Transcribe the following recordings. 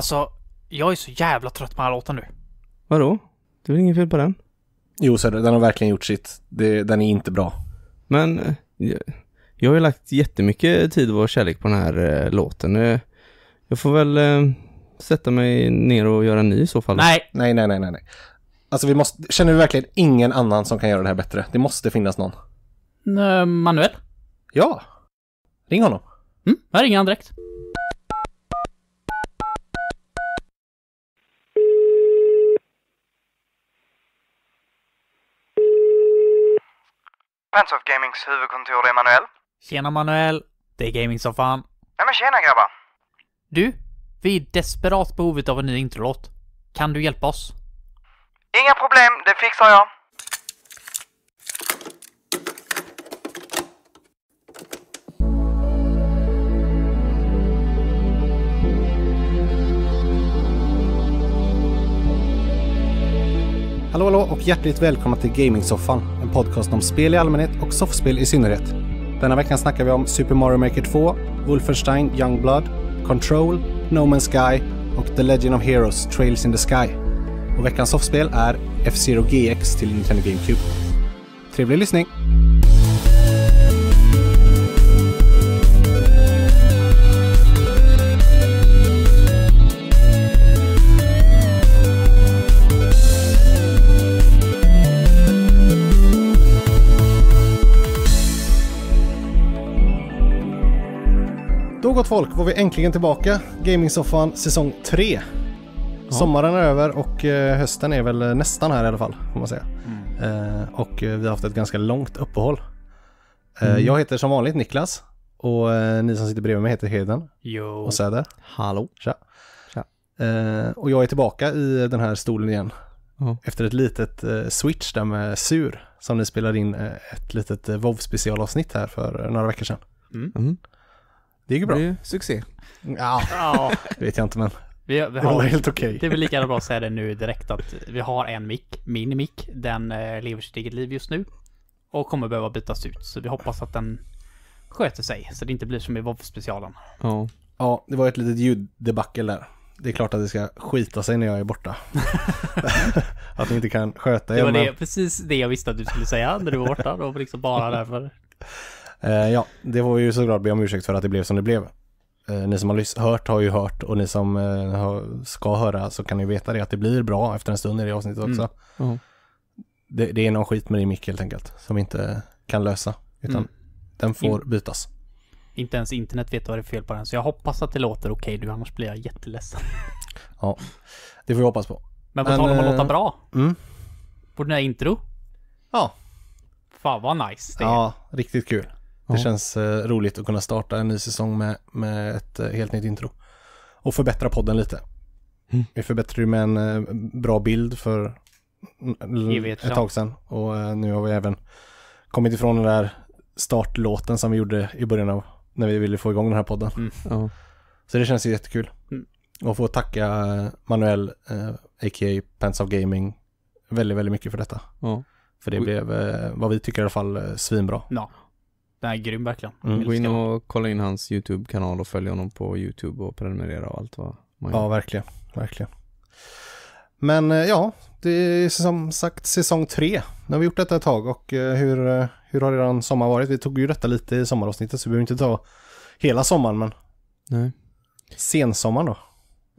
Alltså, jag är så jävla trött på den här låten nu. Vadå? Det är väl inget fel på den? Jo, så den har verkligen gjort sitt. Det, den är inte bra. Men eh, jag har ju lagt jättemycket tid och kärlek på den här eh, låten. Eh, jag får väl eh, sätta mig ner och göra en ny i så fall. Nej! Nej, nej, nej, nej. Alltså vi måste, känner vi verkligen ingen annan som kan göra det här bättre? Det måste finnas någon. N eh, Manuel? Ja! Ring honom. Mm, jag ringer han direkt. Pants of Gamings huvudkontor, det är Manuel. Tjena Manuel! Det är Gaming Gamingsoffan. Nej men tjena grabbar! Du, vi är i desperat behovet av en ny introlåt. Kan du hjälpa oss? Inga problem, det fixar jag. Hallå hallå och hjärtligt välkomna till Gamingsoffan, en podcast om spel i allmänhet och soffspel i synnerhet. Denna vecka snackar vi om Super Mario Maker 2, Wolfenstein Youngblood, Control, No Man's Sky och The Legend of Heroes Trails in the Sky. Och veckans soffspel är F-Zero GX till Nintendo GameCube. Trevlig lyssning! gott folk var vi äntligen tillbaka. Gamingsoffan säsong 3. Ja. Sommaren är över och eh, hösten är väl nästan här i alla fall. Får man säga. Mm. Eh, och eh, vi har haft ett ganska långt uppehåll. Mm. Jag heter som vanligt Niklas och ni som sitter bredvid mig heter Heden jo. och Säder. Hallå. Tja. Tja. Och jag är tillbaka i den här stolen igen. Mm. Efter ett litet switch där med Sur som ni spelade in ett litet WoW specialavsnitt här för några veckor sedan. Mm. Det gick bra. Det är ju succé. Ja, det vet jag inte men. vi, vi Det var helt okej. det är väl lika bra att säga det nu direkt att vi har en mick, min mick, den eh, lever sitt eget liv just nu. Och kommer behöva bytas ut, så vi hoppas att den sköter sig, så det inte blir som i Vov specialen Ja. Ja, det var ett litet ljuddebacle där. Det är klart att det ska skita sig när jag är borta. att ni inte kan sköta er. Det var men... det, precis det jag visste att du skulle säga när du var borta. Det var liksom bara därför. Eh, ja, det var ju såklart be om ursäkt för att det blev som det blev. Eh, ni som har hört har ju hört och ni som eh, ska höra så kan ni veta det att det blir bra efter en stund i det avsnittet också. Mm. mm. det, det, är någon skit med din mick helt enkelt som vi inte kan lösa utan mm. den får In bytas. Inte ens internet vet vad det är fel på den så jag hoppas att det låter okej okay, nu annars blir jag jätteledsen. ja, det får vi hoppas på. Men på tal om att låta bra. Mm. På den här intro. Ja. Fan vad nice det är. Ja, riktigt kul. Det känns eh, roligt att kunna starta en ny säsong med, med ett eh, helt nytt intro. Och förbättra podden lite. Mm. Vi förbättrade ju med en eh, bra bild för ett tag sedan. Och nu har vi även kommit ifrån den där startlåten som vi gjorde i början av när vi ville få igång den här podden. Mm. Ja. Så det känns jättekul. Mm. Och få tacka Manuel, a.k.a. Pants of Gaming, väldigt, väldigt mycket för detta. Ja. För det blev, vad vi tycker i alla fall, svinbra. Ja. Den är grym verkligen. Mm. Gå in och kolla in hans YouTube-kanal och följ honom på YouTube och prenumerera och allt vad man gör. Ja, verkligen. verkligen. Men eh, ja, det är som sagt säsong tre. Nu har vi gjort detta ett tag och eh, hur, eh, hur har redan sommar varit? Vi tog ju detta lite i sommaravsnittet så vi behöver inte ta hela sommaren men Nej. sensommaren då?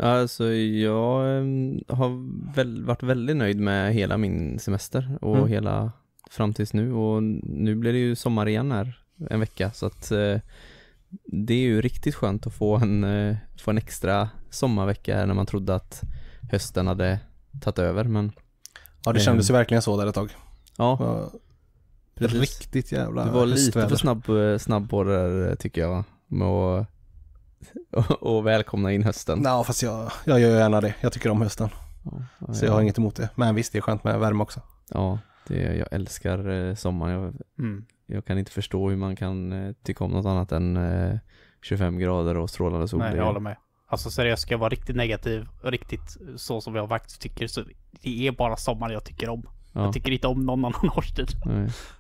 Alltså jag ehm, har väl varit väldigt nöjd med hela min semester och mm. hela fram tills nu och nu blir det ju sommar igen här en vecka så att eh, det är ju riktigt skönt att få en, eh, få en extra sommarvecka när man trodde att hösten hade tagit över men Ja det kändes ju ehm. verkligen så där ett tag. Ja. Precis. Riktigt jävla Du var lite för snabb, eh, snabb på det där tycker jag med att och, och välkomna in hösten. Ja fast jag, jag gör gärna det. Jag tycker om hösten. Ja, ja. Så jag har inget emot det. Men visst det är skönt med värme också. Ja, det, jag älskar sommaren. Jag, mm jag kan inte förstå hur man kan eh, tycka om något annat än eh, 25 grader och strålande sol. Nej, jag håller med. Alltså seriöst, ska jag vara riktigt negativ och riktigt så som jag faktiskt tycker så det är bara sommar jag tycker om. Ja. Jag tycker inte om någon annan årstid.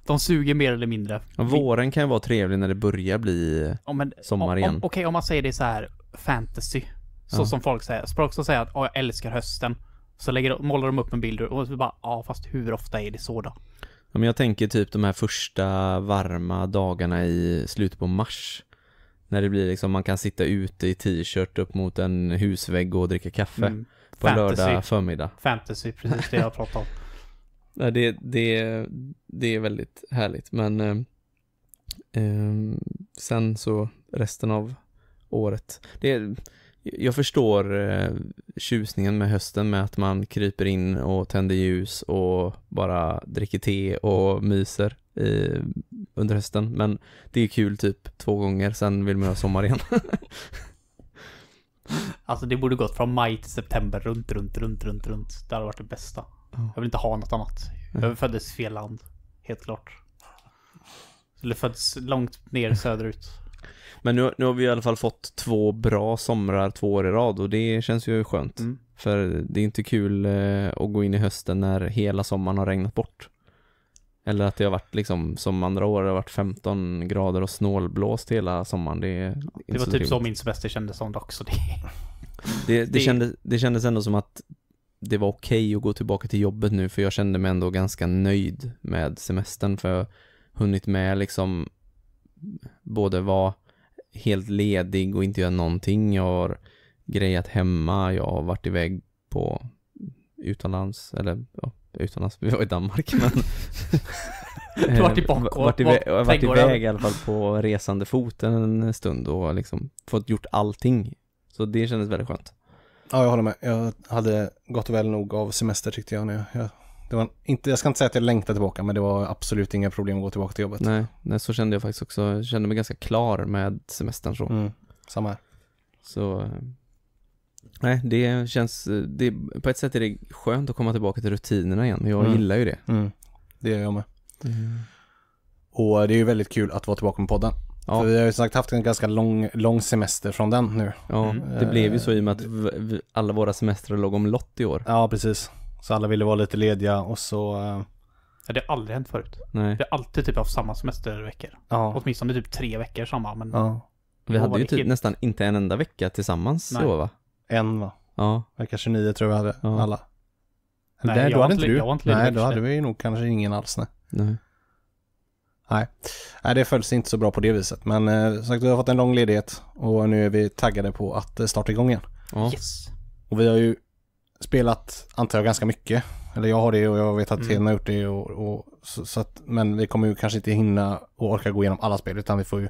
De suger mer eller mindre. Ja, våren kan ju vara trevlig när det börjar bli ja, men, sommar igen. Okej, okay, om man säger det så här fantasy. Så som folk säger. Folk som säger att jag älskar hösten. Så lägger, målar de upp en bild och så bara, ja fast hur ofta är det så då? Ja, men jag tänker typ de här första varma dagarna i slutet på mars. När det blir liksom, man kan sitta ute i t-shirt upp mot en husvägg och dricka kaffe. Mm. På Fantasy. lördag förmiddag. Fantasy, precis det jag pratade om. Ja, det, det, det är väldigt härligt, men eh, eh, sen så resten av året. Det, jag förstår eh, tjusningen med hösten med att man kryper in och tänder ljus och bara dricker te och myser i, under hösten. Men det är kul typ två gånger, sen vill man ha sommar igen. alltså det borde gått från maj till september, runt, runt, runt, runt, runt. Det hade varit det bästa. Jag vill inte ha något annat. Jag föddes i fel land, helt klart. Eller föddes långt ner söderut. Men nu, nu har vi i alla fall fått två bra somrar två år i rad och det känns ju skönt. Mm. För det är inte kul eh, att gå in i hösten när hela sommaren har regnat bort. Eller att det har varit liksom som andra år, det har varit 15 grader och snålblåst hela sommaren. Det, är det var typ så min semester kändes som dock, så det... det, det, det... Kändes, det kändes ändå som att det var okej okay att gå tillbaka till jobbet nu för jag kände mig ändå ganska nöjd med semestern för jag har hunnit med liksom både vara helt ledig och inte göra någonting. Jag har grejat hemma, jag har varit iväg på utomlands, eller ja, utomlands, vi var i Danmark men Du har varit i eh, Bangkok, Jag har varit iväg i alla fall på resande fot en stund och liksom fått gjort allting. Så det kändes väldigt skönt. Ja, jag håller med. Jag hade gått väl nog av semester tyckte jag när jag det var inte, jag ska inte säga att jag längtade tillbaka, men det var absolut inga problem att gå tillbaka till jobbet. Nej, nej så kände jag faktiskt också. Jag kände mig ganska klar med semestern så. Mm, samma här. Så, nej, det känns, det, på ett sätt är det skönt att komma tillbaka till rutinerna igen. Jag mm. gillar ju det. Mm, det gör jag med. Mm. Och det är ju väldigt kul att vara tillbaka med podden. Ja. För vi har ju som sagt haft en ganska lång, lång semester från den nu. Ja, mm. det blev ju eh, så i och med att alla våra semestrar låg om lott i år. Ja, precis. Så alla ville vara lite lediga och så... Eh, ja, det har aldrig hänt förut. Nej. Vi har alltid typ haft samma semesterveckor. Ja. Åtminstone typ tre veckor samma. Men ja. Vi hade ju typ helt... nästan inte en enda vecka tillsammans Nej. då va? En va? Ja. Vecka 29 tror jag vi hade ja. alla. Nej, det, jag då hade inte du. Jag inte nej, då hade vi nog kanske ingen alls. Nej. Nej. nej. nej det följs inte så bra på det viset. Men eh, som sagt, vi har fått en lång ledighet och nu är vi taggade på att eh, starta igång igen. Ja. Yes. Och vi har ju spelat, antar jag, ganska mycket. Eller jag har det och jag vet att Helena mm. har gjort det. Och, och så, så att, men vi kommer ju kanske inte hinna och orka gå igenom alla spel utan vi får ju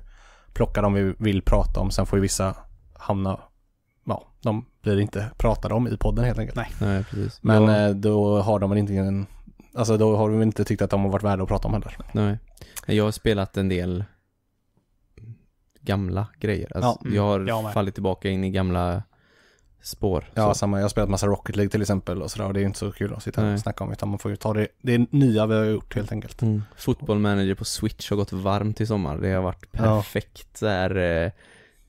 plocka dem vi vill prata om. Sen får ju vissa hamna, ja, de blir inte pratade om i podden helt enkelt. Nej, Nej precis. Men ja. Eh, då har de väl inte en, alltså då har de inte tyckt att de har varit värda att prata om heller. Nej. Jag har spelat en del gamla grejer. Alltså, ja, mm. Jag har mm. jag fallit tillbaka in i gamla spår. Ja, så. samma. Jag har spelat massa Rocket League till exempel och sådär och det är inte så kul att sitta Nej. och snacka om utan man får ju ta det, det nya vi har gjort helt enkelt. Mm. Football Manager på Switch har gått varmt i sommar. Det har varit perfekt ja. så eh,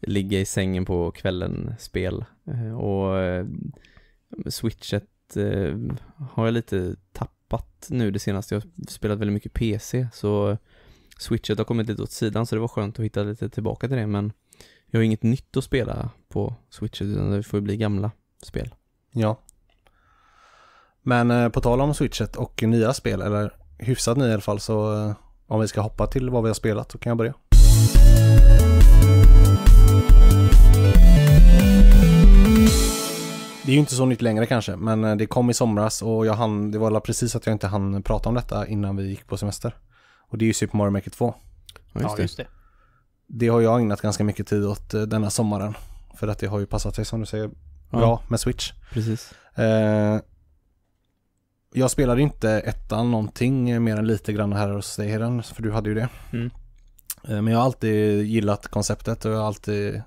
ligga i sängen på kvällen spel eh, och eh, Switchet eh, har jag lite tappat nu det senaste. Jag har spelat väldigt mycket PC så Switchet har kommit lite åt sidan så det var skönt att hitta lite tillbaka till det men jag har inget nytt att spela på Switch utan det får ju bli gamla spel. Ja. Men eh, på tal om Switchet och nya spel, eller hyfsat nya i alla fall, så eh, om vi ska hoppa till vad vi har spelat så kan jag börja. Det är ju inte så nytt längre kanske, men eh, det kom i somras och jag hann, det var precis att jag inte hann prata om detta innan vi gick på semester. Och det är ju Super Mario Maker 2. Ja, just det. Ja, just det det har jag ägnat ganska mycket tid åt eh, denna sommaren. För att det har ju passat sig som du säger bra ja, med Switch. Precis. Eh, jag spelade inte ettan någonting eh, mer än lite grann här hos dig Heden, för du hade ju det. Mm. Eh, men jag har alltid gillat konceptet och jag har alltid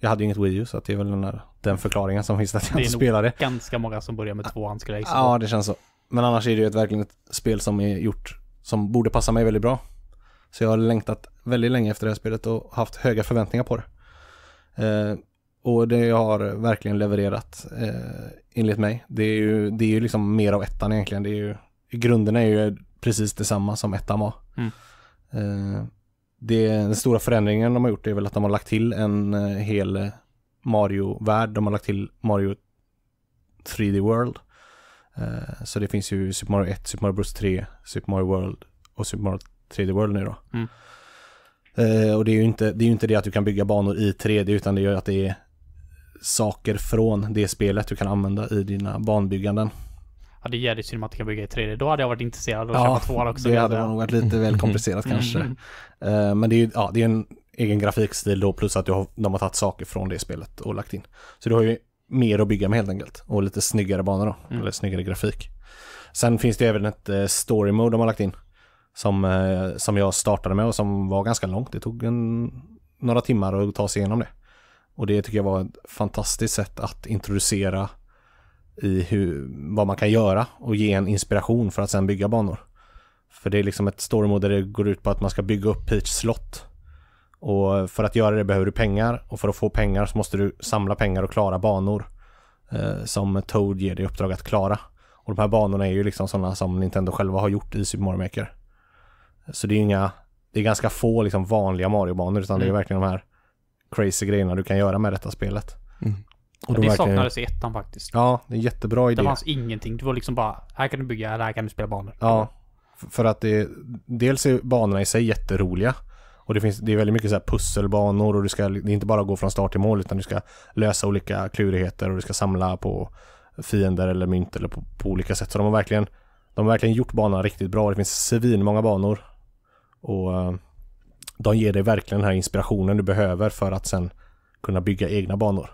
jag hade ju inget Wii U så det är väl den, här, den förklaringen som finns att jag inte spelade. Det är nog ganska många som börjar med tvåan skulle jag Ja, det känns så. Men annars är det ju ett, verkligen ett spel som är gjort, som borde passa mig väldigt bra. Så jag har längtat väldigt länge efter det här spelet och haft höga förväntningar på det. Eh, och det har verkligen levererat eh, enligt mig. Det är ju, det är ju liksom mer av ettan egentligen. Det är ju, grunderna är ju precis detsamma som ettan var. Mm. Eh, det, den stora förändringen de har gjort är väl att de har lagt till en eh, hel eh, Mario-värld. De har lagt till Mario 3D World. Eh, så det finns ju Super Mario 1, Super Mario Bros 3, Super Mario World och Super Mario 3D World nu då. Mm. Eh, och det är ju inte det, är inte det att du kan bygga banor i 3D utan det gör att det är saker från det spelet du kan använda i dina banbygganden. Ja, det är jävligt synd att du kan bygga i 3D. Då hade jag varit intresserad av att köpa tvåan också. det hade nog varit lite väl komplicerat mm. kanske. Eh, men det är ju ja, det är en egen grafikstil då plus att har, de har tagit saker från det spelet och lagt in. Så du har ju mer att bygga med helt enkelt och lite snyggare banor då, mm. eller snyggare grafik. Sen finns det även ett eh, story mode de har lagt in som, eh, som jag startade med och som var ganska långt. Det tog en, några timmar att ta sig igenom det. Och det tycker jag var ett fantastiskt sätt att introducera i hur, vad man kan göra och ge en inspiration för att sen bygga banor. För det är liksom ett storymode där det går ut på att man ska bygga upp Peach slott. Och för att göra det behöver du pengar och för att få pengar så måste du samla pengar och klara banor eh, som Toad ger dig uppdrag att klara. Och de här banorna är ju liksom sådana som Nintendo själva har gjort i Super Mario Maker. Så det är inga, det är ganska få liksom vanliga Mario-banor utan mm. det är mm. verkligen de här crazy grejerna du kan göra med detta spelet. Mm. Och ja, det verkligen... saknades i ettan faktiskt. Ja, det är en jättebra idé. Det fanns ingenting. Det var liksom bara, här kan du bygga, här kan du spela banor. Ja, för att det, dels är banorna i sig jätteroliga. Och det, finns, det är väldigt mycket så pusselbanor och du ska, det är inte bara gå från start till mål utan du ska lösa olika klurigheter och du ska samla på fiender eller mynt eller på, på olika sätt. Så de har verkligen, de har verkligen gjort banan riktigt bra. Det finns svinmånga banor. Och eh, de ger dig verkligen den här inspirationen du behöver för att sen kunna bygga egna banor.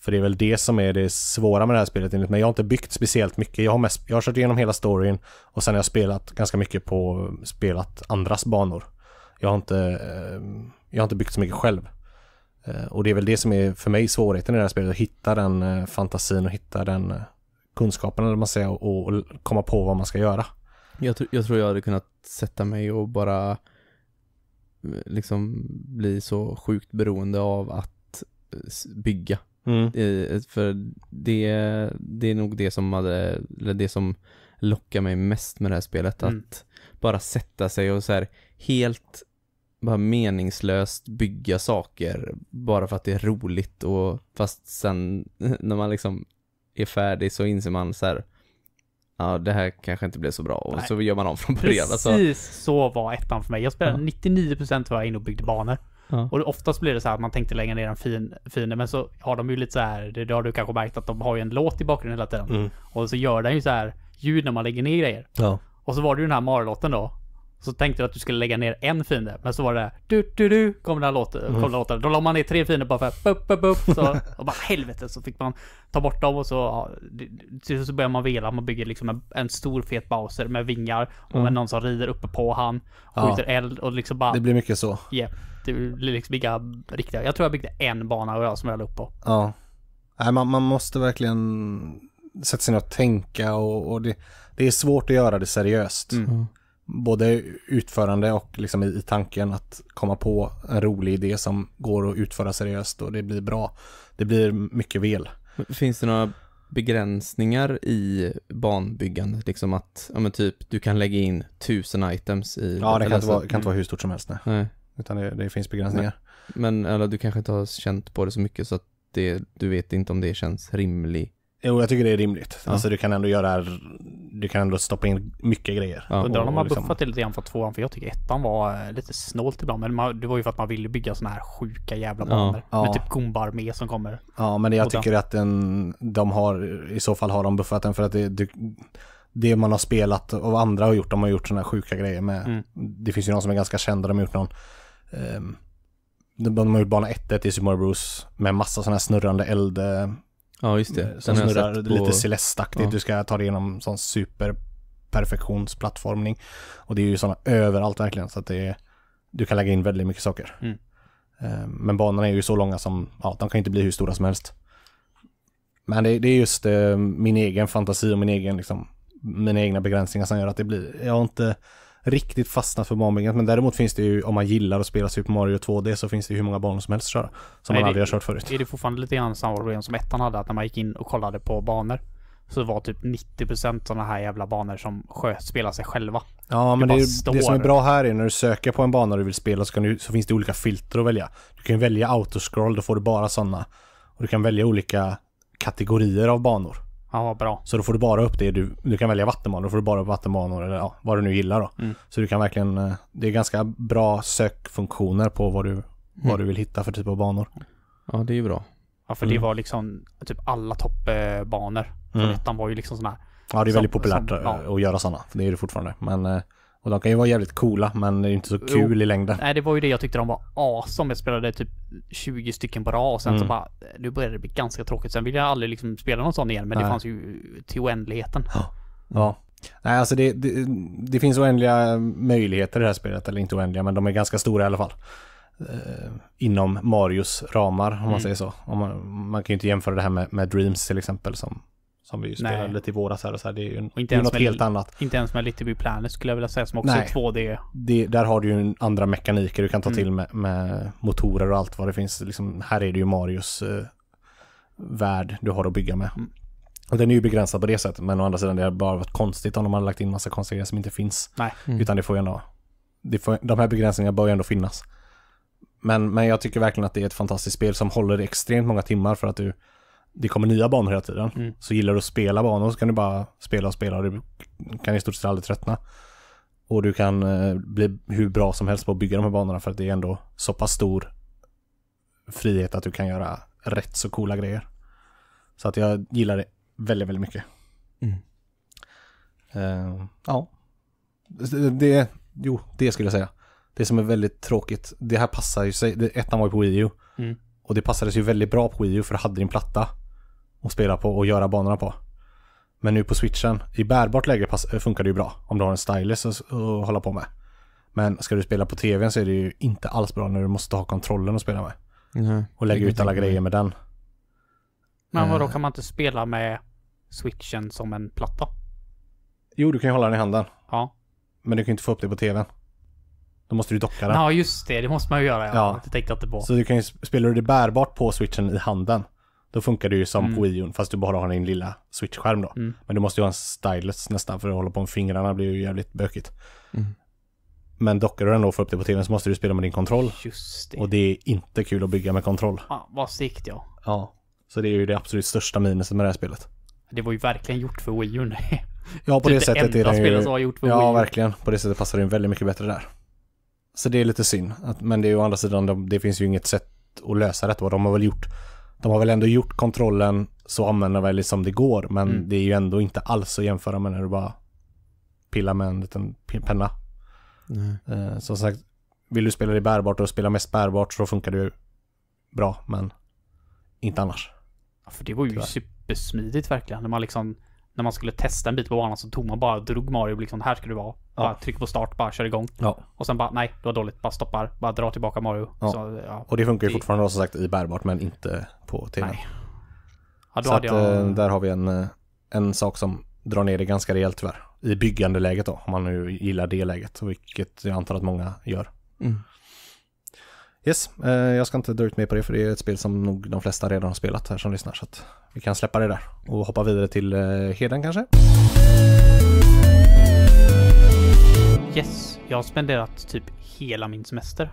För det är väl det som är det svåra med det här spelet enligt mig. Jag har inte byggt speciellt mycket. Jag har, mest, jag har kört igenom hela storyn och sen har jag spelat ganska mycket på spelat andras banor. Jag har inte, eh, jag har inte byggt så mycket själv. Eh, och det är väl det som är för mig svårigheten i det här spelet, att hitta den fantasin och hitta den kunskapen eller man säger och komma på vad man ska göra. Jag, tr jag tror jag hade kunnat sätta mig och bara eh, liksom bli så sjukt beroende av att eh, bygga. Mm. Eh, för det, det är nog det som hade, eller det som lockar mig mest med det här spelet. Mm. Att bara sätta sig och så här helt bara meningslöst bygga saker bara för att det är roligt och fast sen när man liksom är färdig så inser man så här ja det här kanske inte blev så bra och Nej. så gör man om från början. Precis alltså. så var ettan för mig. Jag spelade ja. 99% var jag inne och byggde banor. Ja. Och oftast blir det så här att man tänkte lägga ner en fin, fiende, men så har de ju lite så här, det har du kanske märkt att de har ju en låt i bakgrunden hela tiden. Mm. Och så gör den ju så här ljud när man lägger ner grejer. Ja. Och så var det ju den här Marlotten då. Så tänkte du att du skulle lägga ner en fiende, men så var det du du du kom den här låten, kom den låten. Då la man ner tre fiender bara för att bup, bup, bup, så, och bara helvete så fick man ta bort dem och så, ja, det, så börjar man vela, man bygger liksom en, en stor fet Bowser med vingar och med mm. någon som rider uppe på han, skjuter ja. eld och liksom bara... Det blir mycket så. Ja, yeah, det blir liksom inga riktiga, jag tror jag byggde en bana och jag som jag la upp på. Ja. Nej, man, man måste verkligen sätta sig ner och tänka och, och det, det, är svårt att göra det seriöst. Mm. mm både utförande och liksom i, tanken att komma på en rolig idé som går att utföra seriöst och det blir bra. Det blir mycket väl. Finns det några begränsningar i banbyggandet? Liksom att, ja men typ, du kan lägga in tusen items i... Ja, det kan, inte vara, kan inte vara mm. hur stort som helst nej. nej. Utan det, det finns begränsningar. Nej. Men eller, du kanske inte har känt på det så mycket så att det, du vet inte om det känns rimligt. Jo, jag tycker det är rimligt. Ja. Alltså du kan ändå göra, du kan ändå stoppa in mycket grejer. Ja. Undrar om de har liksom- buffat det lite grann för tvåan, för jag tycker ettan var eh, lite snålt ibland. Men man, det var ju för att man ville bygga sådana här sjuka jävla banor. Ja. Med ja. typ gumba med som kommer. Ja, men jag tycker den. att den, de har, i så fall har de buffat den för att det, det, det man har spelat och vad andra har gjort, de har gjort sådana här sjuka grejer med. Mm. Det finns ju någon som är ganska kända, de har gjort någon um, de har gjort bana 1 i Super Mario Bros med massa sådana här snurrande eld Ja, just det. Som Den snurrar på... lite celestaktigt. Ja. Du ska ta dig igenom sån superperfektionsplattformning. Och det är ju sådana överallt verkligen. Så att det är, du kan lägga in väldigt mycket saker. Mm. Ehm, men banorna är ju så långa som, ja, de kan inte bli hur stora som helst. Men det, det är just eh, min egen fantasi och min egen, liksom, mina egna begränsningar som gör att det blir, jag har inte riktigt fastnat för banbyggandet. Men däremot finns det ju, om man gillar att spela Super Mario 2D, så finns det ju hur många banor som helst att köra. Som Nej, man aldrig det, har kört förut. Är det fortfarande lite grann samma problem som ettan hade? Att när man gick in och kollade på banor, så var typ 90% sådana här jävla banor som spelar sig själva. Ja, det men det, det, som är bra här är när du söker på en bana du vill spela så, du, så finns det olika filter att välja. Du kan välja autoscroll, då får du bara sådana. Och du kan välja olika kategorier av banor. Ja, vad bra. Så då får du bara upp det du, du kan välja vattenbanor, då får du bara upp vattenbanor eller ja, vad du nu gillar då. Mm. Så du kan verkligen, eh, det är ganska bra sökfunktioner på vad du, mm. vad du vill hitta för typ av banor. Ja, det är ju bra. Ja, för mm. det var liksom typ alla toppbanor. mm. Ettan var ju liksom sådana här. Ja, det är väldigt populärt som, eh, ja. att göra sådana. Det är det fortfarande. Men eh, och de kan ju vara jävligt coola, men det är ju inte så kul jo. i längden. Nej, det var ju det jag tyckte de var awesome. Jag spelade typ 20 stycken bara och sen mm. så bara, nu började det bli ganska tråkigt. Sen vill jag aldrig liksom spela någon sån igen, men Nej. det fanns ju till oändligheten. Ja. Nej, alltså det, det, det, finns oändliga möjligheter i det här spelet, eller inte oändliga, men de är ganska stora i alla fall. Eh, inom Marios ramar, om man mm. säger så. Man, man, kan ju inte jämföra det här med, med Dreams till exempel, som som vi spelade lite i våras här och så här. Det är ju inte något helt annat. Inte ens med Little Big Planet skulle jag vilja säga som också Nej. är 2D. Det, där har du ju andra mekaniker du kan ta mm. till med, med, motorer och allt vad det finns. Liksom, här är det ju Marios eh, värld du har att bygga med. Mm. Och den är ju begränsad på det sättet, men å andra sidan det hade bara varit konstigt om de hade lagt in massa konstiga grejer som inte finns. Mm. Utan det får ju ändå, det får, de här begränsningarna bör ju ändå finnas. Men, men jag tycker verkligen att det är ett fantastiskt spel som håller extremt många timmar för att du det kommer nya banor hela tiden. Mm. Så gillar du att spela banor så kan du bara spela och spela och du kan i stort sett aldrig tröttna. Och du kan eh, bli hur bra som helst på att bygga de här banorna för att det är ändå så pass stor frihet att du kan göra rätt så coola grejer. Så att jag gillar det väldigt, väldigt mycket. Mm. Uh, ja. Det, jo, det skulle jag säga. Det som är väldigt tråkigt, det här passar ju sig, ettan var ju på Wii U. Mm. Och det passades ju väldigt bra på Wii U för du hade din platta att spela på och göra banorna på. Men nu på switchen, i bärbart läge eh, funkar det ju bra om du har en stylus att, att hålla på med. Men ska du spela på tvn så är det ju inte alls bra när du måste ha kontrollen att spela med. Nej, och lägga ut alla grejer med den. Men vadå, eh. kan man inte spela med switchen som en platta? Jo, du kan ju hålla den i handen. Ja. Men du kan ju inte få upp det på tvn. Då måste du docka den. Ja, just det. Det måste man ju göra. Ja. ja. Det tänkte jag inte på. Så du kan ju, spelar du det bärbart på switchen i handen då funkar det ju som mm. på Wii fast du bara har din lilla switchskärm då. Mm. Men du måste ju ha en stylus nästan för att hålla på med fingrarna blir ju jävligt bökigt. Mm. Men dockar du den då och får upp det på tvn så måste du spela med din kontroll. Just det. Och det är inte kul att bygga med kontroll. Ja, vad sikt ja. Ja. Så det är ju det absolut största minuset med det här spelet. Det var ju verkligen gjort för Wii U. ja, på det, det sättet är det ju... spelet som har gjort för Ja, Wii U. verkligen. På det sättet passar det ju väldigt mycket bättre där. Så det är lite synd. men det är ju å andra sidan, det finns ju inget sätt att lösa detta. Vad de har väl gjort de har väl ändå gjort kontrollen så användarvänlig som det går, men mm. det är ju ändå inte alls att jämföra med när du bara pillar med en liten penna. Eh, som sagt, vill du spela det bärbart och spela mest bärbart så funkar det ju bra, men inte annars. Ja, för det var ju Tyvärr. supersmidigt verkligen, när man liksom när man skulle testa en bit på banan så tog man bara, och drog Mario liksom, här ska du vara. Ja. Bara tryck på start, bara kör igång. Ja. Och sen bara, nej, det var dåligt, bara stoppar, bara dra tillbaka Mario. Ja. Så, ja. Och det funkar ju fortfarande det... som sagt i bärbart men inte på TV. Nej. Ja, så att, jag... Eh, där har vi en, eh, en sak som drar ner det ganska rejält tyvärr. I byggande läget då, om man nu gillar det läget, vilket jag antar att många gör. Mm. Yes, eh, jag ska inte dra ut mer på det för det är ett spel som nog de flesta redan har spelat här som lyssnar. Så att vi kan släppa det där och hoppa vidare till eh, Heden kanske. Yes, jag har spenderat typ hela min semester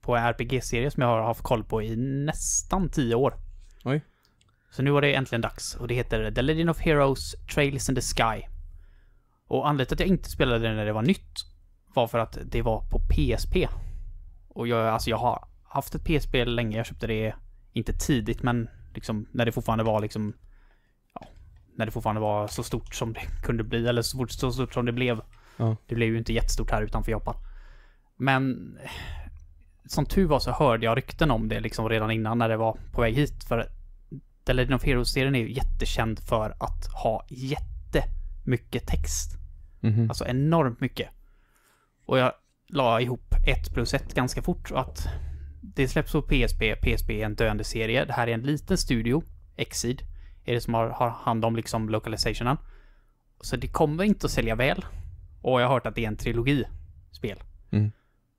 på en RPG-serie som jag har haft koll på i nästan tio år. Oj. Så nu var det äntligen dags och det heter The Legend of Heroes Trails in the Sky. Och anledningen till att jag inte spelade det när det var nytt var för att det var på PSP. Och jag, alltså jag har haft ett PS-spel länge. Jag köpte det, inte tidigt, men liksom när det fortfarande var liksom, ja, när det fortfarande var så stort som det kunde bli, eller så fort så stort som det blev. Ja. Det blev ju inte jättestort här utanför Japan. Men som tur var så hörde jag rykten om det liksom redan innan när det var på väg hit. För The Legend of Heroes-serien är ju jättekänd för att ha jättemycket text. Mm -hmm. Alltså enormt mycket. Och jag la ihop ett plus ett ganska fort. Och att det släpps på PSP. PSP är en döende serie. Det här är en liten studio, Exid, är det som har, har hand om liksom localizationen. Så det kommer inte att sälja väl. Och jag har hört att det är en trilogi spel. Mm.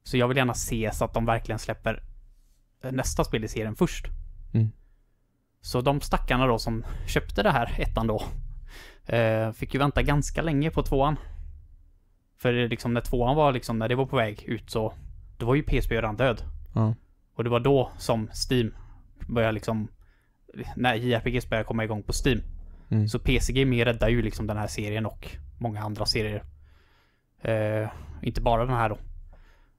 Så jag vill gärna se så att de verkligen släpper nästa spel i serien först. Mm. Så de stackarna då som köpte det här, ettan då, eh, fick ju vänta ganska länge på tvåan. För liksom när tvåan var liksom, när det var på väg ut så, då var ju PSP redan död. Mm. Och det var då som Steam började liksom, när JRPGs började komma igång på Steam. Mm. Så PCG mer räddar ju liksom den här serien och många andra serier. Eh, inte bara den här då.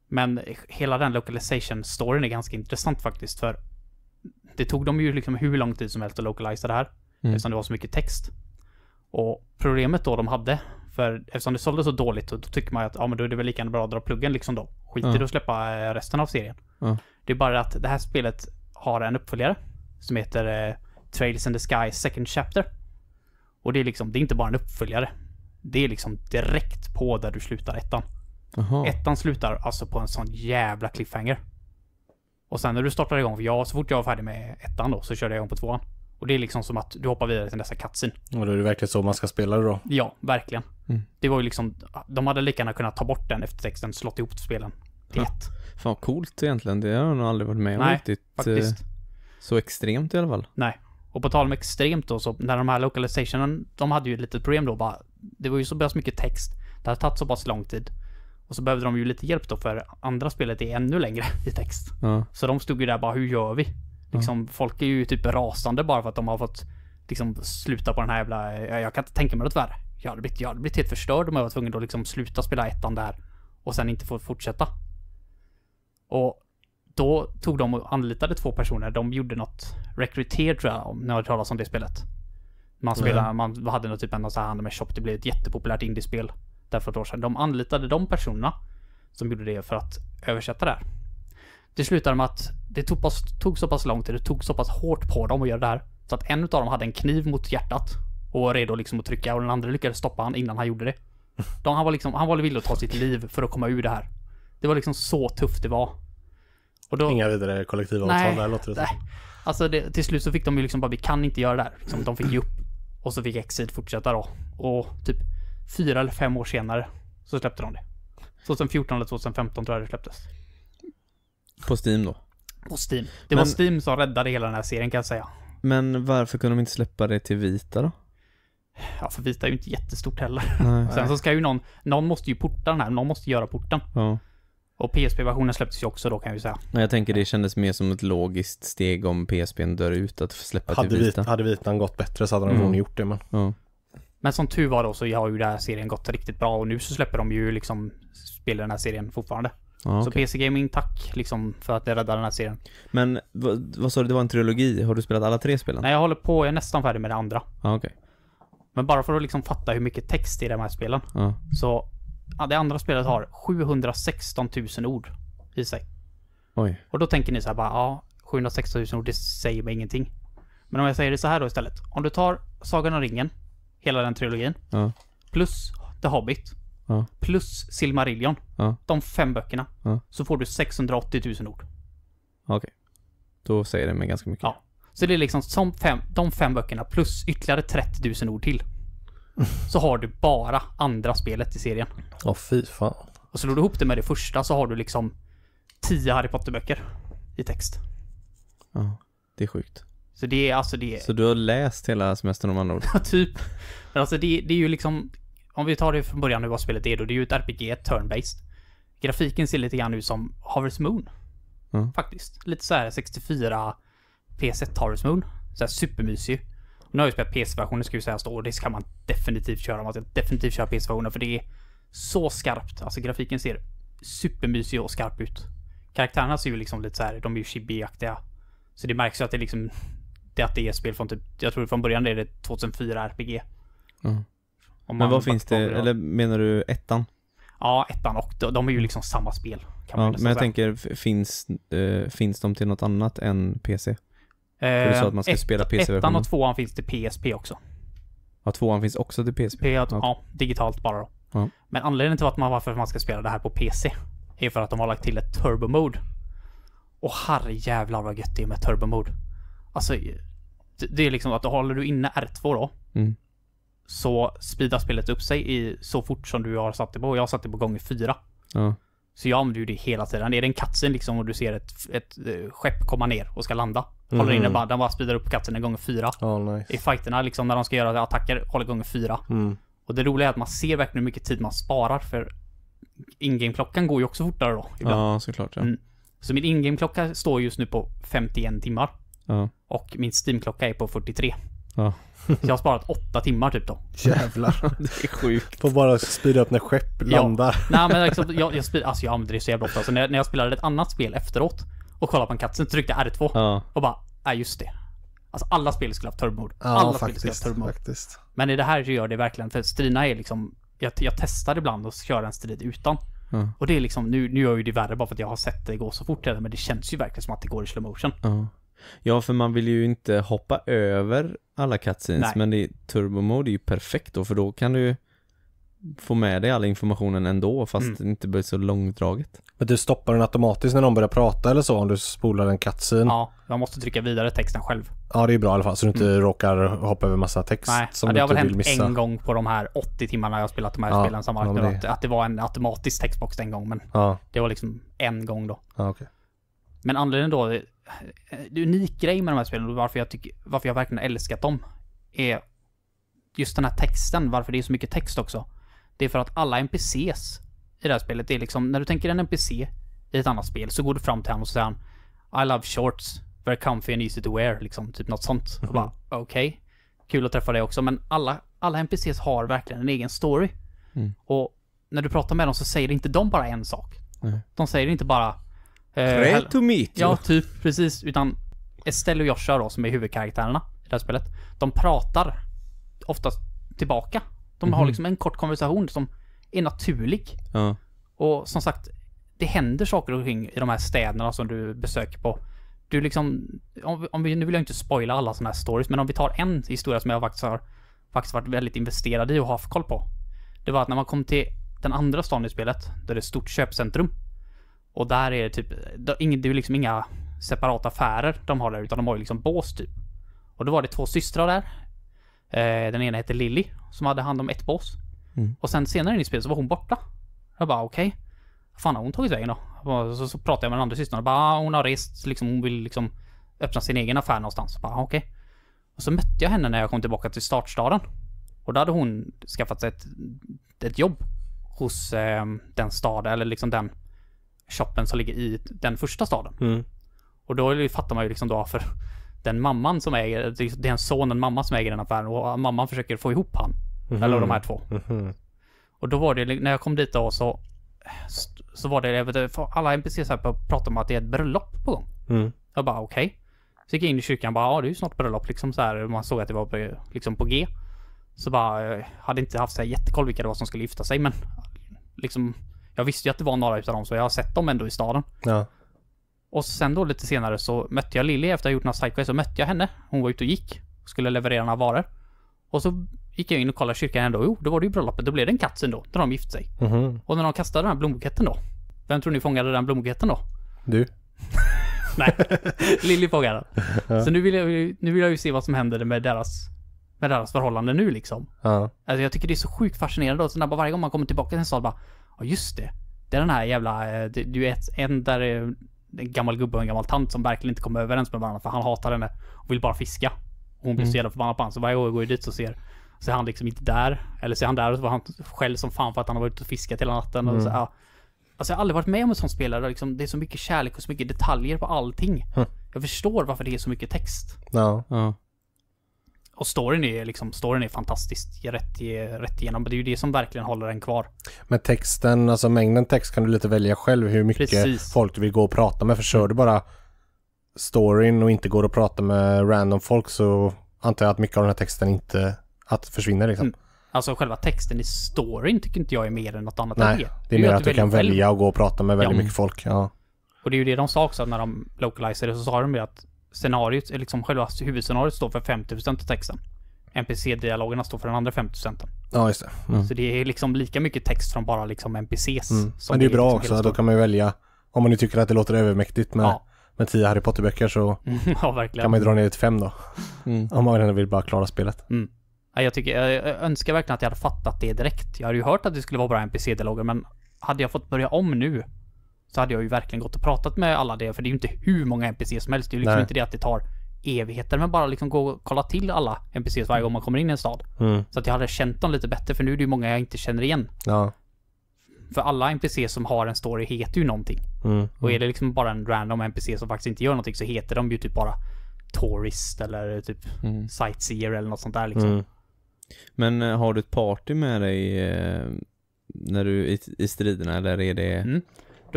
Men hela den localization-storyn är ganska intressant faktiskt för det tog dem ju liksom hur lång tid som helst att localisera det här. Mm. Eftersom det var så mycket text. Och problemet då de hade för eftersom det sålde så dåligt så då tycker man att ja, men då är det väl lika bra att dra pluggen liksom då. Skit i att släppa eh, resten av serien. Ja. Det är bara att det här spelet har en uppföljare som heter eh, Trails in the Sky Second Chapter. Och det är liksom, det är inte bara en uppföljare. Det är liksom direkt på där du slutar ettan. Aha. Ettan slutar alltså på en sån jävla cliffhanger. Och sen när du startar igång, för jag, så fort jag var färdig med ettan då, så körde jag igång på tvåan. Och det är liksom som att du hoppar vidare till nästa cutscene. Och då är det verkligen så man ska spela det då? Ja, verkligen. Mm. Det var ju liksom, de hade lika gärna kunnat ta bort den eftertexten, slått ihop spelen till ja. ett. Fan coolt egentligen, det har jag nog aldrig varit med om Nej, riktigt. Eh, faktiskt. Så extremt i alla fall. Nej. Och på tal om extremt då, så när de här localizationen, de hade ju ett litet problem då bara. Det var ju så pass mycket text, det hade tagit så pass lång tid. Och så behövde de ju lite hjälp då för andra spelet är ännu längre i text. Ja. Så de stod ju där bara, hur gör vi? Liksom, mm. Folk är ju typ rasande bara för att de har fått liksom, sluta på den här jävla... Jag, jag kan inte tänka mig något värre. Jag hade blivit, jag hade blivit helt förstörd om jag var tvungen att liksom sluta spela ettan där och sen inte få fortsätta. Och då tog de och anlitade två personer. De gjorde något Recruiter tror jag, om ni har hört talas om det spelet. Man, spelade, mm. man hade något typ en så här handel med shop. Det blev ett jättepopulärt indiespel där för ett år sedan. De anlitade de personerna som gjorde det för att översätta det här. Det slutade med att det tog, pass, tog så pass lång tid, det tog så pass hårt på dem att göra det här. Så att en av dem hade en kniv mot hjärtat och var redo liksom att trycka och den andra lyckades stoppa han innan han gjorde det. De, han var liksom, han var villig att ta sitt liv för att komma ur det här. Det var liksom så tufft det var. Och då, Inga vidare kollektivavtal nej, där låter det nej. Alltså det, till slut så fick de ju liksom bara, vi kan inte göra det här. Liksom, de fick ge upp. Och så fick Exit fortsätta då. Och typ fyra eller fem år senare så släppte de det. 2014 eller 2015 tror jag det släpptes. På Steam då? På Steam. Det men, var Steam som räddade hela den här serien kan jag säga. Men varför kunde de inte släppa det till vita då? Ja, för vita är ju inte jättestort heller. Nej, Sen så ska ju någon, någon måste ju porta den här, någon måste göra porten. Ja. Och PSP-versionen släpptes ju också då kan jag ju säga. jag tänker det kändes mer som ett logiskt steg om PSPn dör ut att släppa hade till vita. Vit, hade vitan gått bättre så hade de mm. gjort det men. Ja. Men som tur var då så har ju den här serien gått riktigt bra och nu så släpper de ju liksom spel den här serien fortfarande. Ah, så PC Gaming, tack liksom för att ni räddade den här serien. Men vad sa du, det var en trilogi? Har du spelat alla tre spelen? Nej, jag håller på, jag är nästan färdig med det andra. Ah, okay. Men bara för att liksom fatta hur mycket text det är i de här spelen. Ah. Så, ja, det andra spelet har 716 000 ord i sig. Oj. Och då tänker ni så här bara, ja, 716 000 ord, det säger mig ingenting. Men om jag säger det så här då istället. Om du tar Sagan om ringen, hela den trilogin, plus The Hobbit, ja. plus Silmarillion, ja. de fem böckerna, ja. så får du 680 000 ord. Okej. Okay. Då säger det mig ganska mycket. Ja. Så det är liksom som fem, de fem böckerna plus ytterligare 30 000 ord till. Så har du bara andra spelet i serien. Ja, oh, fy fan. Och slår du ihop det med det första så har du liksom tio Harry Potter-böcker i text. Ja, det är sjukt. Så det är alltså det... Så du har läst hela semestern om andra ord? Ja, typ. Men alltså det, det är ju liksom om vi tar det från början nu vad spelet är då. Det är ju ett RPG, turn-based. Grafiken ser lite grann ut som Harvest Moon. Mm. Faktiskt. Lite så här 64 PS1 Harvest Moon. Så här supermysig. Nu har jag spelat PC-versionen ska vi säga då och det ska man definitivt köra. Man ska definitivt köra PC-versionen för det är så skarpt. Alltså grafiken ser supermysig och skarp ut. Karaktärerna ser ju liksom lite så här, de är ju chibi-aktiga. Så det märks ju att det liksom, det att det är spel från typ, jag tror från början är det 2004 RPG. Mm. Men vad finns det, eller menar du ettan? Ja, ettan och de, är ju liksom samma spel. Kan man men jag säga. tänker, finns, eh, finns de till något annat än PC? Eh, För du sa att man ska eh, ett, spela PC-versionen. Ettan och tvåan finns till PSP också. Ja, tvåan finns också till PSP? P ja. digitalt bara då. Ja. Men anledningen till att man, varför man ska spela det här på PC är för att de har lagt till ett turbo mode. Och herrejävlar vad gött det är med turbo mode. Alltså, det är liksom att då håller du inne R2 då. Mm så speedar spelet upp sig i så fort som du har satt det på. Jag har satt det på gånger fyra. Ja. Så jag använder ju det hela tiden. Är det en katsen liksom och du ser ett, ett, ett eh, skepp komma ner och ska landa. Mm. Håller inne bara, den bara speedar upp katsen en gånger fyra. Oh, nice. I fighterna liksom när de ska göra attacker, håller gånger fyra. Mm. Och det roliga är att man ser verkligen hur mycket tid man sparar för ingame-klockan går ju också fortare då. Ibland. Ja, såklart ja. Mm. Så min ingame-klocka står just nu på 51 timmar. Ja. Och min Steam-klocka är på 43. Ja. Så jag har sparat åtta timmar typ då. Jävlar. det är sjukt. Får bara speeda upp när skepp landar. Ja. Nej men liksom, jag, jag, spel, alltså, jag använder det så jävla ofta. Så när, när jag spelade ett annat spel efteråt och kollade på en katt, sen tryckte jag R2 ja. och bara, nej just det. Alltså alla spel skulle haft turbo ja, Alla faktiskt, spel skulle haft turbo Men i det här så gör det verkligen, för striderna är liksom, jag, jag testar ibland att köra en strid utan. Mm. Och det är liksom, nu, nu gör ju det värre bara för att jag har sett det gå så fort redan, men det känns ju verkligen som att det går i slow motion. Mm. Ja, för man vill ju inte hoppa över alla cutscenes, men i turbo mode är ju perfekt då, för då kan du få med dig all informationen ändå, fast mm. det inte blir så långdraget. Men du stoppar den automatiskt när någon börjar prata eller så, om du spolar en cutscene? Ja, man måste trycka vidare texten själv. Ja, det är bra i alla fall, så du inte mm. råkar hoppa över massa text Nej, som ja, det har väl hänt en gång på de här 80 timmarna jag har spelat de här ja, spelen som varit det... Att, det var en automatisk textbox den gång, men ja. det var liksom en gång då. Ja, okay. Men anledningen då, en eh, unik grej med de här spelen och varför jag, tycker, varför jag verkligen älskat dem är just den här texten, varför det är så mycket text också. Det är för att alla NPCs i det här spelet det är liksom, när du tänker en NPC i ett annat spel så går du fram till honom och säger han I love shorts, very comfy and easy to wear, liksom typ något sånt. Mm. bara, okej, okay. kul att träffa dig också, men alla, alla NPCs har verkligen en egen story. Mm. Och när du pratar med dem så säger inte de bara en sak. Mm. De säger inte bara Tre eh, to Ja, typ precis. Utan Estelle och Joshua då, som är huvudkaraktärerna i det här spelet. De pratar oftast tillbaka. De har mhm. liksom en kort konversation som är naturlig. Ja. Och som sagt, det händer saker och ting i de här städerna som du besöker på. Du liksom, om, om vi, nu vill jag inte spoila alla sådana här stories, men om vi tar en historia som jag faktiskt har faktiskt varit väldigt investerad i och haft koll på. Det var att när man kom till den andra staden i spelet, där det är ett stort köpcentrum. Och där är det typ, det är liksom inga separata affärer de har där, utan de har ju liksom bås typ. Och då var det två systrar där. Eh, den ena hette Lilly, som hade hand om ett bås. Mm. Och sen senare in i spelet så var hon borta. Jag bara okej. Okay. fan har hon tagit vägen då? Så, så pratade jag med den andra systern och bara ah, hon har rest liksom, hon vill liksom öppna sin egen affär någonstans. Jag bara okej. Okay. Och så mötte jag henne när jag kom tillbaka till startstaden. Och då hade hon skaffat sig ett, ett jobb hos eh, den staden, eller liksom den shoppen som ligger i den första staden. Mm. Och då fattar man ju liksom då för den mamman som äger, det är en son en mamma som äger den affären och mamman försöker få ihop han. Mm. Eller de här två. Mm. Och då var det, när jag kom dit då så, så var det, jag vet, alla NPCs här pratade om att det är ett bröllop på gång. Mm. Jag bara okej. Okay. Så gick jag in i kyrkan bara, ja ah, det är ju snart bröllop liksom så här. Man såg att det var på, liksom på G. Så bara, jag eh, hade inte haft så här jättekoll vilka det var som skulle gifta sig men liksom jag visste ju att det var några utav dem, så jag har sett dem ändå i staden. Ja. Och sen då lite senare så mötte jag Lilly efter att ha gjort några sidequests, så mötte jag henne. Hon var ute och gick. Och skulle leverera några varor. Och så gick jag in och kollade kyrkan ändå. Jo, då var det ju bröllopet. Då blev det en katt sen då, när de gifte sig. Mm -hmm. Och när de kastade den här blombuketten då. Vem tror ni fångade den blombuketten då? Du. Nej, Lilly fångade den. Ja. Så nu vill, jag, nu vill jag ju se vad som händer med deras med deras förhållande nu liksom. Ja. Alltså jag tycker det är så sjukt fascinerande och sen bara varje gång man kommer tillbaka till en stad bara Ja just det. Det är den här jävla, eh, du är en där det är en gammal gubbe och en gammal tant som verkligen inte kommer överens med varandra för han hatar henne och vill bara fiska. Och hon blir mm. så jävla förbannad på honom så varje gång jag går dit så ser så är han liksom inte där. Eller så är han där och så var han själv som fan för att han har varit ute och fiskat hela natten. Mm. Och så, mm. ja. Alltså jag har aldrig varit med om en sån spelare liksom, det är så mycket kärlek och så mycket detaljer på allting. Hm. Jag förstår varför det är så mycket text. Ja. ja och storyn är, liksom, storyn är fantastiskt rätt, rätt igenom. Det är ju det som verkligen håller den kvar. Men texten, alltså mängden text kan du lite välja själv hur mycket Precis. folk du vill gå och prata med. För kör du bara storyn och inte går och pratar med random folk så antar jag att mycket av den här texten inte att försvinner liksom. Mm. Alltså själva texten i storyn tycker inte jag är mer än något annat. Nej, det är, det är mer att, att du kan välja att gå och prata med väldigt ja. mycket folk. Ja. Och det är ju det de sa också när de localiserade så sa de ju att scenariot, eh, liksom själva huvudscenariot står för 50% av texten. NPC-dialogerna står för den andra 50%. Ja, just det. Mm. Så det är liksom lika mycket text från bara liksom NPCs. Mm. Men det är, bra liksom också, då kan man ju välja. Om man nu tycker att det låter övermäktigt med, ja. med tio Harry Potter-böcker så mm, ja, kan man ju dra ner det till fem då. Mm. Om man ändå vill bara klara spelet. Mm. jag, tycker, jag önskar verkligen att jag hade fattat det direkt. Jag har ju hört att det skulle vara bra NPC-dialoger, men hade jag fått börja om nu så hade jag ju verkligen gått och pratat med alla det, för det är ju inte hur många NPCs som helst. Det är ju liksom Nej. inte det att det tar evigheter, men bara liksom gå och kolla till alla NPCs varje mm. gång man kommer in i en stad. Mm. Så att jag hade känt dem lite bättre, för nu är det ju många jag inte känner igen. Ja. För alla NPCs som har en story heter ju någonting. Mm. Och är det liksom bara en random NPC som faktiskt inte gör någonting så heter de ju typ bara Tourist eller typ mm. Sightseer eller något sånt där liksom. Mm. Men eh, har du ett party med dig eh, när du i, i striderna eller är det? Mm.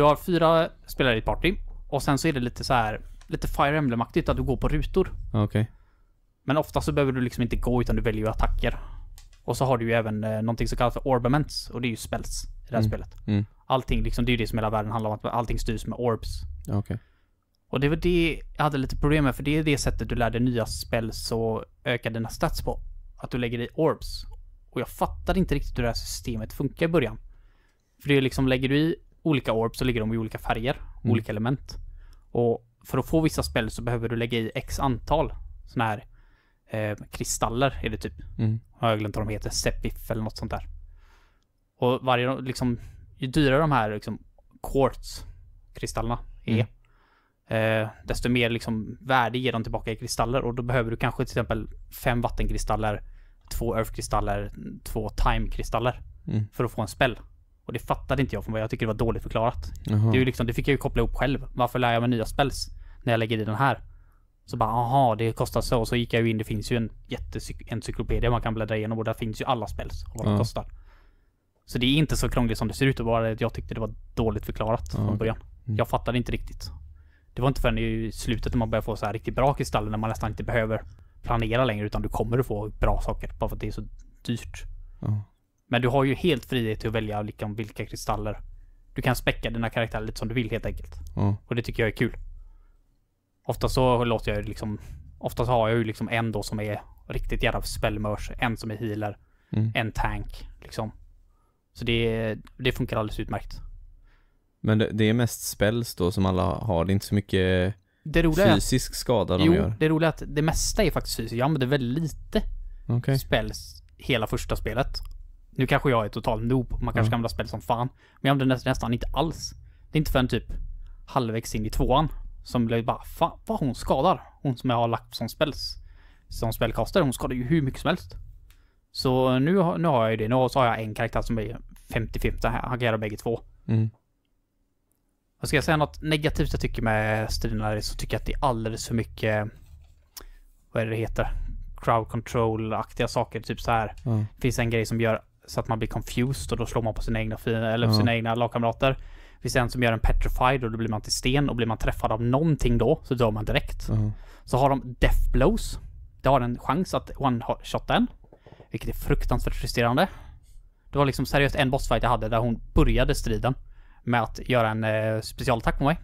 Du har fyra spelare i ett party. Och sen så är det lite så här, lite Fire Emblem-aktigt att du går på rutor. Okej. Okay. Men ofta så behöver du liksom inte gå utan du väljer ju attacker. Och så har du ju även eh, någonting som kallas för Orbaments och det är ju spells i det här mm. spelet. Mm. Allting liksom, det är ju det som hela världen handlar om, att allting styrs med Orbs. Okej. Okay. Och det var det jag hade lite problem med, för det är det sättet du lär dig nya spells och ökar dina stats på. Att du lägger i Orbs. Och jag fattade inte riktigt hur det här systemet funkar i början. För det är liksom, lägger du i olika orbs så ligger de i olika färger, mm. olika element. Och för att få vissa spel så behöver du lägga i x antal sådana här eh, kristaller är det typ. Mm. Jag har glömt vad de heter, Sepif eller något sånt där. Och varje, liksom, ju dyrare de här liksom quartz kristallerna är, mm. eh, desto mer liksom värde ger de tillbaka i kristaller och då behöver du kanske till exempel fem vattenkristaller, två earthkristaller, två timekristaller mm. för att få en spell. Och det fattade inte jag för mig. Jag tycker det var dåligt förklarat. Det, är ju liksom, det fick jag ju koppla ihop själv. Varför lär jag mig nya spells? När jag lägger i den här. Så bara, aha, det kostar så. Och så gick jag ju in, det finns ju en jätteencyklopedia man kan bläddra igenom och där finns ju alla spells och vad de kostar. Så det är inte så krångligt som det ser ut och bara jag tyckte det var dåligt förklarat ja. från början. Mm. Jag fattade inte riktigt. Det var inte förrän i slutet när man börjar få så här riktigt bra kristaller när man nästan inte behöver planera längre utan du kommer att få bra saker bara för att det är så dyrt. Ja. Men du har ju helt frihet till att välja liksom vilka kristaller. Du kan späcka dina karaktärer lite som du vill helt enkelt. Mm. Och det tycker jag är kul. Ofta så låter jag liksom, oftast har jag ju liksom en då som är riktigt jävla spellmörs, en som är healer, mm. en tank liksom. Så det, det funkar alldeles utmärkt. Men det, det är mest spells då som alla har, det är inte så mycket fysisk att, skada de jo, gör? Jo, det roliga är att det mesta är faktiskt fysiskt. Jag använder väldigt lite okay. spells hela första spelet. Nu kanske jag är total noob, man kanske mm. kan spel som fan. Men jag använde nästan inte alls. Det är inte förrän typ halvvägs in i tvåan som blev bara, fan vad hon skadar. Hon som jag har lagt som spels, som spelkastare, hon skadar ju hur mycket som helst. Så nu, har, nu har jag ju det. Nu har jag en karaktär som är 50-50, han kan göra bägge två. Mm. Och ska jag säga något negativt jag tycker med striderna så tycker jag att det är alldeles för mycket, vad är det det heter? Crowd control-aktiga saker, typ så här. Mm. Finns en grej som gör så att man blir confused och då slår man på sina egna, eller ja. sina egna lagkamrater. Det finns en som gör en petrified och då blir man till sten och blir man träffad av någonting då så dör man direkt. Ja. Så har de death blows. Det har en chans att one-shotta en. Vilket är fruktansvärt frustrerande. Det var liksom seriöst en bossfight jag hade där hon började striden med att göra en eh, specialattack på mig.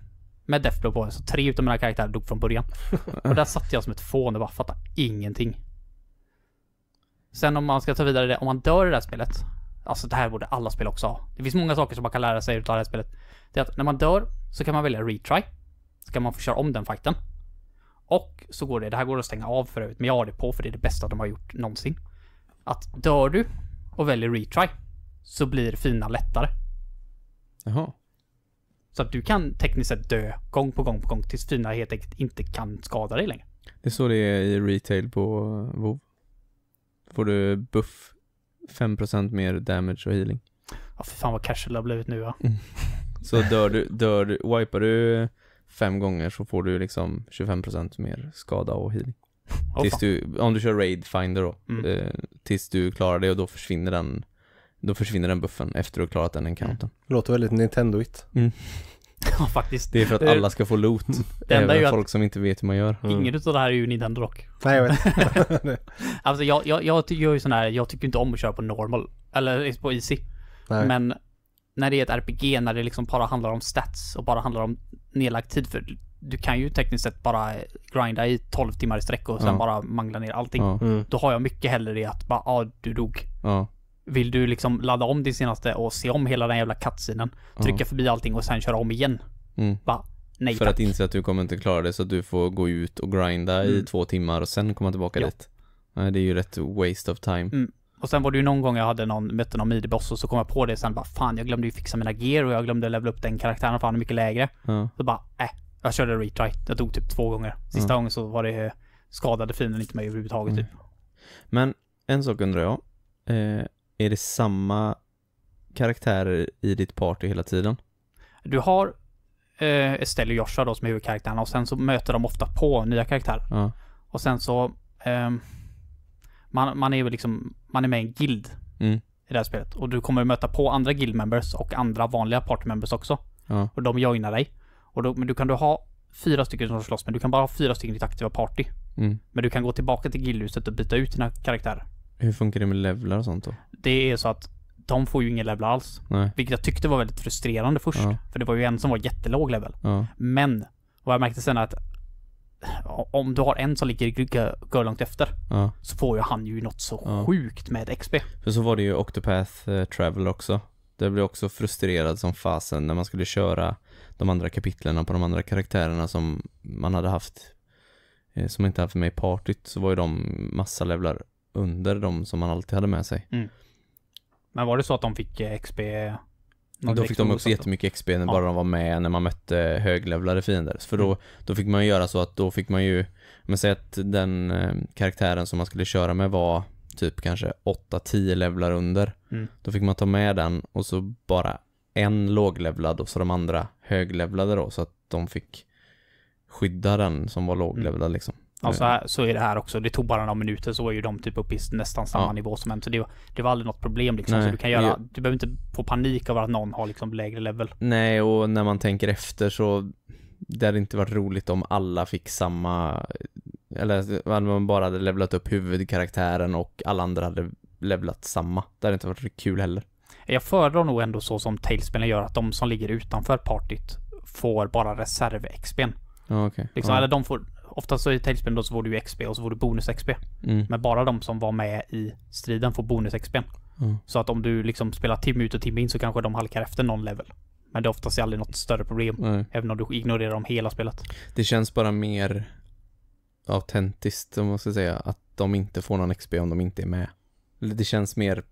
Med Deathblow på mig. Så tre utav mina karaktärer dog från början. och där satt jag som ett fån och bara fattade ingenting. Sen om man ska ta vidare det, om man dör i det här spelet. Alltså det här borde alla spel också ha. Det finns många saker som man kan lära sig utav det här spelet. Det är att när man dör så kan man välja retry. Så kan man få köra om den fighten. Och så går det, det här går att stänga av för övrigt, men jag har det på för det är det bästa de har gjort någonsin. Att dör du och väljer retry så blir fina lättare. Jaha. Så att du kan tekniskt sett dö gång på gång på gång tills fina helt enkelt inte kan skada dig längre. Det är så det är i retail på WoW får du buff 5% mer damage och healing. Ja, för fan vad casual det har blivit nu va. Mm. Så dör du, dör du, wipar du fem gånger så får du liksom 25% mer skada och healing. Oh, tills du, om du kör raid finder då, mm. eh, tills du klarar det och då försvinner den, då försvinner den buffen efter du har klarat den encounten. Mm. Låter väldigt Nintendoigt. Mm. Ja, faktiskt. Det är för att eh, alla ska få loot. Det enda även är ju folk att... som inte vet hur man gör. Mm. Inget utav det här är ju Nintendo dock. Nej, jag vet. alltså jag, jag, jag gör ju sån här, jag tycker inte om att köra på normal. Eller eh, på easy. Nej. Men när det är ett RPG, när det liksom bara handlar om stats och bara handlar om nedlagd tid. För du kan ju tekniskt sett bara eh, grinda i 12 timmar i sträck och sen ja. bara mangla ner allting. Mm. Då har jag mycket hellre det att bara, ja ah, du dog. Ja. Vill du liksom ladda om din senaste och se om hela den jävla kattsidan Trycka förbi allting och sen köra om igen. Mm. Va? Nej För tack. att inse att du kommer inte klara det så att du får gå ut och grinda mm. i två timmar och sen komma tillbaka ja. dit. Nej, det är ju rätt waste of time. Mm. Och sen var det ju någon gång jag hade någon, mötte någon midi-boss och så kom jag på det sen bara fan jag glömde ju fixa mina gear och jag glömde levela upp den karaktären för han är mycket lägre. Ja. Så bara äh, jag körde retry. Jag tog typ två gånger. Sista ja. gången så var det eh, skadade fienden inte mig överhuvudtaget mm. typ. Men en sak undrar jag. Eh, är det samma karaktärer i ditt party hela tiden? Du har eh, Estelle och Joshua då som är huvudkaraktärerna och sen så möter de ofta på nya karaktärer. Ja. Och sen så eh, man, man är ju liksom, man är med i en guild mm. i det här spelet. Och du kommer möta på andra guild members och andra vanliga party members också. Ja. Och de joinar dig. Och då, men du kan du ha fyra stycken som slåss, men du kan bara ha fyra stycken i ditt aktiva party. Mm. Men du kan gå tillbaka till guildhuset och byta ut dina karaktärer. Hur funkar det med levlar och sånt då? Det är så att de får ju ingen level alls. Nej. Vilket jag tyckte var väldigt frustrerande först. Ja. För det var ju en som var jättelåg level. Ja. Men, vad jag märkte sen är att om du har en som ligger går långt efter ja. så får ju han ju något så sjukt med XP. För så var det ju Octopath eh, Travel också. Det blev också frustrerad som fasen när man skulle köra de andra kapitlerna på de andra karaktärerna som man hade haft eh, som inte haft med i partyt så var ju de massa levlar under de som man alltid hade med sig. Mm. Men var det så att de fick eh, XP? Då fick de också jättemycket XP när ja. bara de var med när man mötte höglevlade fiender. För då, mm. då fick man göra så att då fick man ju, men säg att den eh, karaktären som man skulle köra med var typ kanske 8-10 levlar under. Mm. Då fick man ta med den och så bara en låglevlad och så de andra höglevlade då så att de fick skydda den som var låglevlad mm. liksom. Alltså här, så är det här också. Det tog bara några minuter så är ju de typ uppe i nästan samma ja. nivå som en. Så det, det var aldrig något problem liksom. så du kan göra, du behöver inte få panik över att någon har liksom lägre level. Nej, och när man tänker efter så det hade inte varit roligt om alla fick samma, eller om man bara hade levlat upp huvudkaraktären och alla andra hade levlat samma. Det hade inte varit kul heller. Jag föredrar nog ändå så som Talespelen gör, att de som ligger utanför partyt får bara reserv-XP'n. Ah, okay. liksom, ah. Eller de får, oftast så i Tailspin då så får du ju XP och så får du bonus XP. Mm. Men bara de som var med i striden får bonus XP. Mm. Så att om du liksom spelar timme ut och timme in så kanske de halkar efter någon level. Men det är oftast aldrig något större problem. Nej. Även om du ignorerar dem hela spelet. Det känns bara mer autentiskt om man ska säga. Att de inte får någon XP om de inte är med. Det känns mer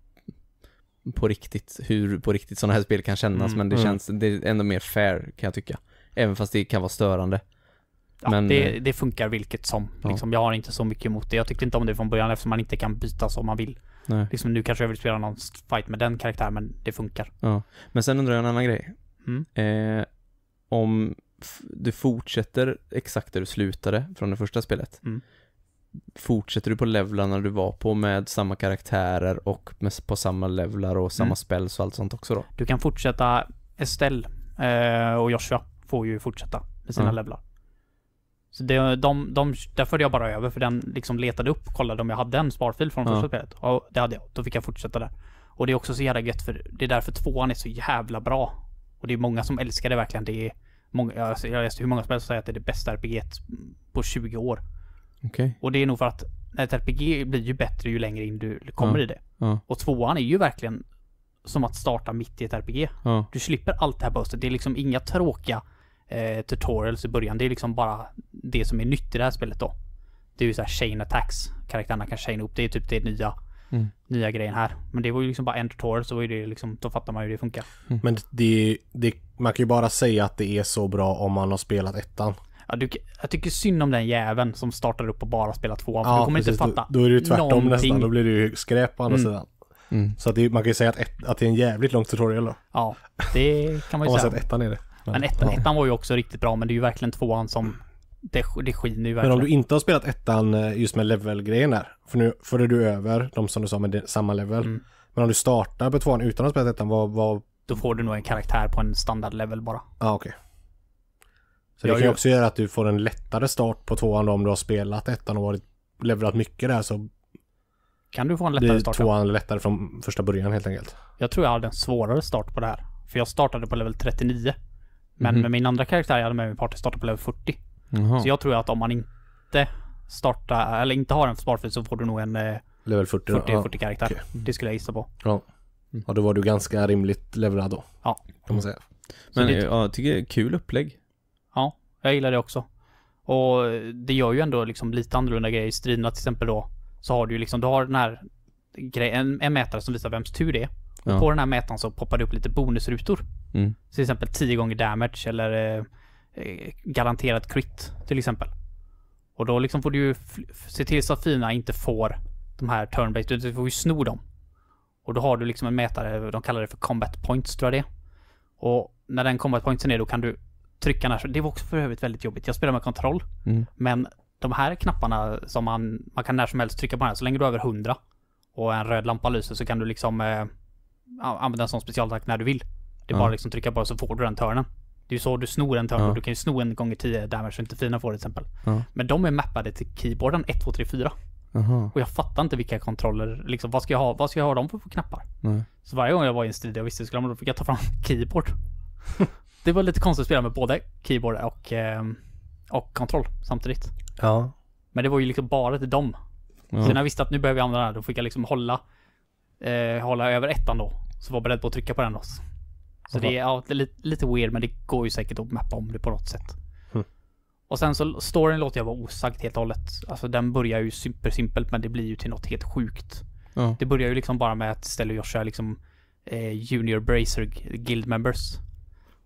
på riktigt hur på riktigt sådana här spel kan kännas. Mm. Men det mm. känns det är ändå mer fair kan jag tycka. Även fast det kan vara störande ja, men, det, eh, det, funkar vilket som. Ja. Liksom, jag har inte så mycket emot det. Jag tyckte inte om det från början eftersom man inte kan byta som man vill. Nej. Liksom, nu kanske jag vill spela någon fight med den karaktären men det funkar. Ja. Men sen undrar jag en annan grej. Mm. Eh, om du fortsätter exakt där du slutade från det första spelet. Mm. Fortsätter du på levlarna du var på med samma karaktärer och med, på samma levlar och samma mm. spells och allt sånt också då? Du kan fortsätta Estelle eh, och Joshua får ju fortsätta med sina mm. levlar. Så det, de, de, där förde jag bara över för den liksom letade upp, och kollade om jag hade en sparfil från första spelet. Och det hade jag. Då fick jag fortsätta där. Och det är också så jävla gött för det är därför tvåan är så jävla bra. Och det är många som älskar det verkligen. Det är många, jag, alltså, jag läste hur många som helst säger att det är det bästa RPG på 20 år. Okay. Och det är nog för att ett RPG blir ju bättre ju längre in du kommer ja. i det. Ja. Och tvåan är ju verkligen som att starta mitt i ett RPG. Ja. Du slipper allt det här bustet. Det är liksom inga tråkiga eh, tutorials i början. Det är liksom bara det som är nytt i det här spelet då. Det är ju såhär chain attacks. Karaktärerna kan chaina upp. Det är typ det nya, mm. nya grejen här. Men det var ju liksom bara en tutorial så var det liksom, då fattar man ju hur det funkar. Mm. Men det, det, man kan ju bara säga att det är så bra om man har spelat ettan. Ja, du, jag tycker synd om den jäveln som startar upp och bara spelar tvåan. Ja, du kommer precis. inte fatta Då, då är det ju tvärtom någonting. nästan. Då blir det ju skräp på andra mm. sidan. Mm. Så att det, man kan ju säga att, ett, att det är en jävligt lång tutorial då. Ja, det kan man ju säga. Om man säger att ettan är det. Men ettan, ettan var ju också riktigt bra, men det är ju verkligen tvåan som det, det skiner ju verkligen. Men om du inte har spelat ettan eh, just med levelgrejen där, för nu förde du över de som du sa med samma level. Mm. Men om du startar på tvåan utan att ha spelat ettan, vad, vad... Då får du nog en karaktär på en standardlevel bara. Ja, ah, okej. Okay. Så jag det kan ju också göra att du får en lättare start på tvåan då, om du har spelat ettan och varit levelat mycket där så kan du få en lättare start? Tvåan lättare från första början helt enkelt. Jag tror jag hade en svårare start på det här. För jag startade på level 39. Men mm med min andra karaktär jag hade med mig party startar på level 40. Jaha. Så jag tror att om man inte startar, eller inte har en sparfil så får du nog en eh, level 40, 40, 40 karaktär. Okay. Det skulle jag gissa på. Ja. Mm. ja, då var du ganska rimligt leverad då. Ja. Kan man säga. Men det, ja, jag tycker det är kul upplägg. Ja, jag gillar det också. Och det gör ju ändå liksom lite annorlunda grejer. I striderna till exempel då så har du ju liksom, du har den här grejen, en mätare som visar vems tur det är. Ja. På den här mätaren så poppar det upp lite bonusrutor. Mm. Till exempel 10 gånger damage eller eh, garanterat crit till exempel. Och då liksom får du ju se till så att fina inte får de här turnbait du får ju sno dem. Och då har du liksom en mätare, de kallar det för combat points tror jag det är. Och när den combat pointsen är då kan du trycka när Det var också för övrigt väldigt jobbigt. Jag spelar med kontroll. Mm. Men de här knapparna som man, man kan när som helst trycka på den här, så länge du har över 100 och en röd lampa lyser så kan du liksom eh, använda en sån specialattack när du vill. Det är ja. bara liksom trycka på så får du den törnen. Det är ju så du snor en törn. Ja. Du kan ju sno en gånger 10 damage så inte fina får till exempel. Ja. Men de är mappade till keyboarden 1, 2, 3, 4. Aha. Och jag fattar inte vilka kontroller, liksom vad ska jag ha, vad ska jag ha dem för, för knappar? Nej. Så varje gång jag var i en strid jag visste skulle då fick jag ta fram keyboard. det var lite konstigt att spela med både keyboard och, ehm, och kontroll samtidigt. Ja. Men det var ju liksom bara till dem. Ja. Så när jag visste att nu behöver jag använda den här, då fick jag liksom hålla eh, hålla över ettan då. Så var beredd på att trycka på den då. Så det är, ja, det är lite, weird men det går ju säkert att mappa om det på något sätt. Mm. Och sen så storyn låter jag vara osagt helt och hållet. Alltså den börjar ju supersimpelt men det blir ju till något helt sjukt. Mm. Det börjar ju liksom bara med att Stello och Joshua är liksom eh, Junior Bracer Guild Members.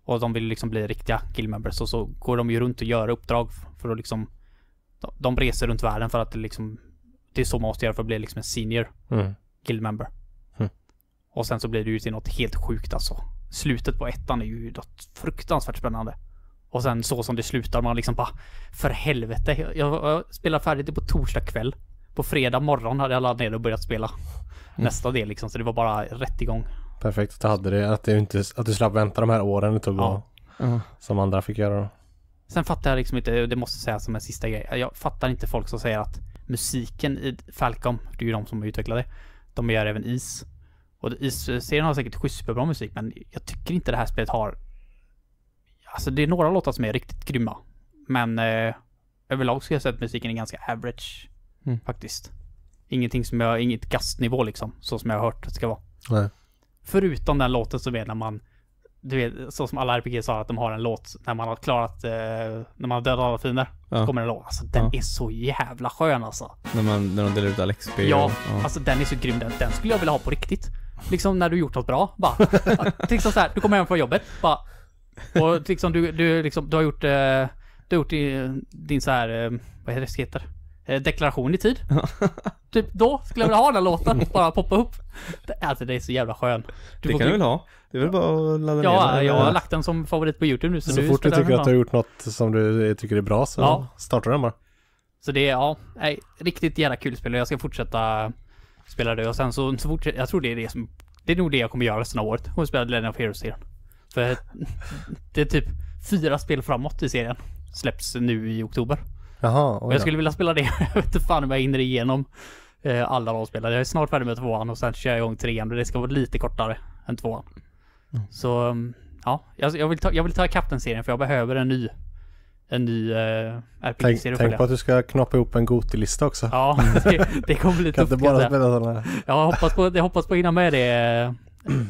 Och de vill liksom bli riktiga Guild Members och så går de ju runt och gör uppdrag för att liksom de reser runt världen för att det liksom det är så man måste göra för att bli liksom en senior mm. guild member. Och sen så blir det ju till något helt sjukt alltså. Slutet på ettan är ju något fruktansvärt spännande. Och sen så som det slutar, man liksom bara för helvete. Jag, jag spelade färdigt det på torsdag kväll. På fredag morgon hade jag laddat ner och börjat spela mm. nästa del liksom, så det var bara rätt igång. Perfekt att du hade det, att du, inte, att du slapp vänta de här åren det tog ja. och, mm. som andra fick göra då. Sen fattar jag liksom inte, det måste sägas som en sista grej, jag fattar inte folk som säger att musiken i Falcom, det är ju de som har utvecklat det, de gör även is. Och serien har säkert superbra musik, men jag tycker inte det här spelet har... Alltså det är några låtar som är riktigt grymma. Men eh, överlag skulle jag säga att musiken är ganska average. Mm. Faktiskt. Ingenting som jag, inget gastnivå liksom, så som jag har hört att det ska vara. Nej. Förutom den låten som är när man, du vet, så som alla RPG sa att de har en låt när man har klarat, eh, när man har dödat alla fiender. Ja. Så kommer en låt. Alltså den ja. är så jävla skön alltså. När, man, när de delar ut Alex Ja, ja, alltså den är så grym. Den, den skulle jag vilja ha på riktigt. Liksom när du gjort något bra. Bara, liksom så här, du kommer hem från jobbet. Bara, och liksom du, du, liksom, du har gjort, eh, du har gjort din, din så här, eh, vad heter det, eh, heter? deklaration i tid. typ då skulle jag vilja ha den låten, bara poppa upp. alltså det är så jävla skön. Du det kan du väl ha? Det är väl bara att ladda ja, ner den? Ja, jag har lagt den som favorit på YouTube nu. Så, så fort du tycker att du har gjort något som du tycker är bra så ja. startar den bara. Så det är, ja, riktigt jävla kul spel och jag ska fortsätta Spelade och sen så, så fort, jag tror det är det som, det är nog det jag kommer göra resten av året. Kommer spela Legend of Heroes-serien. För det är typ fyra spel framåt i serien. Släpps nu i oktober. Jaha, och Jag skulle vilja spela det, jag vet inte fan om jag hinner igenom eh, alla de spelen. Jag är snart färdig med tvåan och sen kör jag igång trean och det ska vara lite kortare än tvåan. Mm. Så, mm, ja. Jag, jag, vill ta, jag vill ta ikapp den serien för jag behöver en ny en ny eh, RPG-serie Tänk, tänk på att du ska knoppa ihop en Gotilista också. Ja, det, det kommer bli tufft. kan inte bara spela sådana. Jag hoppas på, jag hoppas på att hinna med det.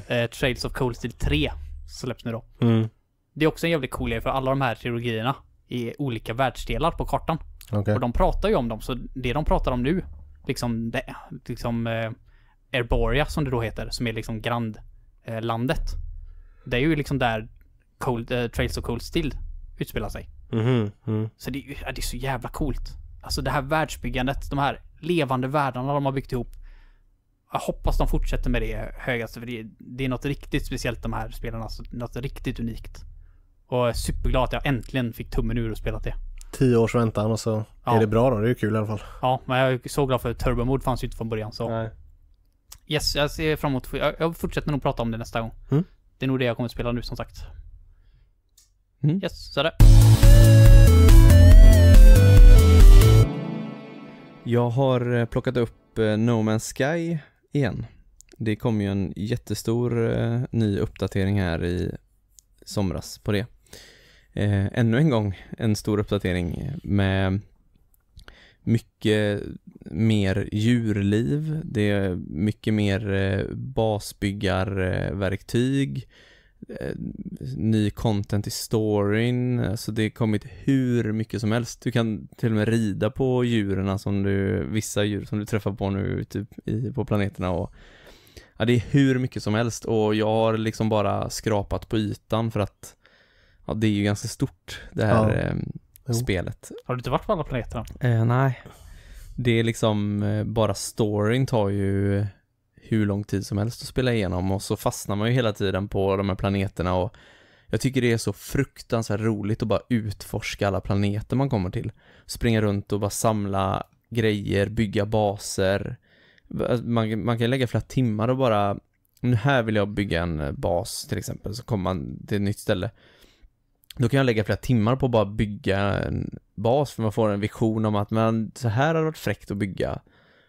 Eh, Trails of Cold Steel 3 släpps nu då. Mm. Det är också en jävligt cool grej för alla de här trilogierna är olika världsdelar på kartan. Okay. Och de pratar ju om dem, så det de pratar om nu, liksom, det, liksom eh, Erboria som det då heter, som är liksom grandlandet. Eh, det är ju liksom där Cold, eh, Trails of Cold Steel utspelar sig. Mm, mm. Så det, är det är så jävla coolt. Alltså det här världsbyggandet, de här levande världarna de har byggt ihop. Jag hoppas de fortsätter med det högaste, alltså, för det, det är något riktigt speciellt de här spelarna. Alltså, något riktigt unikt. Och jag är superglad att jag äntligen fick tummen ur och spelat det. Tio års väntan och så ja. är det bra då. Det är ju kul i alla fall. Ja, men jag är så glad för Turbo Mode fanns ju inte från början så. Nej. Yes, jag ser fram emot. Jag, jag fortsätter nog prata om det nästa gång. Mm. Det är nog det jag kommer att spela nu som sagt. Mm. Yes, så är det. Jag har eh, plockat upp eh, No Man's Sky igen. Det kom ju en jättestor eh, ny uppdatering här i somras på det. ännu en gång en stor uppdatering med mycket mer djurliv. Det är mycket mer basbyggarverktyg. Eh, Eh, ny content i storyn. Alltså det har kommit hur mycket som helst. Du kan till och med rida på djuren som du, vissa djur som du träffar på nu typ i, på planeterna och ja, det är hur mycket som helst och jag har liksom bara skrapat på ytan för att ja, det är ju ganska stort det här ja. eh, spelet. Har du inte varit på alla planeterna? Eh, nej. Det är liksom eh, bara storyn tar ju hur lång tid som helst att spela igenom och så fastnar man ju hela tiden på de här planeterna och jag tycker det är så fruktansvärt roligt att bara utforska alla planeter man kommer till. Springa runt och bara samla grejer, bygga baser. Alltså, man, man kan lägga flera timmar och bara, nu här vill jag bygga en eh, bas till exempel, så kommer man till ett nytt ställe. Då kan jag lägga flera timmar på att bara bygga en bas, för man får en vision om att men, så här har det varit fräckt att bygga.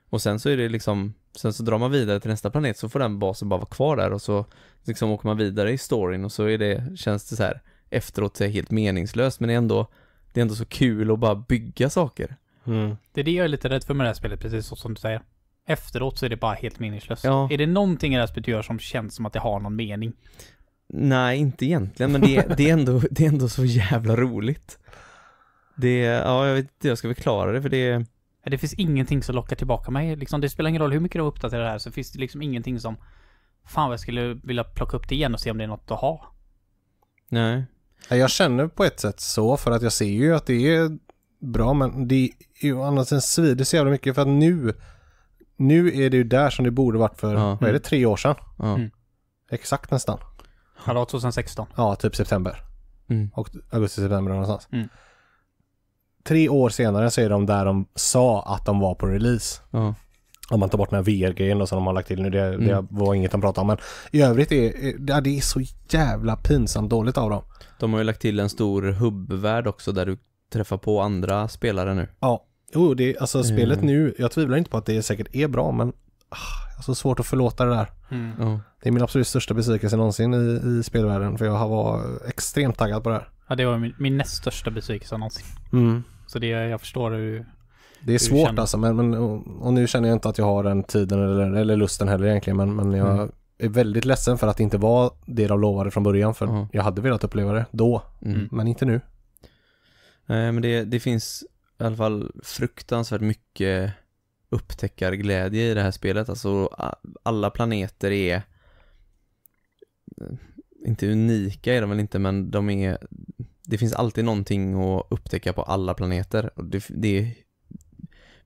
Och sen så är det liksom Sen så drar man vidare till nästa planet så får den basen bara vara kvar där och så liksom åker man vidare i storyn och så är det, känns det så här efteråt så är helt meningslöst men det är ändå det är ändå så kul att bara bygga saker. Mm. Det är det jag är lite rädd för med det här spelet, precis så som du säger. Efteråt så är det bara helt meningslöst. Ja. Är det någonting i det här spelet gör som känns som att det har någon mening? Nej, inte egentligen, men det, det, är, ändå, det är ändå så jävla roligt. Det, ja jag vet inte jag ska förklara det för det det finns ingenting som lockar tillbaka mig. Liksom, det spelar ingen roll hur mycket de uppdaterar det här så finns det liksom ingenting som... Fan vad jag skulle vilja plocka upp det igen och se om det är något att ha. Nej. Jag känner på ett sätt så för att jag ser ju att det är bra men det är ju annars sen svider så jävla mycket för att nu nu är det ju där som det borde varit för, ja. vad är det, tre år sedan? Mm. Exakt nästan. Ja, det var 2016. Ja, typ september. Mm. Och augusti, september någonstans. Mm tre år senare så är de där de sa att de var på release. Ja. Om man tar bort den här VR-grejen som de har lagt till nu, det, mm. det var inget de pratade om. Men i övrigt är ja, det är så jävla pinsamt dåligt av dem. De har ju lagt till en stor hubbvärld också där du träffar på andra spelare nu. Ja, jo, det, alltså spelet mm. nu, jag tvivlar inte på att det säkert är bra men ah, Alltså svårt att förlåta det där. Mm. Det är min absolut största besvikelse någonsin i, i spelvärlden för jag var extremt taggad på det här. Ja, det var min, min näst största besvikelse någonsin. Mm. Så det, jag förstår hur Det är svårt alltså, men, men och, och, nu känner jag inte att jag har den tiden eller, eller lusten heller egentligen, men, men jag mm. är väldigt ledsen för att det inte var det de lovade från början, för mm. jag hade velat uppleva det då, mm. Mm. men inte nu. Nej, men det, det finns i alla fall fruktansvärt mycket upptäckarglädje i det här spelet. Alltså alla planeter är eh, inte unika är de väl inte men de är det finns alltid någonting att upptäcka på alla planeter. Och det, det är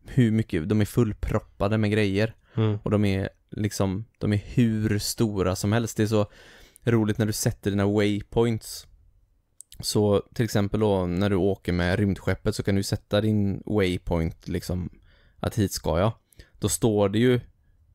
hur mycket, de är fullproppade med grejer. Mm. Och de är liksom, de är hur stora som helst. Det är så roligt när du sätter dina waypoints. Så till exempel då när du åker med rymdskeppet så kan du sätta din waypoint liksom att hit ska jag. Då står det ju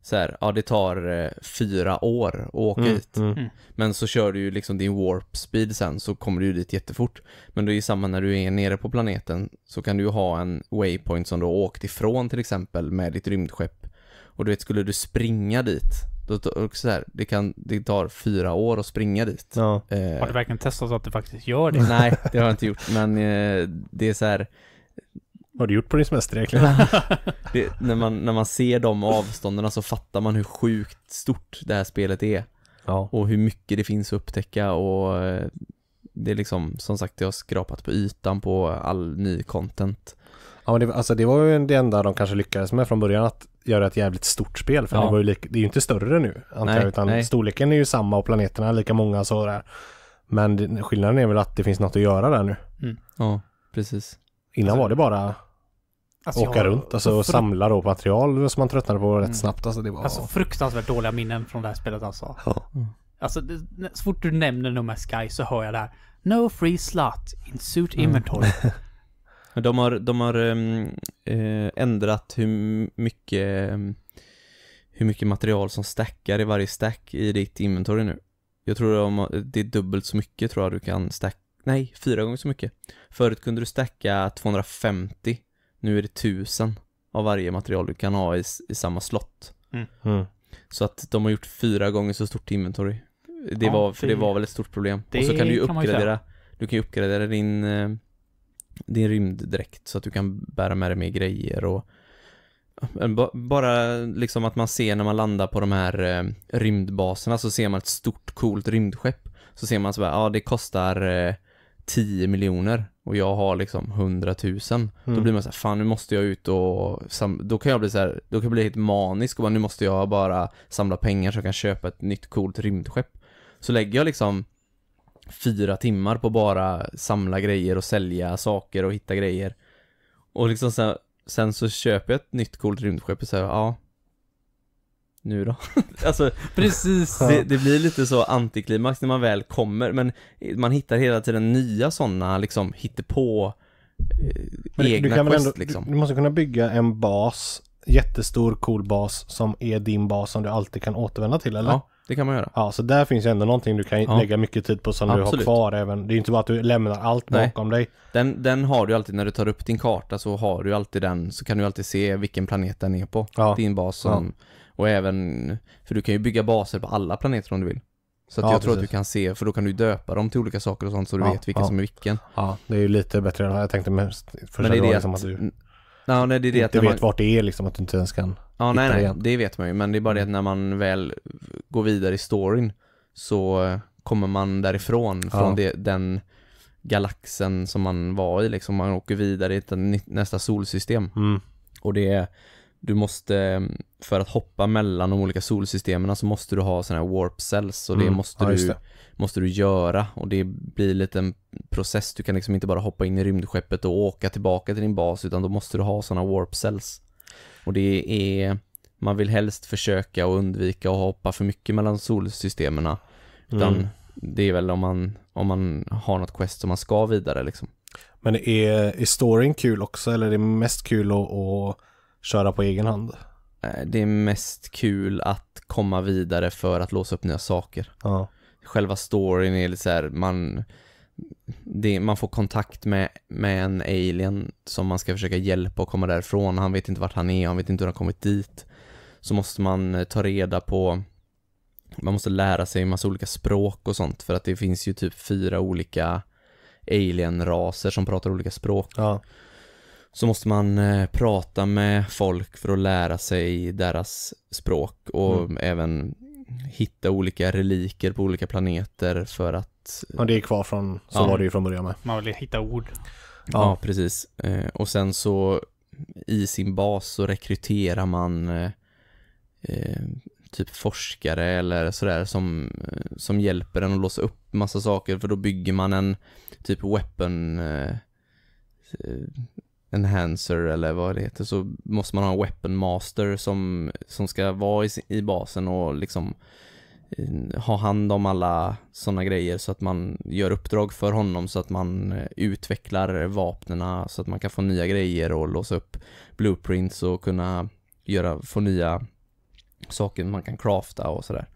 så här, ja det tar eh, fyra år att åka mm, hit. Mm. mm. Men så kör du ju liksom din warp speed sen så kommer du ju dit jättefort. Men det är ju samma när du är nere på planeten så kan du ju ha en waypoint som du har åkt ifrån till exempel med ditt rymdskepp. Och du vet, skulle du springa dit då, också så här, det, kan, det tar fyra år att springa dit. Ja. Eh, har du verkligen testat så att du faktiskt gör det? Nej, det har jag inte gjort. Men eh, det är så här, vad har du gjort på din semester egentligen? det, när, man, när man ser de avstånden så alltså fattar man hur sjukt stort det här spelet är. Ja. Och hur mycket det finns att upptäcka och eh, det är liksom, som sagt, jag har skrapat på ytan på all ny content. Ja, men det, alltså det var ju det enda de kanske lyckades med från början, att göra ett jävligt stort spel. För ja. det, var ju lika, det är ju inte större nu, antar jag, utan nej. storleken är ju samma och planeterna är lika många sådär. Men skillnaden är väl att det finns något att göra där nu. Mm. Ja, precis. Innan alltså, var det bara alltså, åka runt alltså, och alltså, samla då material som man tröttnade på rätt mm. snabbt. Alltså, det var... alltså fruktansvärt dåliga minnen från det här spelet alltså. Ja. Mm. Alltså det, så fort du nämner No Man's Sky så hör jag där No free slot in suit mm. inventory. Mm. de har, de har um, ändrat hur mycket ehm, hur mycket material som stackar i varje stack i ditt inventory nu. Jag tror det är dubbelt så mycket tror jag du kan stacka Nej, fyra gånger så mycket. Förut kunde du stacka 250. Nu är det 1000 av varje material du kan ha i, i samma slott. Mm. mm. Så att de har gjort fyra gånger så stort inventory. Det, ja, var, för det, det var väl ett stort problem. Och så kan du ju uppgradera, du kan ju uppgradera din, eh, din rymddräkt så att du kan bära med dig mer grejer och bara liksom att man ser när man landar på de här eh, rymdbaserna så ser man ett stort coolt rymdskepp. Så ser man så här, ja det kostar eh, 10 miljoner och jag har liksom 100 000 mm. Då blir man så här, fan nu måste jag ut och Då kan jag bli så här, då kan jag bli helt manisk och bara, nu måste jag bara samla pengar så jag kan köpa ett nytt coolt rymdskepp Så lägger jag liksom fyra timmar på bara samla grejer och sälja saker och hitta grejer Och liksom så här, sen så köper jag ett nytt coolt rymdskepp och säger ja nu då? alltså, precis. Det, det, blir lite så antiklimax när man väl kommer, men man hittar hela tiden nya sådana liksom hittepå eh, egna du, kan quest ändå, liksom. Du, du måste kunna bygga en bas, jättestor cool bas som är din bas som du alltid kan återvända till eller? Ja. Det kan man göra. Ja, så där finns ju ändå någonting du kan ja. lägga mycket tid på som Absolut. du har kvar även. Det är ju inte bara att du lämnar allt Nej. bakom dig. Den, den har du alltid när du tar upp din karta så har du alltid den, så kan du alltid se vilken planet den är på. Ja. Din bas som ja. Och även, för du kan ju bygga baser på alla planeter om du vill. Så att ja, jag tror att du kan se, för då kan du döpa dem till olika saker och sånt så du ja, vet vilken ja. som är vilken. Ja, det är ju lite bättre än jag tänkte mest första men det är det liksom att, att du no, nej, det är det inte att vet man... vart det är liksom, att du inte ens kan Ja, nej, nej, igen. det vet man ju, men det är bara det att mm. när man väl går vidare i storyn så eh, kommer man därifrån, från det, den galaxen som man var i liksom, man åker vidare i nästa solsystem. Mm. Och det är du måste, mm, för att hoppa mellan de olika solsystemen så måste du ha sådana här warp cells och det, mm, måste, ja, du, det. måste du göra och det blir lite en process. Du kan liksom inte bara hoppa in i rymdskeppet och åka tillbaka till din bas utan då måste du ha sådana warp cells. Och det är, man vill helst försöka och undvika att hoppa för mycket mellan solsystemen. Utan mm. det är väl om man, om man har något quest som man ska vidare liksom. Men är, är storyn kul också eller är det mest kul att köra på egen hand? Eh, det är mest kul att komma vidare för att låsa upp nya saker. Ja. Själva storyn är lite så här, man, det, man får kontakt med, med en alien som man ska försöka hjälpa att komma därifrån. Han vet inte vart han är, han vet inte hur han kommit dit. Så måste man eh, ta reda på, man måste lära sig en massa olika språk och sånt för att det finns ju typ fyra olika alien-raser som pratar olika språk. Ja så måste man eh, prata med folk för att lära sig deras språk och mm. även hitta olika reliker på olika planeter för att... Eh, ja, det är kvar från, så ja. var det ju från början med. Man vill hitta ord. Ja, ja precis. Eh, och sen så i sin bas så rekryterar man eh, typ forskare eller sådär som, som hjälper en att låsa upp massa saker för då bygger man en typ weapon eh, enhancer eller vad det heter så måste man ha en weapon master som, som ska vara i, i basen och liksom eh, ha hand om alla sådana grejer så att man gör uppdrag för honom så att man eh, utvecklar vapnena så att man kan få nya grejer och låsa upp blueprints och kunna göra, få nya saker man kan crafta och sådär.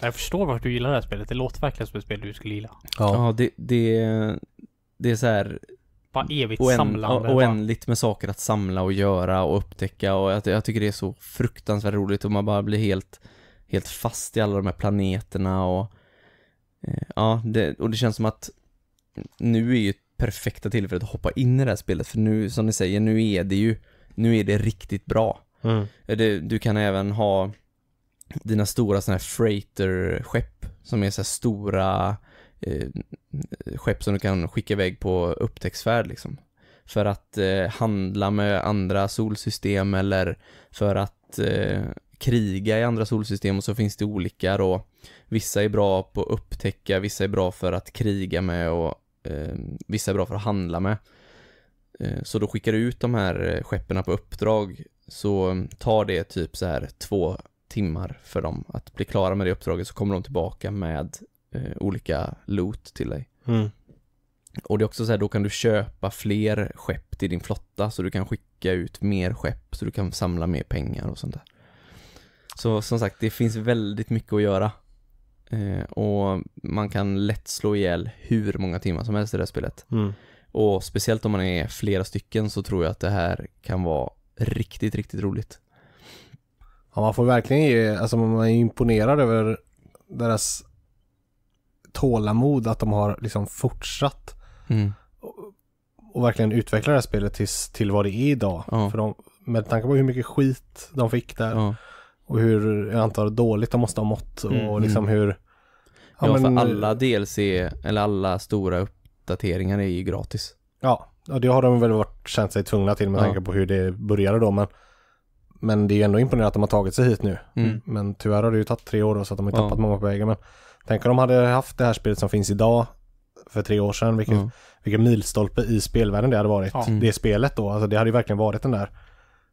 Jag förstår varför du gillar det här spelet. Det låter verkligen som ett spel du skulle gilla. Ja, ja det, det, det är så här bara evigt oänd, samlande. Oändligt med saker att samla och göra och upptäcka och jag, jag tycker det är så fruktansvärt roligt och man bara blir helt, helt fast i alla de här planeterna och eh, Ja, det, och det känns som att nu är ju perfekta tillfället att hoppa in i det här spelet för nu, som ni säger, nu är det ju, nu är det riktigt bra. Mm. Eh, det, du kan även ha dina stora sådana här freighter-skepp som är så stora eh, skepp som du kan skicka iväg på upptäcktsfärd liksom. För att eh, handla med andra solsystem eller för att eh, kriga i andra solsystem och så finns det olika då. Vissa är bra på att upptäcka, vissa är bra för att kriga med och eh, vissa är bra för att handla med. Eh, så då skickar du ut de här eh, skeppen på uppdrag så tar det typ så här två timmar för dem att bli klara med det uppdraget så kommer de tillbaka med eh, olika loot till dig. Mm. Och det är också så här, då kan du köpa fler skepp till din flotta så du kan skicka ut mer skepp så du kan samla mer pengar och sånt där. Så som sagt, det finns väldigt mycket att göra. Eh, och man kan lätt slå ihjäl hur många timmar som helst i det här spelet. Mm. Och speciellt om man är flera stycken så tror jag att det här kan vara riktigt, riktigt roligt. Ja, man får verkligen ge, alltså man är imponerad över deras tålamod att de har liksom fortsatt mm. och, och, verkligen utveckla det här spelet tills, till vad det är idag. Ja. För de, med tanke på hur mycket skit de fick där ja. och hur, jag antar, dåligt de måste ha mått och mm. liksom mm. hur... Ja, ja men, för alla DLC, eller alla stora uppdateringar är ju gratis. Ja, och det har de väl varit, känt sig tvungna till med tanke på hur det började då, men men det är ju ändå imponerande att de har tagit sig hit nu. Mm. Men tyvärr har det ju tagit tre år då, så att de har tappat många på vägen. Men Tänk om de hade haft det här spelet som finns idag för tre år sedan. Vilken, mm. vilken milstolpe i spelvärlden det hade varit. Ja. Det spelet då. Alltså det hade ju verkligen varit den där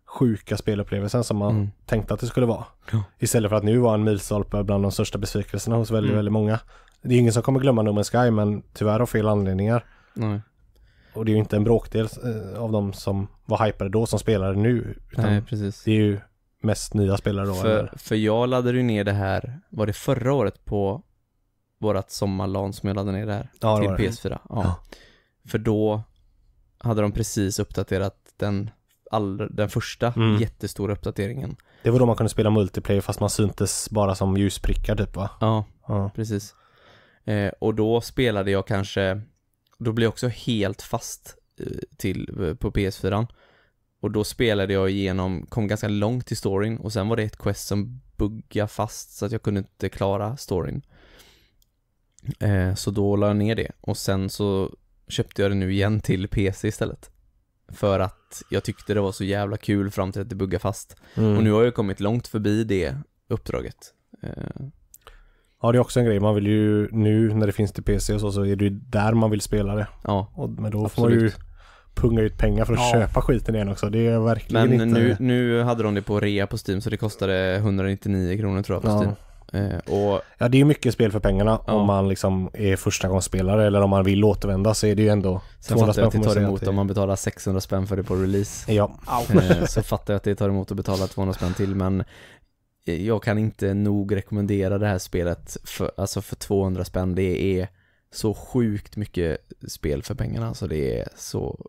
sjuka spelupplevelsen som man mm. tänkte att det skulle vara. Ja. Istället för att nu vara en milstolpe bland de största besvikelserna hos väldigt, mm. väldigt många. Det är ingen som kommer glömma No Man's Sky men tyvärr av fel anledningar. Nej. Och det är ju inte en bråkdel eh, av de som var hypade då som spelar nu. Nej, precis. Det är ju mest nya spelare då. För, för jag laddade ju ner det här, var det förra året på vårat sommarlan som jag laddade ner där ja, det till det. PS4. Ja. ja. För då hade de precis uppdaterat den, all, den första mm. jättestora uppdateringen. Det var då man kunde spela multiplayer fast man syntes bara som ljusprickar typ va? Ja, ja. precis. Eh, och då spelade jag kanske, då blev jag också helt fast eh, till, eh, på PS4. Och då spelade jag igenom, kom ganska långt i storyn och sen var det ett quest som buggade fast så att jag kunde inte klara storyn. Eh, så då la jag ner det och sen så köpte jag det nu igen till PC istället. För att jag tyckte det var så jävla kul fram till att det buggade fast. Mm. Och nu har jag kommit långt förbi det uppdraget. Eh. Ja, det är också en grej. Man vill ju nu när det finns till PC och så, så är det ju där man vill spela det. Ja, och, Men då absolut. får man ju punga ut pengar för att ja. köpa skiten igen också. Det är verkligen men inte... Men nu, nu hade de det på rea på Steam så det kostade 199 kronor tror jag på ja. Steam. Eh, och... Ja, det är ju mycket spel för pengarna ja. om man liksom är förstagångsspelare eller om man vill återvända så är det ju ändå Sen fattar jag att det tar emot till... om man betalar 600 spänn för det på release. Ja. Eh, så fattar jag att det tar emot att betala 200 spänn till men eh, jag kan inte nog rekommendera det här spelet för, alltså för 200 spänn. Det är så sjukt mycket spel för pengarna. Så det är så,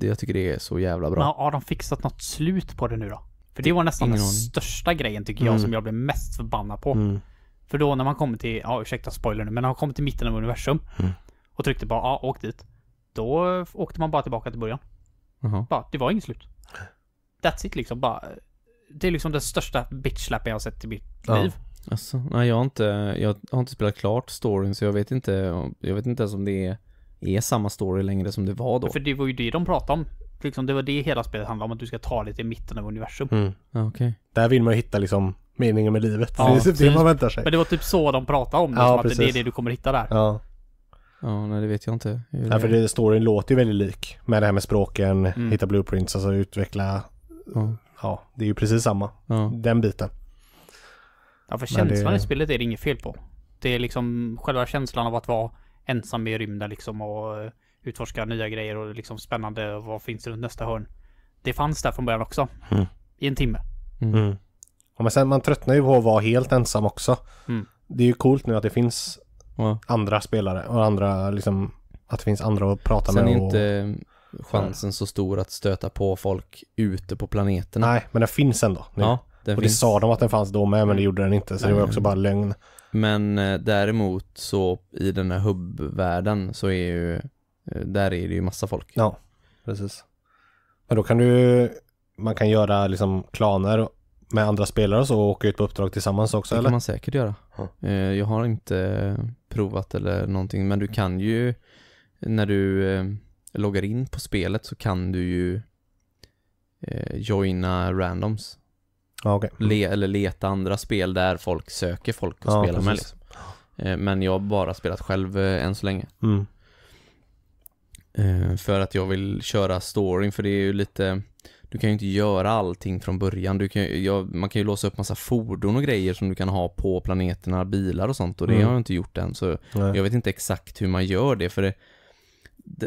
jag tycker det är så jävla bra. Men har de fixat något slut på det nu då? För det var nästan den största grejen tycker jag mm. som jag blev mest förbannad på. Mm. För då när man kommer till, ja ursäkta spoiler nu, men när man kommer till mitten av universum mm. och tryckte bara ja, åk dit. Då åkte man bara tillbaka till början. Uh-huh. Bara, det var inget slut. That's it liksom. Bara, det är liksom den största bitchlappen jag har sett i mitt ja. liv. Alltså, nej jag har inte, jag har inte spelat klart storyn så jag vet inte, jag vet inte ens om det är, är samma story längre som det var då. För det var ju det de pratade om Liksom, det var det hela spelet handlade om, att du ska ta dig till mitten av universum. Mm. Okay. Där vill man ju hitta liksom meningen med livet. Ja, det är typ det man väntar sig. Men det var typ så de pratade om det, ja, som precis. att det är det du kommer hitta där. Ja. Ja, nej det vet jag inte. nej, för det, storyn låter ju väldigt lik med det här med språken, mm. hitta blueprints, alltså utveckla. Ja. ja. det är ju precis samma. Ja. Den biten. Ja, för Men känslan det... i spelet är det inget fel på. Det är liksom själva känslan av att vara ensam i rymden liksom och eh, utforska nya grejer och liksom spännande och vad finns runt nästa hörn. Det fanns där från början också. Mm. I en timme. Mm. mm. Ja, men sen man tröttnar ju på att vara helt ensam också. Mm. Det är ju coolt nu att det finns ja. andra spelare och andra liksom att det finns andra att prata sen med. Sen är inte och... chansen så stor att stöta på folk ute på planeten Nej, men den finns ändå nu. Ja, den och finns. det sa de att den fanns då med, men det mm. gjorde den inte, så Nej. det var också bara lögn. Men eh, däremot så i den här hubbvärlden så är ju Eh, där är det ju massa folk. Ja, precis. Men då kan du, man kan göra liksom klaner med andra spelare och så och åka ut på uppdrag tillsammans också det eller? Det kan man säkert göra. Mm. Jag har inte provat eller någonting men du kan ju när du eh, loggar in på spelet så kan du ju joina randoms. Ja okay. Le eller leta andra spel där folk söker folk att ah, spela precis. med. Liksom. Men jag har bara spelat själv än så länge. Mm. Eh, för att jag vill köra storyn, för det är ju lite Du kan ju inte göra allting från början. Du kan, ja, man kan ju låsa upp massa fordon och grejer som du kan ha på planeterna, bilar och sånt och det mm. har jag inte gjort än. Så Nej. jag vet inte exakt hur man gör det för det,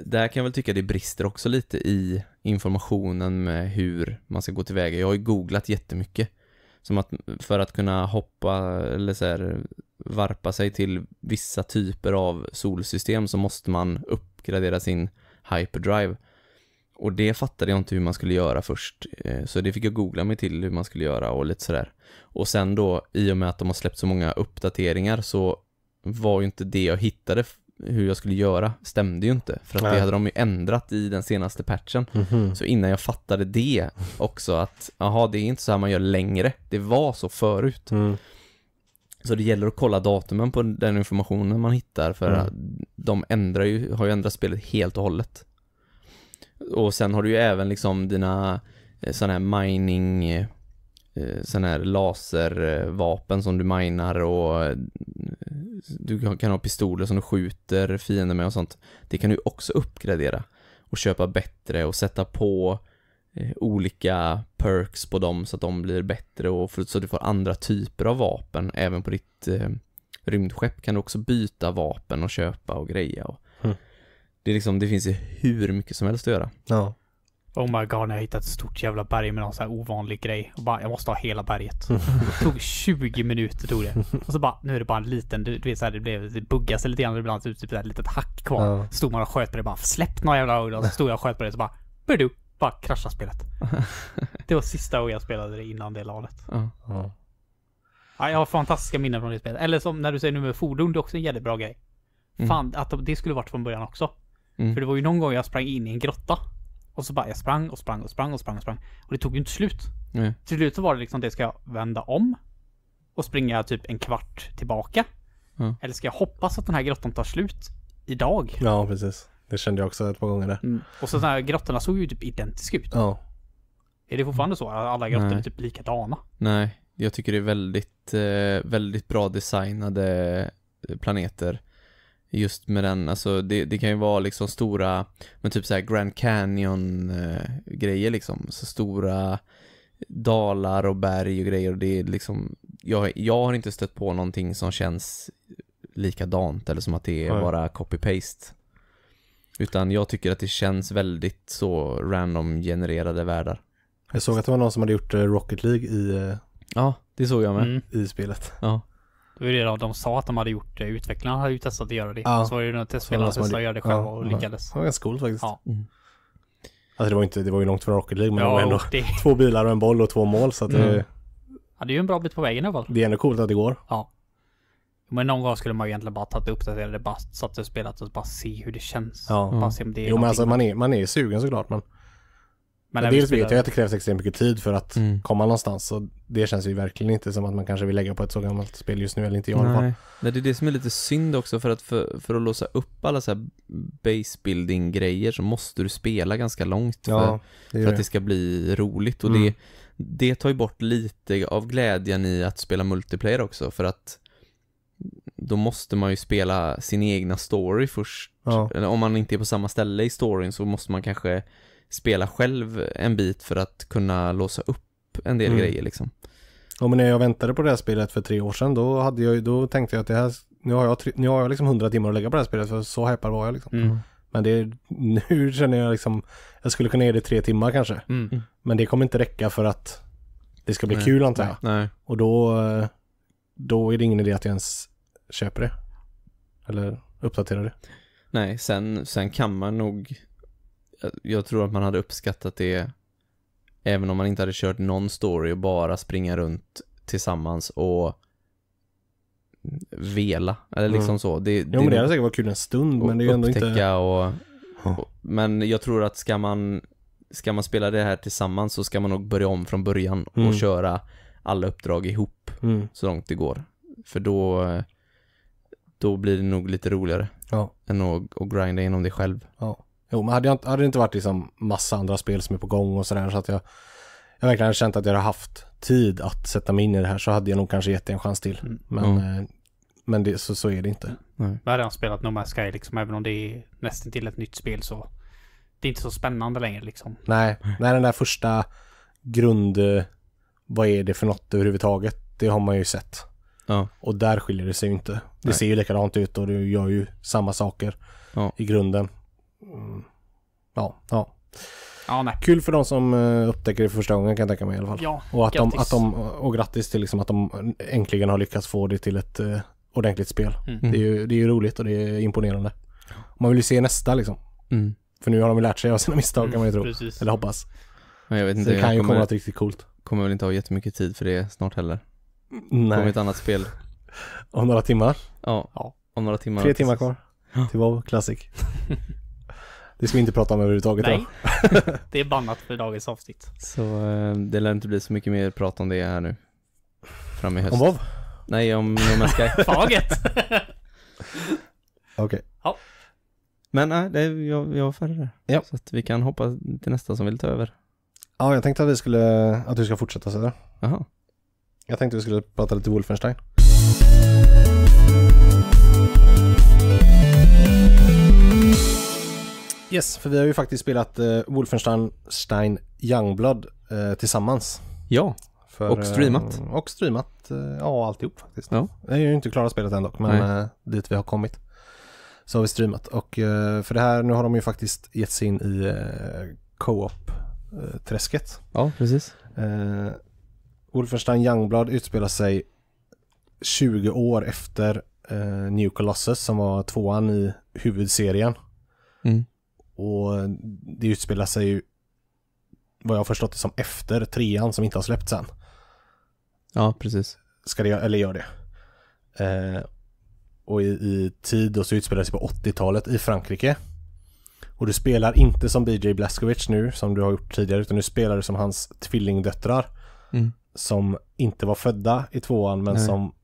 Där kan jag väl tycka det brister också lite i informationen med hur man ska gå tillväga. Jag har ju googlat jättemycket. Som att för att kunna hoppa eller så här, varpa sig till vissa typer av solsystem så måste man uppgradera sin hyperdrive. Och det fattade jag inte hur man skulle göra först. Eh, så det fick jag googla mig till hur man skulle göra och lite sådär. Och sen då, i och med att de har släppt så många uppdateringar så var ju inte det jag hittade hur jag skulle göra stämde ju inte. För att Nej. det hade de ju ändrat i den senaste patchen. Mm -hmm. Så innan jag fattade det också att, jaha, det är inte så här man gör längre. Det var så förut. Mm. Så det gäller att kolla datumen på den informationen man hittar för mm. de ändrar ju, har ju ändrat spelet helt och hållet. Och sen har du ju även liksom dina eh, sådana här mining, eh, sådana här laservapen som du minar och eh, du kan ha pistoler som du skjuter fiender med och sånt. Det kan du också uppgradera och köpa bättre och sätta på Eh, olika perks på dem så att de blir bättre och för, så att du får andra typer av vapen. Även på ditt eh, rymdskepp kan du också byta vapen och köpa och greja. Och mm. det, är liksom, det finns ju hur mycket som helst att göra. Ja. Oh my god, när jag hittade ett stort jävla berg med någon sån här ovanlig grej. Och bara, jag måste ha hela berget. Mm. Det tog 20 minuter tog det. Och så bara, nu är det bara en liten, du, du vet såhär, det blev, det buggas lite grann ibland, typ ett litet hack kvar. Ja. Stod man och sköt på det bara, släpp några jävla ögon. Så stod jag och sköt på det så bara, Burdu bara krascha spelet. det var sista gången jag spelade det innan det LANet. Ja. ja. ja. jag har fantastiska minnen från det spelet. Eller som när du säger nu med fordon, det är också en jättebra grej. Mm. Fan, att det skulle varit från början också. Mm. För det var ju någon gång jag sprang in i en grotta. Och så bara jag sprang och sprang och sprang och sprang och sprang. Och det tog ju inte slut. Mm. Till slut så var det liksom det ska jag vända om. Och springa typ en kvart tillbaka. Mm. Eller ska jag hoppas att den här grottan tar slut idag? Ja, precis. Det kände jag också ett par gånger där. Mm. Och så här grottorna såg ju typ identiska ut. Ja. Är det fortfarande så? att Alla grottor Nej. är typ likadana? Nej, jag tycker det är väldigt, eh, väldigt bra designade eh, planeter. Just med den, alltså det, det kan ju vara liksom stora, men typ så här Grand Canyon eh, grejer liksom. Så stora dalar och berg och grejer och det är liksom, jag, jag har inte stött på någonting som känns likadant eller som att det är Nej. bara copy-paste. Utan jag tycker att det känns väldigt så random genererade världar. Jag såg att det var någon som hade gjort eh, Rocket League i... Eh, ja, det såg jag med. Mm. I spelet. Ja. Det var ju det de sa att de hade gjort, det. Eh, utvecklarna hade ju testat att göra det. Ja. Så var det ju när som testade att göra det själva ja, och lyckades. Det var ganska coolt faktiskt. Ja. Mm. Alltså det var, inte, det var ju långt från Rocket League men ja, det var ändå det... två bilar och en boll och två mål så att mm. det... Ja, det är ju en bra bit på vägen i alla fall. Det är ändå coolt att det går. Ja. Men någon gång skulle man ju egentligen bara tagit upp det eller bara satt och spelat och bara se hur det känns. Ja. Bara mm. se om det är jo men alltså man är, man är sugen såklart men. men dels vet jag att det krävs extremt mycket tid för att mm. komma någonstans så det känns ju verkligen inte som att man kanske vill lägga på ett så gammalt spel just nu eller inte jag Nej, bara. Nej det är det som är lite synd också för att för, för att låsa upp alla så här base building grejer så måste du spela ganska långt för, ja, för att det ska bli roligt och mm. det det tar ju bort lite av glädjen i att spela multiplayer också för att då måste man ju spela sin egna story först. Ja. Eller om man inte är på samma ställe i storyn så måste man kanske spela själv en bit för att kunna låsa upp en del mm. grejer liksom. Ja men när jag väntade på det här spelet för tre år sedan då, hade jag, då tänkte jag att det här, nu har jag, nu har jag liksom hundra timmar att lägga på det här spelet för så hypad var jag liksom. Mm. Men det, nu känner jag liksom, jag skulle kunna ge det tre timmar kanske. Mm. mm. Men det kommer inte räcka för att det ska bli nej, kul antar jag. Nej, Och då, eh, då är det ingen idé att jag ens köper det. Eller uppdaterar det. Nej, sen, sen kan man nog... Jag tror att man hade uppskattat det även om man inte hade kört någon story och bara springa runt tillsammans och vela. Eller mm. liksom mm. så. Det, jo, det, men det hade säkert varit kul en stund, men det är ju ändå inte... Och, och, men jag tror att ska man, ska man spela det här tillsammans så ska man nog börja om från början mm. och köra alla uppdrag ihop mm. så långt det går. För då, då blir det nog lite roligare. Ja. Än att, att grinda inom det själv. Ja. Jo, men hade, jag, inte, hade det inte varit liksom massa andra spel som är på gång och sådär så att jag, jag verkligen hade känt att jag har haft tid att sätta mig in i det här så hade jag nog kanske gett det en chans till. Mm. Men, mm. men det, så, så är det inte. Nej. Jag hade spelat No Man's Sky liksom, även om det är nästan till ett nytt spel så det är inte så spännande längre liksom. Nej, nej den där första grund, eh, vad är det för något överhuvudtaget, det har man ju sett. Ja. Och där skiljer det sig ju inte. Det Nej. ser ju likadant ut och du gör ju samma saker ja. i grunden. Mm. Ja, ja. Ja, nej. Kul för de som eh, upptäcker det för första gången kan jag tänka mig i alla fall. Ja, och, att grattis. de, att de, och grattis till liksom att de äntligen har lyckats få det till ett uh, ordentligt spel. Mm. mm. Det, är ju, det är ju roligt och det är imponerande. Man vill ju se nästa liksom. Mm. För nu har de ju lärt sig av sina misstag kan man ju mm, tro. Precis. Eller hoppas. Men jag vet inte, Så det kan ju kommer, komma något riktigt coolt. Kommer väl inte ha jättemycket tid för det snart heller. Nej. Kommer ett annat spel. Om några timmar? Ja, ja. om några timmar. Tre timmar kvar till WoW Classic. det ska vi inte prata om överhuvudtaget. Nej, det är bannat för dagens avsnitt. Så eh, det lär inte bli så mycket mer prat om det här nu. Fram i höst. Om WoW? Nej, om No Man's Sky. Faget! Okej. Okay. Ja. Men nej, det, jag, jag var färdig där. Ja. Så att vi kan hoppa till nästa som vill ta över. Ja, jag tänkte att vi skulle, att du ska fortsätta sådär. Jaha. Jag tänkte vi skulle prata lite Wolfenstein. Yes, för vi har ju faktiskt spelat eh, Wolfenstein Stein Youngblood eh, tillsammans. Ja, för, och streamat. Eh, och streamat, eh, ja alltihop faktiskt. Ja. Jag är ju inte klara spelet än dock, men eh, dit vi har kommit så har vi streamat. Och eh, för det här, nu har de ju faktiskt gett sig in i eh, co-op-träsket. Eh, ja, precis. Wolfenstein Youngblood utspelar sig 20 år efter eh, New Colossus som var tvåan i huvudserien. Mm. Och det utspelar sig ju vad jag har förstått det som efter trean som inte har släppts än. Ja, precis. Ska det, eller gör det. Eh, och i, i tid och så utspelar det sig på 80-talet i Frankrike. Och du spelar inte som BJ Blaskovic nu som du har gjort tidigare utan du spelar som hans tvillingdöttrar. Mm som inte var födda i tvåan men Nej. som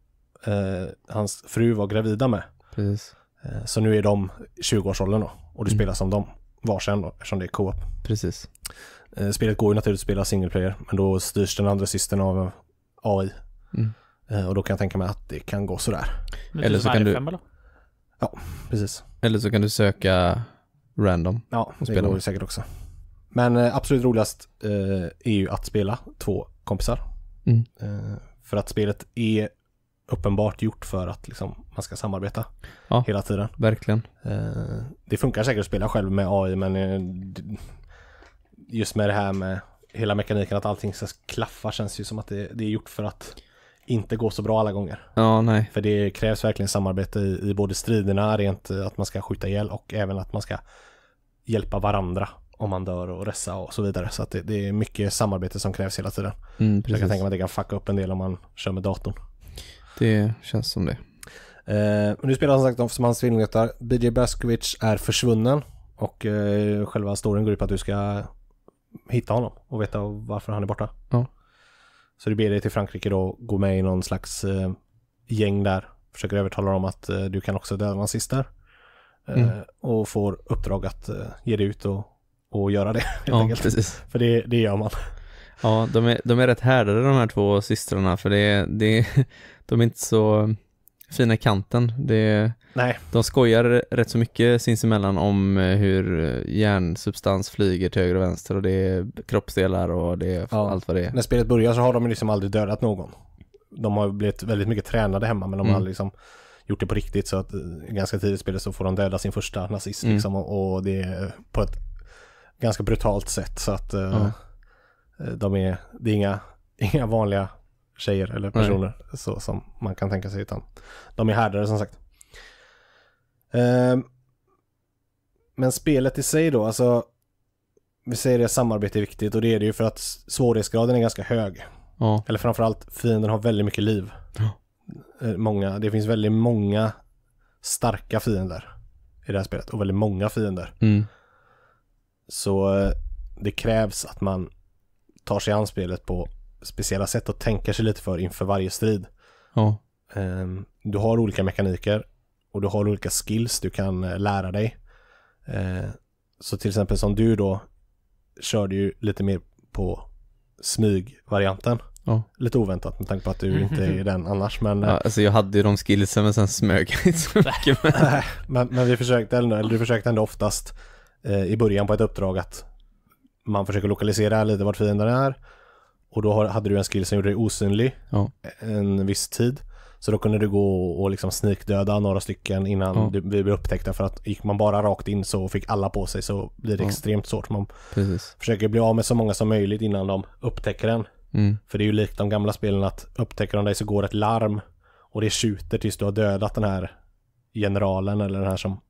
eh, hans fru var gravida med. Precis. Eh, så nu är de 20-årsåldern då och du mm. spelas som dem varsin då eftersom det är co-op. Precis. Eh, spelet går ju naturligtvis att spela single player men då styrs den andra systern av AI. Mm. Eh, och då kan jag tänka mig att det kan gå sådär. eller typ så kan du... Ja, precis. Eller så kan du söka random. Ja, och spela det går ju säkert också. Men eh, absolut roligast eh, är ju att spela två kompisar. Mm. Eh, för att spelet är uppenbart gjort för att liksom, man ska samarbeta ja, hela tiden. Verkligen. Eh, det funkar säkert att spela själv med AI men eh, just med det här med hela mekaniken att allting ska klaffa känns ju som att det, är gjort för att inte gå så bra alla gånger. Ja, nej. För det krävs verkligen samarbete i både striderna, rent att man ska skjuta ihjäl och även att man ska hjälpa varandra om man dör och ressa och så vidare. Så att det, det är mycket samarbete som krävs hela tiden. Mm, jag kan tänka mig att det kan fucka upp en del om man kör med datorn. Det känns som det. Eh, nu spelar han som sagt som hans filmletar. BJ Baskovic är försvunnen och eh, själva storyn går ut på att du ska hitta honom och veta varför han är borta. Ja. Så du ber dig till Frankrike då, gå med i någon slags eh, gäng där, försöker övertala dem att eh, du kan också döda nazister. Eh, mm. Och får uppdrag att eh, ge dig ut och och göra det. Helt ja, enkelt. precis. För det, det gör man. Ja, de är, de är rätt härdade de här två systrarna för det, det, de är inte så fina i kanten. Det, Nej. De skojar rätt så mycket sinsemellan om eh, hur hjärnsubstans flyger till höger och vänster och det är kroppsdelar och det är ja. allt vad det är. När spelet börjar så har de liksom aldrig dödat någon. De har blivit väldigt mycket tränade hemma men de mm. har liksom gjort det på riktigt så att eh, ganska tidigt i spelet så får de döda sin första nazist mm. liksom och, och det är på ett ganska brutalt sätt. Så att eh, mm. de är, det är inga, inga vanliga tjejer eller personer mm. så som man kan tänka sig. Utan de är härdare som sagt. Eh, men spelet i sig då, alltså. Vi säger det samarbete är viktigt och det är det ju för att svårighetsgraden är ganska hög. Ja. Eller framförallt, fienden har väldigt mycket liv. Ja. Eh, många, det finns väldigt många starka fiender i det här spelet och väldigt många fiender. Mm. Så eh, det krävs att man tar sig an spelet på speciella sätt och tänker sig lite för inför varje strid. Ja. Ehm, du har olika mekaniker och du har olika skills du kan eh, lära dig. Ehm, så till exempel som du då körde ju lite mer på smygvarianten. Ja. Lite oväntat med tanke på att du mm. inte är den annars men... Eh, ja, alltså jag hade ju de skillsen men sen smög jag inte så mycket med. men, men vi försökte ändå, eller du försökte ändå oftast Eh, i början på ett uppdrag att man försöker lokalisera lite vart fienden är. Och då hade du en skill som gjorde dig osynlig ja. en viss tid. Så då kunde du gå och liksom snikdöda några stycken innan ja. du, vi blev upptäckta. För att gick man bara rakt in så fick alla på sig så blir det ja. extremt svårt. Man Precis. försöker bli av med så många som möjligt innan de upptäcker en. Mm. För det är ju likt de gamla spelen att upptäcker de dig så går ett larm och det tjuter tills du har dödat den här generalen eller den här som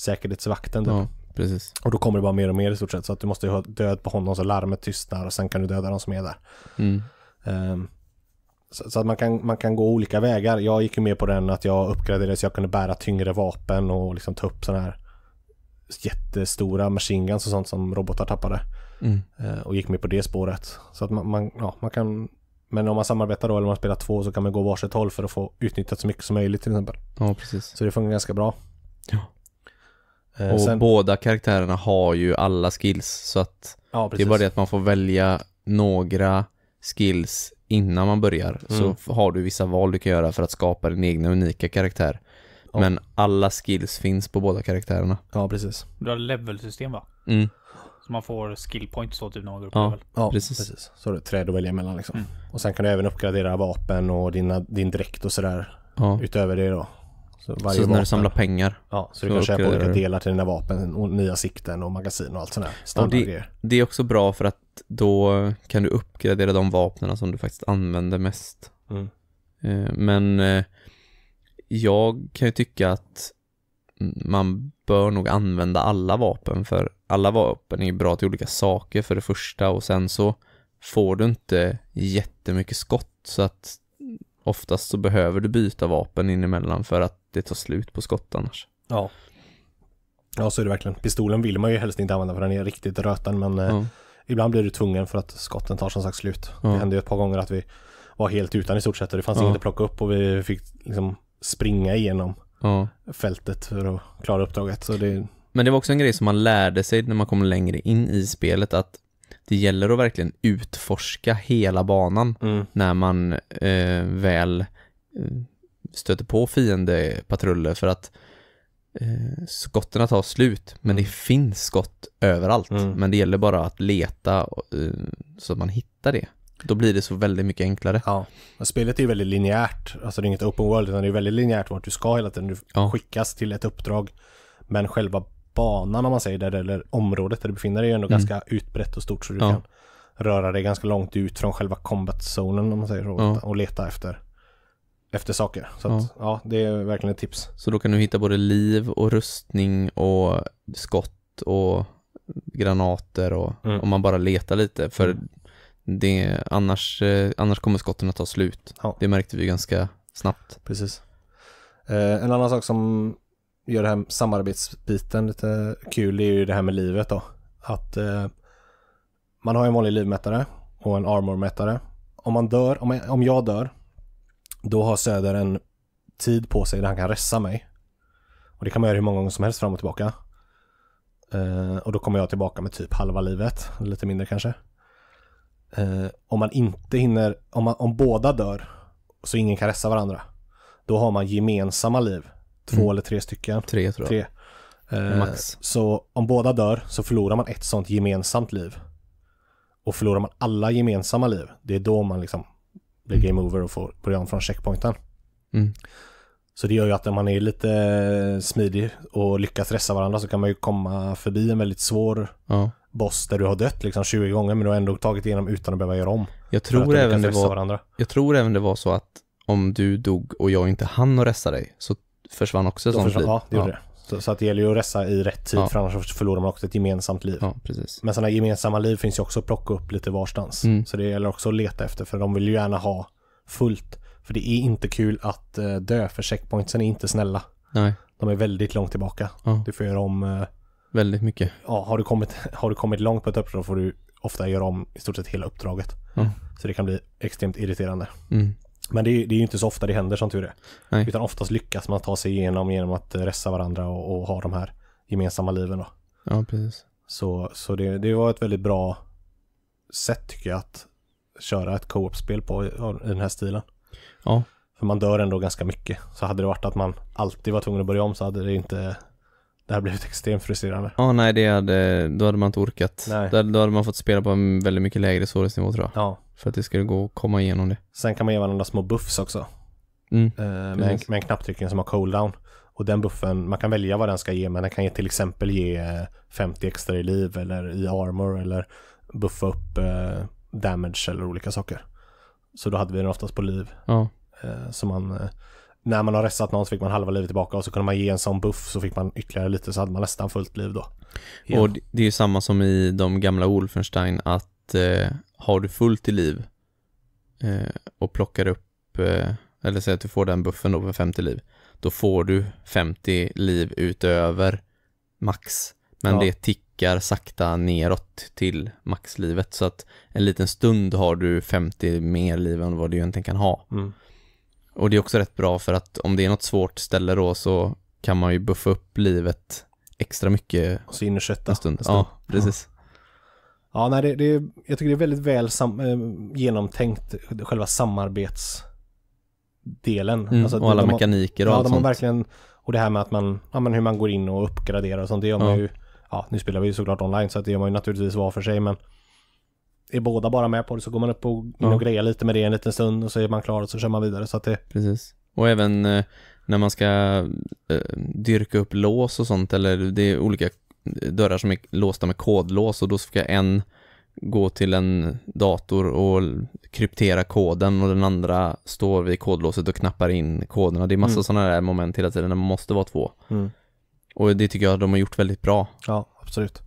säkerhetsvakten. Typ. Ja. Precis. Och då kommer det bara mer och mer i stort sett. Så att du måste ju ha död på honom så larmet tystnar och sen kan du döda de som är där. Mm. Um, så, så, att man kan, man kan gå olika vägar. Jag gick ju med på den att jag uppgraderade så jag kunde bära tyngre vapen och liksom ta upp sådana här jättestora machine guns och sånt som robotar tappade. Mm. Uh, och gick med på det spåret. Så att man, man, ja, man kan men om man samarbetar då eller om man spelar två så kan man gå varsitt håll för att få utnyttjat så mycket som möjligt till exempel. Ja, precis. Så det fungerar ganska bra. Ja. Eh, och sen... båda karaktärerna har ju alla skills så att ja, det är bara det att man får välja några skills innan man börjar. Mm. Så har du vissa val du kan göra för att skapa din egna unika karaktär. Ja. Men alla skills finns på båda karaktärerna. Ja, precis. Du har levelsystem va? Mm. Så man får skill points då typ när man går upp ja, level. Ja, precis. precis. Så har du träd att välja mellan liksom. Mm. Och sen kan du även uppgradera vapen och dina, din dräkt och sådär. Ja. Utöver det då. Så, varje så när du samlar pengar. Ja, så, så du kan köpa olika delar till dina vapen och nya sikten och magasin och allt sånt där. standardgrejer. det, det, är också bra för att då kan du uppgradera de vapnen som du faktiskt använder mest. Mm. Eh, men eh, jag kan ju tycka att man bör nog använda alla vapen för alla vapen är bra till olika saker för det första och sen så får du inte jättemycket skott så att oftast så behöver du byta vapen inemellan för att det tar slut på skott annars. Ja. Ja, så är det verkligen. Pistolen vill man ju helst inte använda för den är riktigt röten, men eh, ja. eh, ibland blir du tvungen för att skotten tar som sagt slut. Ja. Det hände ju ett par gånger att vi var helt utan i stort sett och det fanns ja. inget att plocka upp och vi fick liksom springa igenom ja. fältet för att klara uppdraget. Så det... Men det var också en grej som man lärde sig när man kom längre in i spelet att det gäller att verkligen utforska hela banan mm. när man eh, väl eh, stöter på fiendepatruller för att eh, skotten tar slut. Men mm. det finns skott överallt. Mm. Men det gäller bara att leta eh, så att man hittar det. Då blir det så väldigt mycket enklare. Ja, och spelet är ju väldigt linjärt. Alltså det är inget open world utan det är väldigt linjärt vart du ska hela tiden. Du ja. skickas till ett uppdrag. Men själva banan om man säger det, eller området där du befinner dig är ändå mm. ganska utbrett och stort så du ja. kan röra dig ganska långt ut från själva combat zonen om man säger så ja. och leta efter efter saker. Så att, ja. ja. det är verkligen ett tips. Så då kan du hitta både liv och rustning och skott och granater och mm. om man bara letar lite. För mm. det, annars, eh, annars kommer skotten att ta slut. Ja. Det märkte vi ganska snabbt. Precis. Eh, en annan sak som gör det här samarbetsbiten lite kul är ju det här med livet då. Att eh, man har en vanlig livmätare och en armormätare. Om man dör, om, om jag dör då har Söder en tid på sig där han kan ressa mig. Och det kan man göra hur många gånger som helst fram och tillbaka. Uh, och då kommer jag tillbaka med typ halva livet, lite mindre kanske. Uh, om man inte hinner, om, man, om båda dör så ingen kan ressa varandra. Då har man gemensamma liv. Två mm. eller tre stycken. Tre tror jag. Tre. Uh, Max. Eh, så om båda dör så förlorar man ett sånt gemensamt liv. Och förlorar man alla gemensamma liv, det är då man liksom blir game over och får börja om från checkpointen. Mm. Så det gör ju att om man är lite smidig och lyckas stressa varandra så kan man ju komma förbi en väldigt svår ja. boss där du har dött liksom 20 gånger men du har ändå tagit igenom utan att behöva göra om. Jag tror, även det var, varandra. jag tror även det var så att om du dog och jag inte hann att resta dig så försvann också ett sånt försvann, liv. Typ. Ja, det gjorde ja. det. Så att det gäller ju att resa i rätt tid ja. för annars förlorar man också ett gemensamt liv. Ja, precis. Men sådana gemensamma liv finns ju också att plocka upp lite varstans. Mm. Så det gäller också att leta efter för de vill ju gärna ha fullt. För det är inte kul att eh, dö för checkpointsen är inte snälla. Nej. De är väldigt långt tillbaka. Ja. Du får göra om eh, Väldigt mycket. Ja, har du, kommit, har du kommit långt på ett uppdrag får du ofta göra om i stort sett hela uppdraget. Mm. Så det kan bli extremt irriterande. Mm. Men det är, det är ju inte så ofta det händer som tur är. Nej. Utan oftast lyckas man ta sig igenom genom att ressa varandra och, och ha de här gemensamma liven då. Ja, precis. Så, så det, det var ett väldigt bra sätt tycker jag att köra ett co-op-spel på i, i den här stilen. Ja. För man dör ändå ganska mycket. Så hade det varit att man alltid var tvungen att börja om så hade det inte det här blivit extremt frustrerande. Ja, nej, det hade, då hade man inte orkat. Nej. Då, hade man fått spela på en väldigt mycket lägre svårighetsnivå tror jag. Ja, för att det ska gå att komma igenom det. Sen kan man ge varandra små buffs också. Mm, eh, med, en, med en knapptryckning som har cooldown. Och den buffen, man kan välja vad den ska ge, men den kan till exempel ge 50 eh, extra i liv eller i armor eller buffa upp eh, damage eller olika saker. Så då hade vi den oftast på liv. Ja. Eh, så man, eh, när man har restat någon så fick man halva livet tillbaka och så kunde man ge en sån buff så fick man ytterligare lite så hade man nästan fullt liv då. Ja. Och det är ju samma som i de gamla Wolfenstein att eh, har du fullt i liv eh, och plockar upp, eh, eller säger att du får den buffen då på 50 liv, då får du 50 liv utöver max. Men ja. det tickar sakta neråt till maxlivet. Så att en liten stund har du 50 mer liv än vad du egentligen kan ha. Mm. Och det är också rätt bra för att om det är något svårt ställe då så kan man ju buffa upp livet extra mycket. Och så innersätta en stund. En stund. Ja, precis. Ja, nej, det, det, jag tycker det är väldigt väl sam, eh, genomtänkt, själva samarbetsdelen. Mm, alltså, och alla de, mekaniker och ja, allt de har sånt. verkligen, och det här med att man, ja men hur man går in och uppgraderar och sånt, det gör man ju, ja nu spelar vi ju såklart online så att det gör man ju naturligtvis var för sig men är båda bara med på det så går man upp och, in och grejar lite med det en liten stund och så är man klar och så kör man vidare så att det... Precis. Och även eh, när man ska eh, dyrka upp lås och sånt eller det är olika dörrar som är låsta med kodlås och då ska en gå till en dator och kryptera koden och den andra står vid kodlåset och knappar in koderna. Det är massa mm. sådana där moment hela tiden, när man måste vara två. Mm. Och det tycker jag de har gjort väldigt bra. Ja, absolut.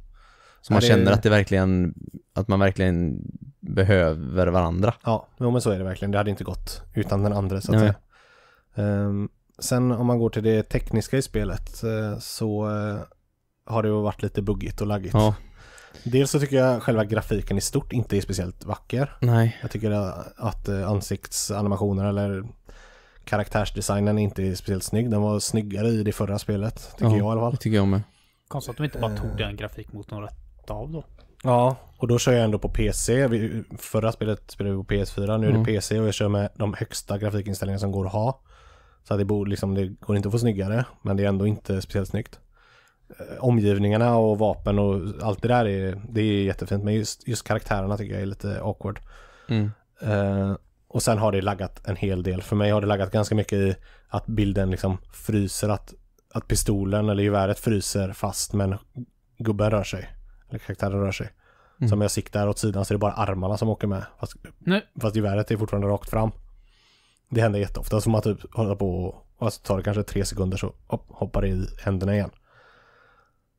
Så man det... känner att det verkligen, att man verkligen behöver varandra. Ja, men så är det verkligen. Det hade inte gått utan den andra så att Nej. säga. Um, sen om man går till det tekniska i spelet eh, så eh, har det varit lite buggigt och laggigt. Ja. Dels så tycker jag själva grafiken i stort inte är speciellt vacker. Nej. Jag tycker att eh, ansiktsanimationer eller karaktärsdesignen inte är speciellt snygg. Den var snyggare i det förra spelet, tycker ja, jag i alla fall. Det tycker jag med. Konstigt att de inte bara tog eh. den grafikmotorn rätt av då. Ja, och då kör jag ändå på PC. Förra spelet spelade vi på PS4, nu är det mm. PC och jag kör med de högsta grafikinställningar som går att ha. Så att det, borde, liksom, det går inte att få snyggare, men det är ändå inte speciellt snyggt. Eh, omgivningarna och vapen och allt det där är, det är jättefint. Men just, just karaktärerna tycker jag är lite awkward. Mm. Uh, och sen har det laggat en hel del. För mig har det laggat ganska mycket i att bilden liksom fryser, att, att pistolen eller geväret fryser fast men gubben rör sig. Eller karaktären rör sig. Mm. Så om jag siktar åt sidan så är det bara armarna som åker med. Fast, Nej. fast geväret är fortfarande rakt fram. Det händer jätteofta. Som man typ hålla på och alltså tar det kanske tre sekunder så hoppar det i händerna igen.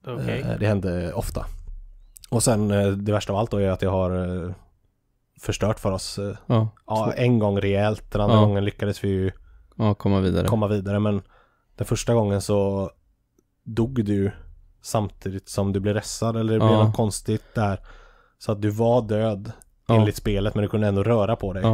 Okay. Eh, det hände ofta. Och sen eh, det värsta av allt då är att jag har eh, förstört för oss. Ja, ja en gång rejält, den andra ja. gången lyckades vi ju ja, komma, vidare. komma vidare. Men den första gången så dog du samtidigt som du blev ressad eller det blev något konstigt där. Så att du var död enligt spelet men du kunde ändå röra på dig.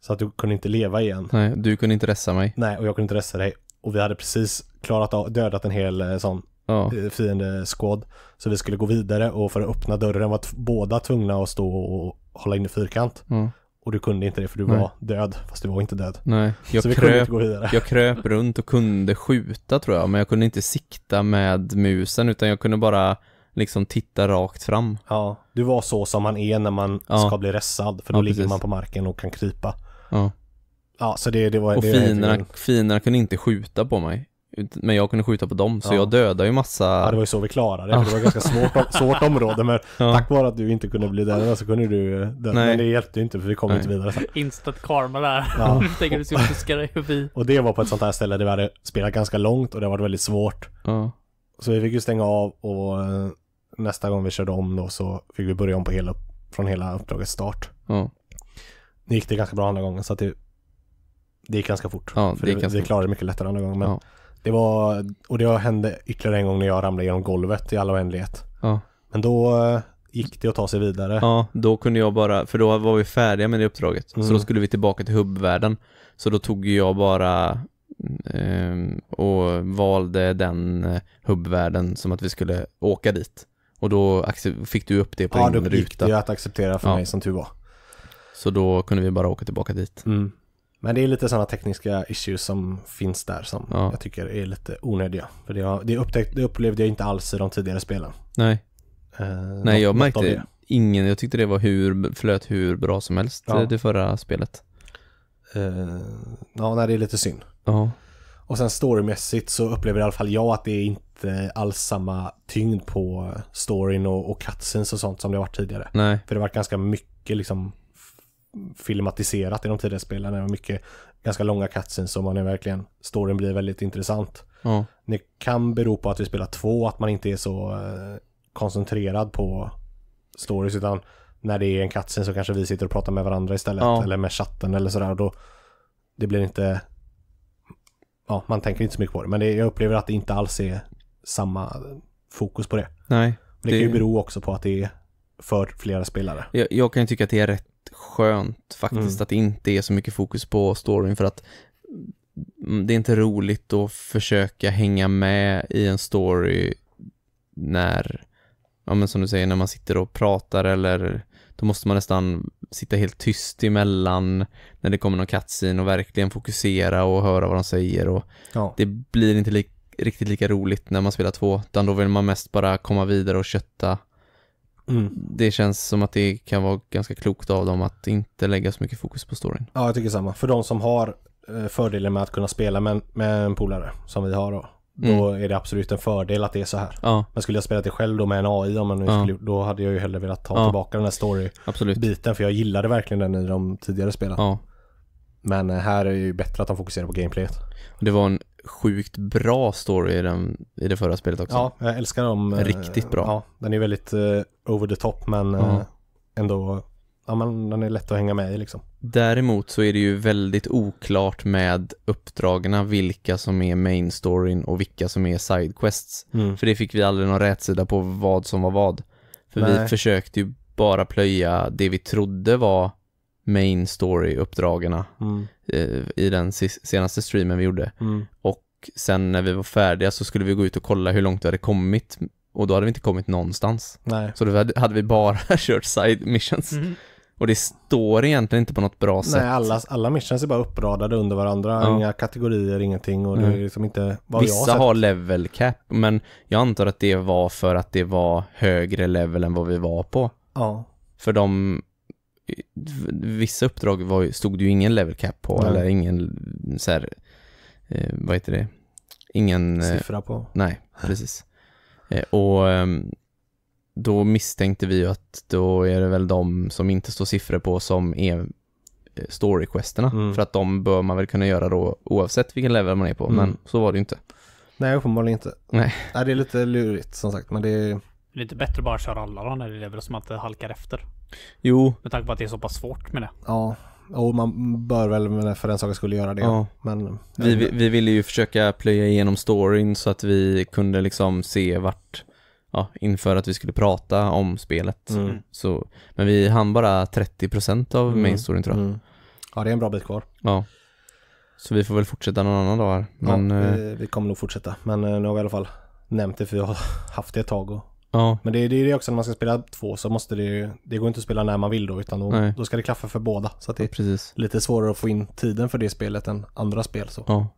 Så att du kunde inte leva igen. Nej, du kunde inte ressa mig. Nej, och jag kunde inte ressa dig. Och vi hade precis klarat av, dödat en hel sån ja. Eh, fiendeskåd. Så vi skulle gå vidare och för att öppna dörren var båda tvungna att stå och hålla in i fyrkant. Mm. Och du kunde inte det för du Nej. var död, fast du var inte död. Nej, jag, så vi kröp, kunde inte gå jag kröp runt och kunde skjuta tror jag, men jag kunde inte sikta med musen utan jag kunde bara liksom titta rakt fram. Ja, du var så som man är när man ja. ska bli ressad, för då ja, ligger precis. man på marken och kan krypa. Ja. Ja, så det, det var... Och det fienderna, fienderna kunde inte skjuta på mig. Men jag kunde skjuta på dem, så ja. jag dödade ju massa... Ja, det var ju så vi klarade det, för det var ganska svårt, svårt område. Men ja. tack vare att du inte kunde bli dödad så kunde du eh, döda. Men det hjälpte ju inte, för vi kom Nej. inte vidare sen. Instant karma där. Ja. Tänker du så förbi. Och det var på ett sånt här ställe där vi hade spelat ganska långt och det var väldigt svårt. Ja. Så vi fick ju stänga av och eh, nästa gång vi körde om då så fick vi börja om på hela, från hela uppdragets start. Ja. Nu gick det ganska bra andra gången, så att det, det gick ganska fort. Ja, det, gick ganska det, det klarade mycket lättare andra gången. Men det var, och det hände ytterligare en gång när jag ramlade genom golvet i all oändlighet. Ja. Men då eh, gick det att ta sig vidare. Ja, då kunde jag bara, för då var vi färdiga med det uppdraget. Mm. Så då skulle vi tillbaka till hubbvärlden. Så då tog jag bara eh, och valde den eh, hubbvärlden som att vi skulle åka dit. Och då fick du upp det på ja, din ruta. Ja, då gick det att acceptera för ja. mig som tur var. Så då kunde vi bara åka tillbaka dit. Mm. Men det är lite sådana tekniska issues som finns där som ja. jag tycker är lite onödiga. För det, jag, det, upptäck, det upplevde jag inte alls i de tidigare spelen. Nej. Eh, Nej, jag märkte ingen, jag tyckte det var hur, flöt hur bra som helst ja. det förra spelet. Uh, ja, när det är lite synd. Uh -huh. Och sen storymässigt så upplever i alla fall jag att det är inte alls samma tyngd på storyn och, och cutscenes och sånt som det har varit tidigare. Nej. För det har varit ganska mycket liksom filmatiserat i de tidigare spelen. Det var mycket ganska långa cutscenes som man är verkligen, storyn blir väldigt intressant. Mm. Det kan bero på att vi spelar två, att man inte är så eh, koncentrerad på stories utan när det är en cutscene så kanske vi sitter och pratar med varandra istället mm. eller med chatten eller sådär. Då, det blir inte, ja man tänker inte så mycket på det. Men det, jag upplever att det inte alls är samma fokus på det. Nej. Det, det kan ju bero också på att det är för flera spelare. Jag, jag kan ju tycka att det är rätt skönt faktiskt mm. att det inte är så mycket fokus på storyn för att mm, det är inte roligt att försöka hänga med i en story när, ja men som du säger, när man sitter och pratar eller då måste man nästan sitta helt tyst emellan när det kommer någon kattsin och verkligen fokusera och höra vad de säger och ja. det blir inte li riktigt lika roligt när man spelar två utan då vill man mest bara komma vidare och kötta Mm. Det känns som att det kan vara ganska klokt av dem att inte lägga så mycket fokus på storyn. Ja, jag tycker samma. För de som har eh, fördelen med att kunna spela med, med en polare, som vi har då, Mm. Då är det absolut en fördel att det är så här. Ja. Men skulle jag spela det själv då med en AI, om man nu ja. skulle, då hade jag ju hellre velat ta ja. tillbaka den här story-biten. För jag gillade verkligen den i de tidigare spelen. Men eh, här är det ju bättre att de fokuserar på gameplayet. Det var en sjukt bra story i, den, i det förra spelet också. Ja, jag älskar dem. Eh, Riktigt bra. Ja, den är väldigt uh, over the top men mm. ändå, ja men den är lätt att hänga med i liksom. Däremot så är det ju väldigt oklart med uppdragen vilka som är main storyn och vilka som är side quests. Mm. För det fick vi aldrig någon rätsida på vad som var vad. För Nej. vi försökte ju bara plöja det vi trodde var main story-uppdragen mm. Eh, i den senaste streamen vi gjorde. Mm. Och sen när vi var färdiga så skulle vi gå ut och kolla hur långt vi hade kommit och då hade vi inte kommit någonstans. Nej. Så då hade vi bara kört side missions. Mm. Och det står egentligen inte på något bra sätt. Nej, alla, alla missions är bara uppradade under varandra. Ja. Inga kategorier, ingenting och mm. det är liksom inte vad Vissa jag har har level cap, men jag antar att det var för att det var högre level än vad vi var på. Ja. För de vissa uppdrag var, stod det ju ingen level cap på nej. eller ingen så här, eh, vad heter det? Ingen... Eh, Siffra på? Nej, precis. Eh, och ehm, då misstänkte vi ju att då är det väl de som inte står siffror på som är eh, story-questerna. Mm. För att de bör man väl kunna göra då oavsett vilken level man är på. Mm. Men så var det ju inte. Nej, uppenbarligen inte. Nej. Nej, det är lite lurigt som sagt. Men det är... Lite bättre att bara köra alla då när det är lever som man inte halkar efter. Jo. Med tanke på att det är så pass svårt med det. Ja. Och man bör väl för den saken skulle göra det. Ja. Men, vi, vi, vi ville ju försöka plöja igenom storyn så att vi kunde liksom se vart, ja, inför att vi skulle prata om spelet. Mm. mm. Så, men vi hann bara 30% av mm. main storyn tror jag. Mm. Ja, det är en bra bit kvar. Ja. Så vi får väl fortsätta någon annan dag här. Men, ja, vi, eh, vi, kommer nog fortsätta. Men eh, nu har vi i alla fall nämnt det för vi har haft det ett tag och Ja. Men det, det är det också när man ska spela två så måste det ju, det går inte att spela när man vill då utan då, då ska det klaffa för båda. Så att det är Precis. lite svårare att få in tiden för det spelet än andra spel så. Ja.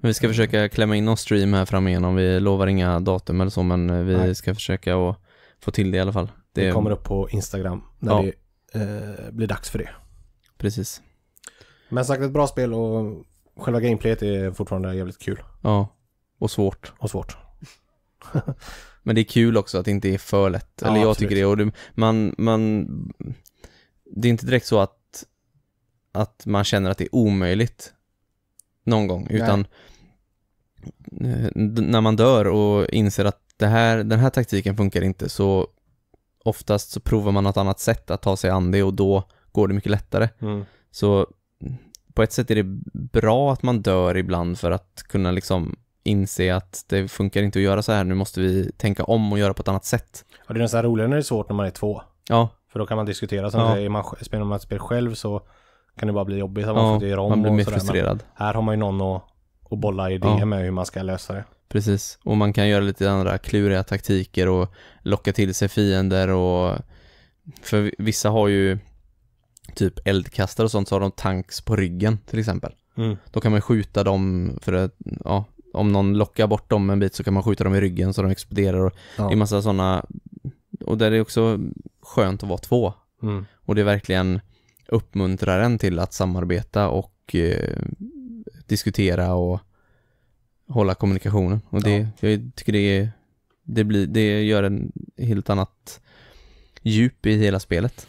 Men vi ska mm. försöka klämma in någon stream här framigenom. Vi lovar inga datum eller så men eh, vi Nej. ska försöka att få till det i alla fall. Det, Det kommer upp på Instagram när Ja. det eh, blir dags för det. Precis. Men sagt ett bra spel och själva gameplayet är fortfarande jävligt kul Ja. Och svårt. och svårt. Men det är kul också att det inte är för lätt. Ja, Eller jag absolut. tycker det. Och det, man, man, det är inte direkt så att, att man känner att det är omöjligt någon gång. Utan Nej. Eh, när man dör och inser att det här, den här taktiken funkar inte så oftast så provar man något annat sätt att ta sig an det och då går det mycket lättare. Mm. Så på ett sätt är det bra att man dör ibland för att kunna liksom inse att det funkar inte att göra så här, nu måste vi tänka om och göra på ett annat sätt. Och det är nästan roligare när det är svårt när man är två. Ja. För då kan man diskutera, som ja. är man, spelar man ett spel själv så kan det bara bli jobbigt, man ja, får göra om man blir mer sådär. frustrerad. här har man ju någon att, att bolla idéer ja. med hur man ska lösa det. Precis, och man kan göra lite andra kluriga taktiker och locka till sig fiender och för vissa har ju typ eldkastare och sånt så har de tanks på ryggen till exempel. Mm. Då kan man skjuta dem för att, ja, om någon lockar bort dem en bit så kan man skjuta dem i ryggen så de exploderar. Och ja. Det är massa sådana. Och där är det också skönt att vara två. Mm. Och det är verkligen uppmuntrar en till att samarbeta och eh, diskutera och hålla kommunikationen. Och det, ja. jag tycker det, det, blir, det gör en helt annat djup i hela spelet.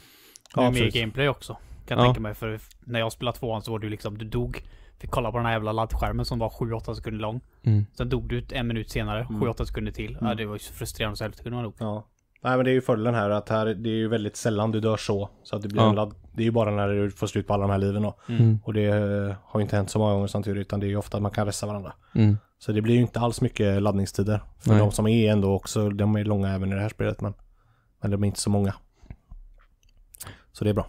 Ja, det är mer gameplay också. Kan jag tänka mig. För när jag spelade tvåan så var det ju liksom, du dog fick kolla på den här jävla laddskärmen som var 7-8 sekunder lång. Mm. Sen dog du en minut senare, 7-8 mm. sekunder till. Mm. Ja, det var ju så frustrerande så helvete kunde man nog. Ja. Nej men det är ju fördelen här att här, det är ju väldigt sällan du dör så. Så att det blir ja. en ladd. Det är ju bara när du får slut på alla de här liven då. Mm. mm. Och det eh, har ju inte hänt så många gånger samtidigt utan det är ju ofta att man kan resa varandra. Mm. Så det blir ju inte alls mycket laddningstider. För Nej. de som är ändå också, de är långa även i det här spelet men, men de är inte så många. Så det är bra.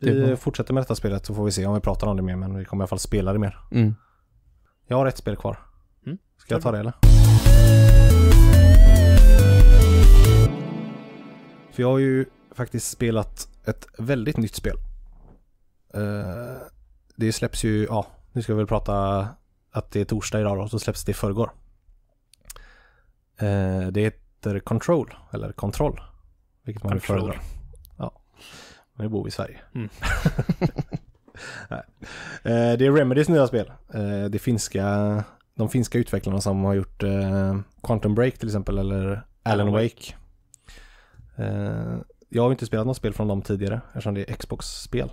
Vi typ. fortsätter med detta spelet så får vi se om vi pratar om det mer, men vi kommer i alla fall spela det mer. Mm. Jag har ett spel kvar. Mm. Ska jag ta det eller? För jag har ju faktiskt spelat ett väldigt nytt spel. Eh, det släpps ju, ja, nu ska vi väl prata att det är torsdag idag då, så släpps det i förrgår. Eh, det heter Control, eller Control, vilket man Control. föredrar. Nu bor vi i Sverige. Mm. Eh, det är Remedys nya spel. Eh, det finska, de finska utvecklarna som har gjort eh, Quantum Break till exempel eller Alan Wake. Jag har inte spelat något spel från dem tidigare eftersom det är Xbox-spel.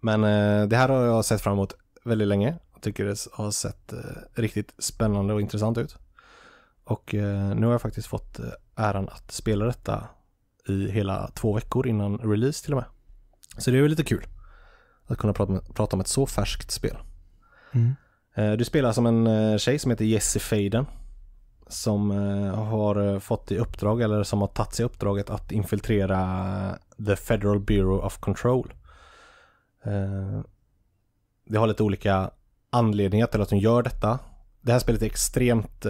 Men det här har jag sett fram emot väldigt länge. Jag tycker det har sett riktigt spännande och intressant ut. Och nu har jag faktiskt fått äran att spela detta i hela två veckor innan release till och med. Så det är ju lite kul att kunna prata, prata om ett så färskt spel. Mm. Eh, du spelar som en eh, tjej som heter Jessie Faden. Som eh, har fått i uppdrag, eller som har tagit sig uppdraget att infiltrera The Federal Bureau of Control. Det har lite olika anledningar till att hon gör detta. Det här spelet är extremt...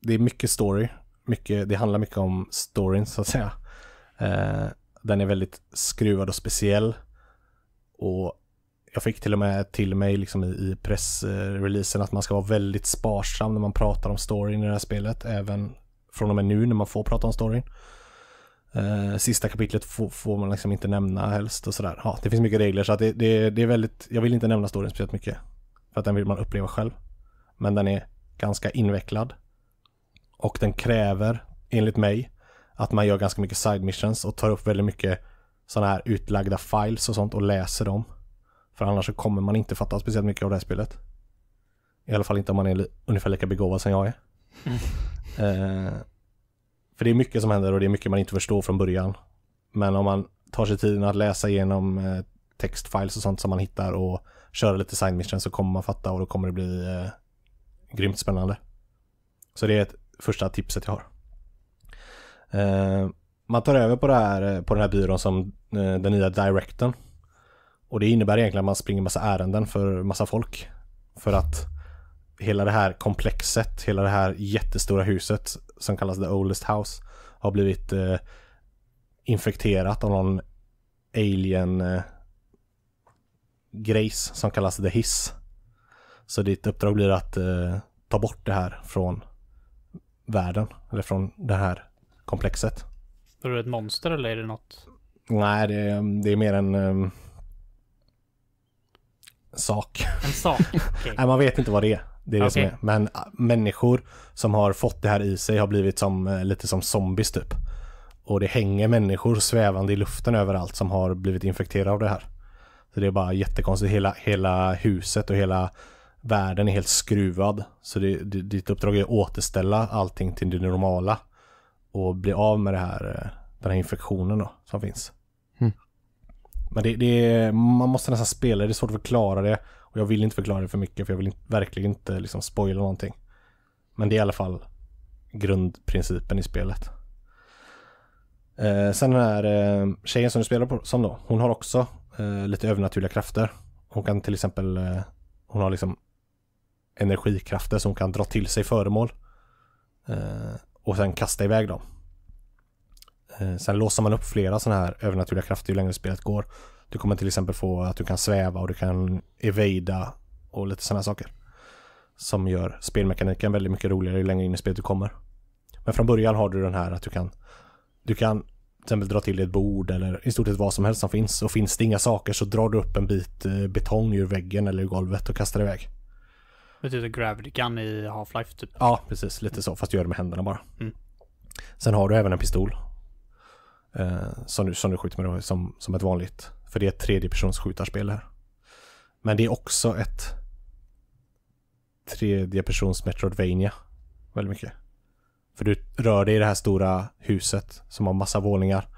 Det är mycket story mycket, det handlar mycket om storyn så att säga. Eh, den är väldigt skruvad och speciell. Och jag fick till och med till mig liksom i, i pressreleasen att man ska vara väldigt sparsam när man pratar om storyn i det här spelet. Även från och med nu när man får prata om storyn. Eh, sista kapitlet får, man liksom inte nämna helst och sådär. Ja, det finns mycket regler så att det, det, det är väldigt, jag vill inte nämna storyn speciellt mycket. För att den vill man uppleva själv. Men den är ganska invecklad. Och den kräver, enligt mig, att man gör ganska mycket side missions och tar upp väldigt mycket sådana här utlagda files och sånt och läser dem. För annars så kommer man inte fatta speciellt mycket av det här spelet. I alla fall inte om man är ungefär lika begåvad som jag är. eh, för det är mycket som händer och det är mycket man inte förstår från början. Men om man tar sig tiden att läsa igenom eh, textfiles och sånt som man hittar och köra lite side missions så kommer man fatta och då kommer det bli eh, grymt spännande. Så det är ett första tipset jag har. Eh, man tar över på, det här, eh, på den här byrån som eh, den nya directorn. Och det innebär egentligen att man springer massa ärenden för massa folk. För att hela det här komplexet, hela det här jättestora huset som kallas The Oldest House har blivit eh, infekterat av någon alien eh, grace som kallas The Hiss. Så ditt uppdrag blir att eh, ta bort det här från världen, eller från det här komplexet. Är det ett monster eller är det något? Nej, det är, det är mer en um, sak. En sak? Okay. Nej, man vet inte vad det är. Det är det som är. Men äh, människor som har fått det här i sig har blivit som, eh, lite som zombies typ. Och det hänger människor svävande i luften överallt som har blivit infekterade av det här. Så det är bara jättekonstigt. Hela, hela huset och hela världen är helt skruvad. Så det, det, ditt uppdrag är att återställa allting till det normala. Och bli av med det här, eh, den här infektionen då, som finns. Mm. Men det, det, man måste nästan spela det, är svårt att förklara det. Och jag vill inte förklara det för mycket för jag vill inte, verkligen inte liksom spoila någonting. Men det är i alla fall grundprincipen i spelet. Eh, sen den här eh, tjejen som du spelar på, som då, hon har också eh, lite övernaturliga krafter. Hon kan till exempel, eh, hon har liksom energikrafter som kan dra till sig föremål eh, och sen kasta iväg dem. Eh, sen låser man upp flera sådana här övernaturliga krafter ju längre spelet går. Du kommer till exempel få att du kan sväva och du kan evada och lite sådana saker. Som gör spelmekaniken väldigt mycket roligare ju längre in i spelet du kommer. Men från början har du den här att du kan, du kan till exempel dra till ett bord eller i stort sett vad som helst som finns. Och finns det inga saker så drar du upp en bit eh, betong ur väggen eller ur golvet och kastar iväg. Det typ gravity gun i Half-Life typ. Ja, precis. Lite så. Fast du gör det med händerna bara. Mm. Sen har du även en pistol. Eh, som, du, som du skjuter med då, som, som ett vanligt. För det är ett tredjepersons skjutarspel här. Men det är också ett tredjepersons Metroidvania. Väldigt mycket. För du rör dig i det här stora huset som har massa våningar.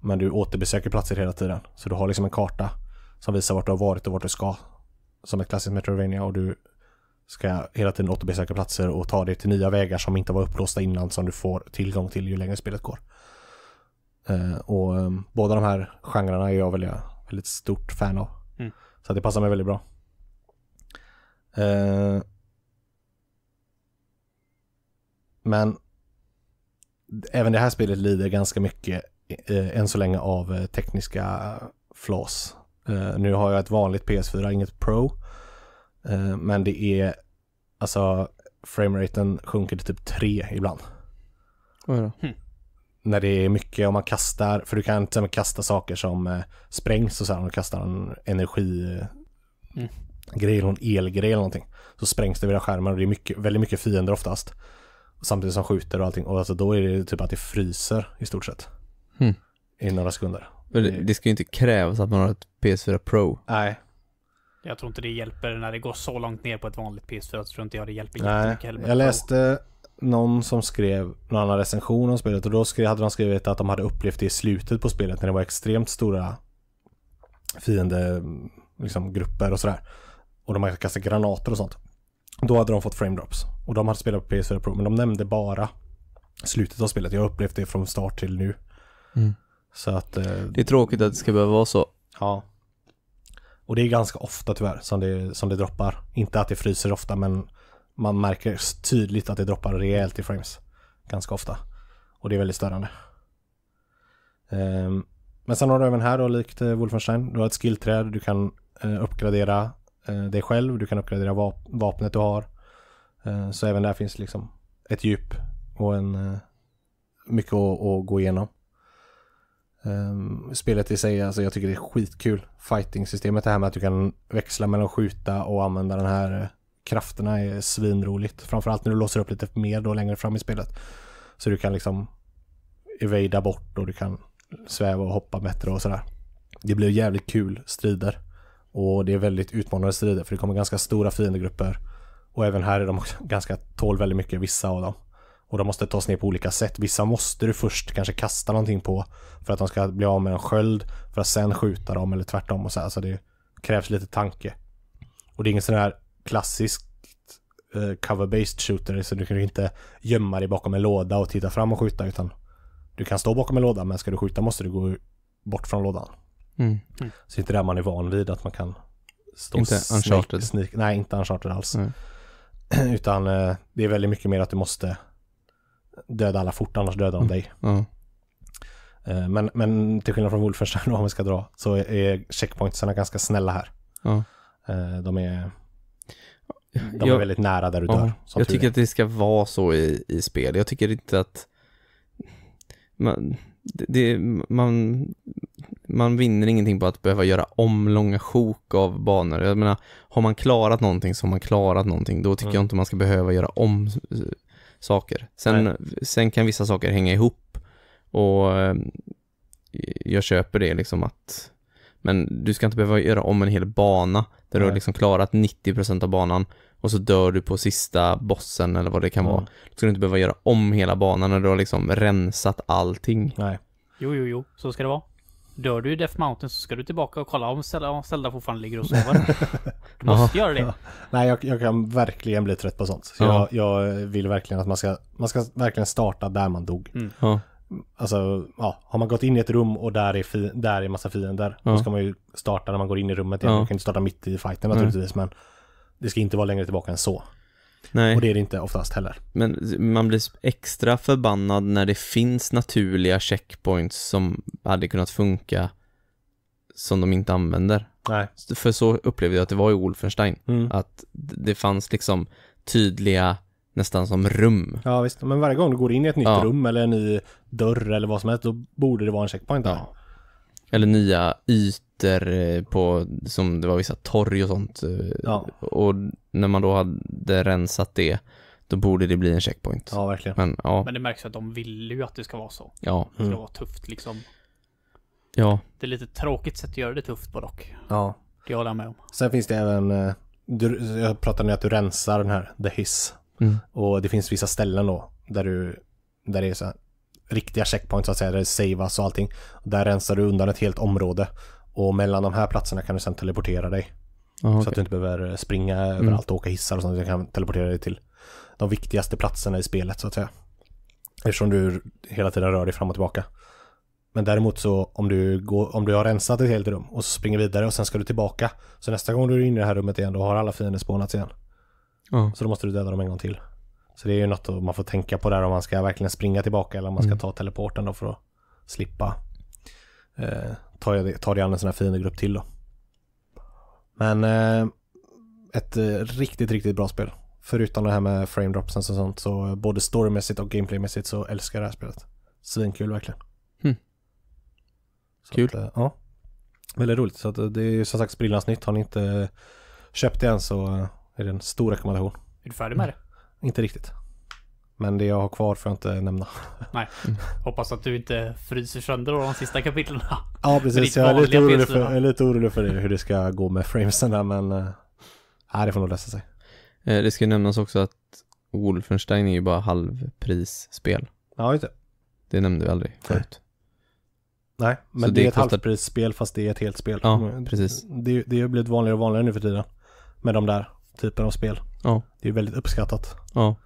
Men du återbesöker platser hela tiden. Så du har liksom en karta som visar vart du har varit och vart du ska. Som ett klassiskt Metroidvania och du ska hela tiden återbesöka platser och ta dig till nya vägar som inte var upplåsta innan som du får tillgång till ju längre spelet går. Uh, och um, båda de här genrerna är jag väldigt, väldigt stort fan av. Mm. Så det passar mig väldigt bra. Uh, men även det här spelet lider ganska mycket uh, än så länge av tekniska flaws. nu har jag ett vanligt PS4, inget Pro. Eh, men det är, alltså, frameraten sjunker till typ tre ibland. Mm. När det är mycket, om man kastar, för du kan till exempel kasta saker som eh, sprängs och så om du kastar en energi mm. grej eller en elgrej eller någonting. Så sprängs det vid skärmen och det är mycket, väldigt mycket fiender oftast. Samtidigt som skjuter och allting. Och alltså då är det typ att det fryser i stort sett. Mm. I några sekunder. Det, det ska ju inte krävas att man har ett PS4 Pro. Nej. Jag tror inte det hjälper när det går så långt ner på ett vanligt PS4. Jag tror inte jag det hjälper Nej, heller, jag läste någon som skrev någon annan recension om spelet och då hade de skrivit att de hade upplevt det i slutet på spelet när det var extremt stora fiende liksom, grupper och sådär. Och de hade kastat granater och sånt. Då hade de fått frame drops. Och de hade spelat på PS4 Pro men de nämnde bara slutet av spelet. Jag har upplevt det från start till nu. Mm. Så att... Eh, det är tråkigt att det ska behöva vara så. Ja. Och det är ganska ofta tyvärr som det, som det droppar. Inte att det fryser ofta men man märker tydligt att det droppar rejält i frames. Ganska ofta. Och det är väldigt störande. Um, men sen har du även här då likt eh, Wolfenstein. Du har ett skillträd, du kan uh, uppgradera uh, dig själv, du kan uppgradera vap vapnet du har. Uh, så även där finns liksom ett djup och en mycket att, att gå igenom. Ehm, spelet i sig, alltså jag tycker det är skitkul. Fighting-systemet, det här med att du kan växla mellan att skjuta och använda den här eh, krafterna är svinroligt. Framförallt när du låser upp lite mer då längre fram i spelet. Så du kan liksom evada bort och du kan sväva och hoppa bättre och sådär. Det blir jävligt kul strider. Och det är väldigt utmanande strider för det kommer ganska stora fiendegrupper. Och även här är de också ganska, tål väldigt mycket vissa av dem. Och de måste tas ner på olika sätt. Vissa måste du först kanske kasta någonting på för att de ska bli av med en sköld för att sen skjuta dem eller tvärtom och så här. Så alltså det krävs lite tanke. Och det är ingen sån här klassisk eh, cover-based shooter så du kan ju inte gömma dig bakom en låda och titta fram och skjuta utan du kan stå bakom en låda men ska du skjuta måste du gå bort från lådan. Mm. Mm. Så inte det man är van vid att man kan stå Inte sneak, uncharted? Sneak, nej, inte uncharted alls. Mm. Utan eh, det är väldigt mycket mer att du måste döda alla fort, annars dödar de mm. dig. Mm. Men, men till skillnad från Wolfenstein om vi ska dra, så är checkpointsarna ganska snälla här. Ja. Eh, de är de jag, är väldigt nära där du ja, dör. Jag tycker att det ska vara så i, i spel. Jag tycker inte att man, det, man, man vinner ingenting på att behöva göra om långa sjok av banor. Jag menar, har man klarat någonting så har man klarat någonting. Då tycker mm. jag inte man ska behöva göra om saker. Sen, sen kan vissa saker hänga ihop och eh, jag köper det liksom att men du ska inte behöva göra om en hel bana där Nej. du har liksom klarat 90% av banan och så dör du på sista bossen eller vad det kan ja. vara. Då ska du inte behöva göra om hela banan när du har liksom rensat allting. Nej. Jo, jo, jo, så ska det vara. Dör du i Death Mountain så ska du tillbaka och kolla om Zelda, fortfarande ligger och sover. Du måste göra det. Ja. Nej, jag, jag, kan verkligen bli trött på sånt. Så jag, jag, vill verkligen att man ska, man ska verkligen starta där man dog. Mm. Alltså, ja, har man gått in i ett rum och där är, fi, där är massa fiender, ja. då ska man ju starta när man går in i rummet igen. Man kan inte starta mitt i fighten naturligtvis, mm. men det ska inte vara längre tillbaka än så. Nej. Och det är det inte oftast heller. Men man blir extra förbannad när det finns naturliga checkpoints som hade kunnat funka som de inte använder. Nej. För så upplevde jag att det var i Wolfenstein. Mm. Att det fanns liksom tydliga, nästan som rum. Ja visst, men varje gång du går in i ett nytt ja. rum eller en ny dörr eller vad som helst, då borde det vara en checkpoint där. Ja. Eller nya ytor eh, på, som det var vissa torg och sånt. Eh, ja. Och när man då hade rensat det, då borde det bli en checkpoint. Ja, verkligen. Men, ja. Men det märks att de vill ju att det ska vara så. Ja. Det ska mm. vara tufft liksom. Ja. Det är lite tråkigt sätt att göra det tufft på dock. Ja. Det håller jag med om. Sen finns det även, eh, du, jag pratade om att du rensar den här, the hiss. Mm. Och det finns vissa ställen då, där du, där det är så här, riktiga checkpoints så att säga, där det savas och allting. Där rensar du undan ett helt område. Och mellan de här platserna kan du sedan teleportera dig. Aha, så okay. att du inte behöver springa mm. överallt och åka hissar och sånt. Du kan teleportera dig till de viktigaste platserna i spelet så att säga. Eftersom du hela tiden rör dig fram och tillbaka. Men däremot så om du, går, om du har rensat ett helt rum och så springer vidare och sen ska du tillbaka. Så nästa gång du är inne i det här rummet igen då har alla fiender spånats igen. Uh. Så då måste du döda dem en gång till. Så det är ju något man får tänka på där om man ska verkligen springa tillbaka eller om man ska mm. ta teleporten då för att slippa eh, ta, ta dig an en sån här fin grupp till då. Men eh, ett eh, riktigt, riktigt bra spel. Förutom det här med frame drops och sånt så både storymässigt och gameplaymässigt så älskar jag det här spelet. Svinkul verkligen. Mm. Kul. Att, eh, ja. Väldigt roligt. Så eh, det är som sagt sprillans nytt. Har ni inte köpt det än så är det en stor rekommendation. Är du färdig med mm. det? Inte riktigt. Men det jag har kvar får jag inte nämna. Nej, hoppas att du inte fryser sönder de sista kapitlen. Ja, precis. Jag är lite, orolig för, är lite orolig för det, hur det ska gå med framesen där, men eh, Nej, det får nog lösa sig. Eh, det ska nämnas också att Wolfenstein är ju bara halvprisspel. Ja, just det. Det nämnde vi aldrig förut. Nej, men Så det, är ett kostar... halvprisspel fast det är ett helt spel. Ja, mm. precis. Det, har blivit vanligare och vanligare nu för tiden. Med de där typerna av spel. Ja. Det är väldigt uppskattat. Ja.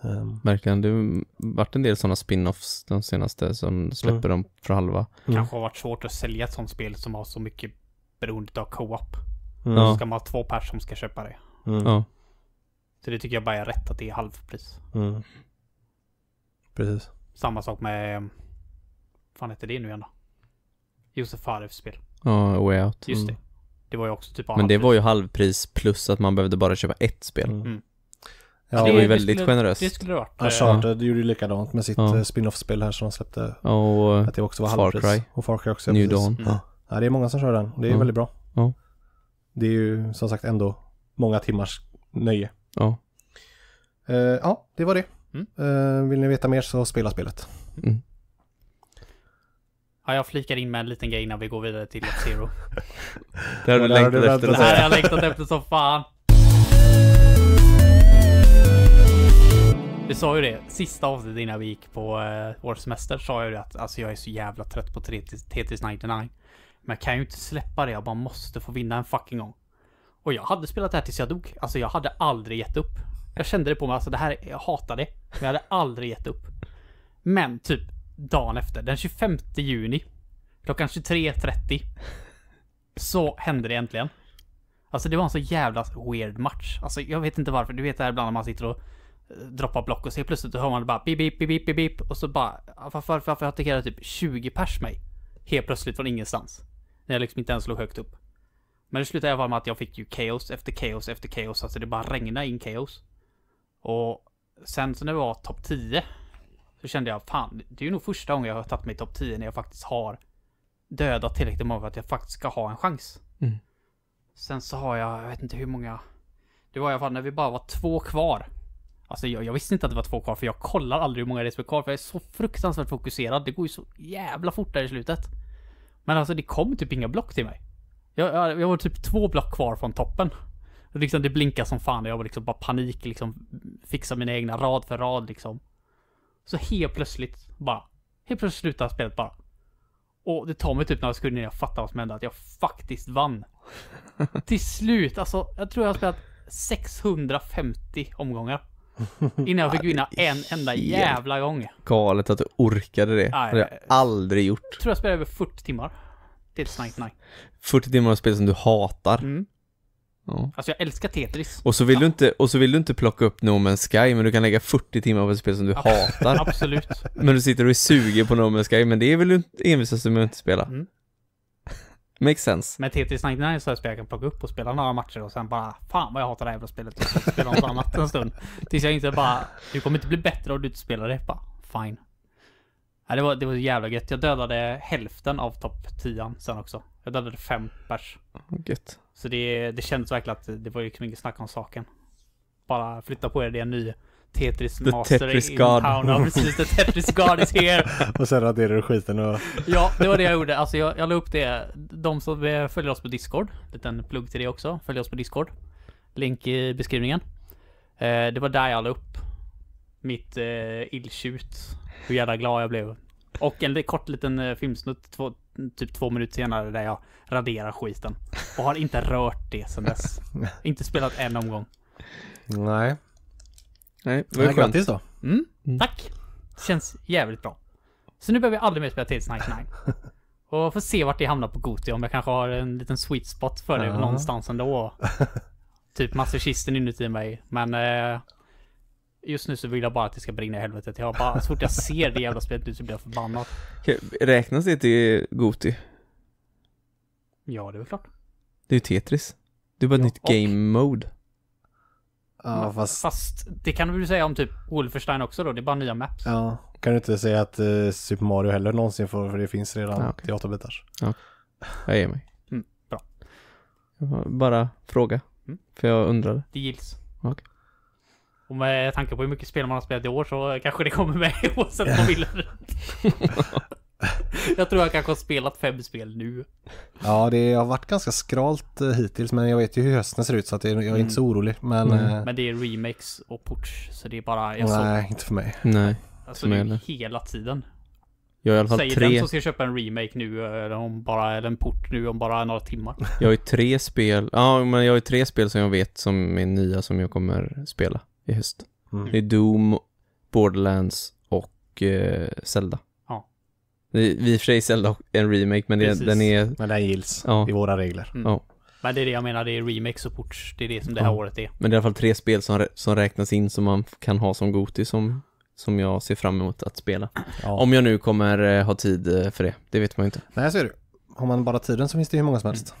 Um, Verkligen. Det har varit en del sådana spin-offs de senaste som släpper mm. dem för halva. Mm. Kanske har varit svårt att sälja ett sådant spel som har så mycket beroende av co-op. Mm. Ja. Så ska man ha två pers som ska köpa det. Mm. Ja. Så det tycker jag bara är rätt att det är halvpris. Mm. Precis. Samma sak med, vad fan heter det nu igen då? Josef Fares spel. Ja, Way Out. Just mm. det. Det var ju också typ Men det var ju halvpris plus att man behövde bara köpa ett spel. Mm. mm. Ja, det, var ju väldigt skulle, generöst. Det skulle det varit. Uncharted ja. gjorde ju likadant med sitt ja. Eh, spin-off-spel här som de släppte. Och att eh, det också var Far Cry. Och Far Cry också. New precis. Dawn. Mm. Ja, det är många som kör den. Det är ja. väldigt bra. Ja. Det är ju som sagt ändå många timmars nöje. Ja. Uh, ja, det var det. Mm. Uh, vill ni veta mer så spela spelet. Mm. Ja, jag flikar in med en liten grej innan vi går vidare till F Zero. det har du längtat efter. Det här har jag längtat efter som fan. Vi sa ju det, sista avsnittet innan vi gick på uh, vår semester sa jag ju att alltså, jag är så jävla trött på Tetris 99. Men jag kan ju inte släppa det, jag bara måste få vinna en fucking gång. Och jag hade spelat det här tills jag dog. Alltså jag hade aldrig gett upp. Jag kände det på mig, alltså det här, jag hatar det. Men jag hade aldrig gett upp. Men typ dagen efter, den 25 juni, klockan 23.30, så hände det äntligen. Alltså det var en så jävla weird match. Alltså jag vet inte varför. Du vet det här ibland när man sitter och eh, droppar block och så plötsligt hör man bara bip, bip, bip, bip, bip och så bara ah, varför, varför, attackerar typ 20 pers mig? Helt plötsligt från ingenstans. När jag liksom inte ens låg högt upp. Men det slutade i alla fall med att jag fick ju kaos efter kaos efter kaos. Alltså det bara regnade in kaos. Och sen så när vi var topp 10 då kände jag, fan, det är ju nog första gången jag har tagit mig topp 10 när jag faktiskt har dödat tillräckligt många för att jag faktiskt ska ha en chans. Mm. Sen så har jag, jag vet inte hur många. Det var i alla fall när vi bara var två kvar. Alltså jag, jag visste inte att det var två kvar för jag kollar aldrig hur många det är som är kvar för jag är så fruktansvärt fokuserad. Det går ju så jävla fort där i slutet. Men alltså det kom typ inga block till mig. Jag, jag, jag var typ två block kvar från toppen. liksom det blinkar som fan och jag var liksom bara panik liksom. Fixa mina egna rad för rad liksom. Så helt plötsligt bara. Helt plötsligt slutar spelet bara. Och det tar mig typ några sekunder innan jag fattar vad som hände. Att jag faktiskt vann. Till slut. Alltså jag tror jag har spelat 650 omgångar. Innan jag fick vinna en enda jävla gång. Galet att du orkade det. det har jag aldrig gjort. Jag tror jag spelade över 40 timmar. Till Night 40 timmar av spel som du hatar. Mm. Alltså jag älskar Tetris. Och så, vill ja. du inte, och så vill du inte plocka upp No Man's Sky, men du kan lägga 40 timmar på ett spel som du hatar. Absolut. Men du sitter och är sugen på No Man's Sky, men det vill du envisast med att inte spela. Mm. Makes sense. Men Tetris 99 är så här spel jag kan plocka upp och spela några matcher och sen bara Fan vad jag hatar det här jävla spelet. Spela något annat en stund. Tills jag inte bara Du kommer inte bli bättre om du inte spelar det. Bara, fine. Ja, det, var, det var jävla gött. Jag dödade hälften av topp 10 sen också. Jag dödade fem pers. Gött. Så det, det kändes verkligen att det var ju liksom inget snack om saken. Bara flytta på er, det är en ny Tetris the Master Tetris in God. town. Ja, precis. The Tetris God is here. och sen raderade du skiten och... ja, det var det jag gjorde. Alltså jag, jag la upp det. De som eh, följer oss på Discord, liten plugg till det också. Följ oss på Discord. Länk i beskrivningen. Eh, det var där jag la upp mitt eh, illtjut. Hur jävla glad jag blev. Och en kort liten eh, filmsnutt, två, typ två minuter senare där jag raderar skiten. Och har inte rört det sen dess. inte spelat en omgång. Nej. Nej, det var ju Grattis då. Mm. mm, tack. Känns jävligt bra. Så nu behöver jag aldrig mer spela Tales 9. Och får se vart det hamnar på Goti om jag kanske har en liten sweet spot för det uh -huh. någonstans ändå. Typ masochisten inuti mig. Men eh, Just nu så vill jag bara att det ska brinna i helvetet. Jag bara, så fort jag ser det jävla spelet nu så blir jag förbannad. Okej, räknas det till Goti? Ja, det är väl klart. Det är ju Tetris. Det är bara ett ja, nytt och... game mode. Ja, fast... fast... det kan du väl säga om typ Wolfenstein också då? Det är bara nya maps. Ja, kan du inte säga att eh, Super Mario heller någonsin får, för det finns redan ah, okay. till 8 bitars. Ja, jag ger mig. Mm, bra. Bara fråga. Mm. För jag undrade. Det gills. Okay. Och med tanke på hur mycket spel man har spelat i år så kanske det kommer med oavsett vad man vill. jag tror jag kanske har spelat fem spel nu. Ja, det har varit ganska skralt eh, hittills men jag vet ju hur hösten ser ut så att jag är inte så mm. orolig. Men, mm. eh... men det är remakes och ports så det är bara... Jag Nej, så... inte för mig. Nej. Alltså det är hela tiden. Jag har i alla fall Säger tre... den som ska köpa en remake nu eller, om bara, eller en port nu om bara några timmar. Jag har ju tre spel, ja men jag har ju tre spel som jag vet som är nya som jag kommer spela i höst. Mm. Det är Doom, Borderlands och eh, Zelda. Ja. Vi, vi i och för sig Zelda en remake, men det, den är... Men den gills ja. i våra regler. Mm. Ja. Men det är det jag menar, det är remake så fort det är det som det här ja. året är. Men det är i alla fall tre spel som, som räknas in som man kan ha som Goti som, som jag ser fram emot att spela. Ja. Om jag nu kommer eh, ha tid eh, för det, det vet man ju inte. Nej, så är det. Har man bara tiden så finns det ju hur många som helst.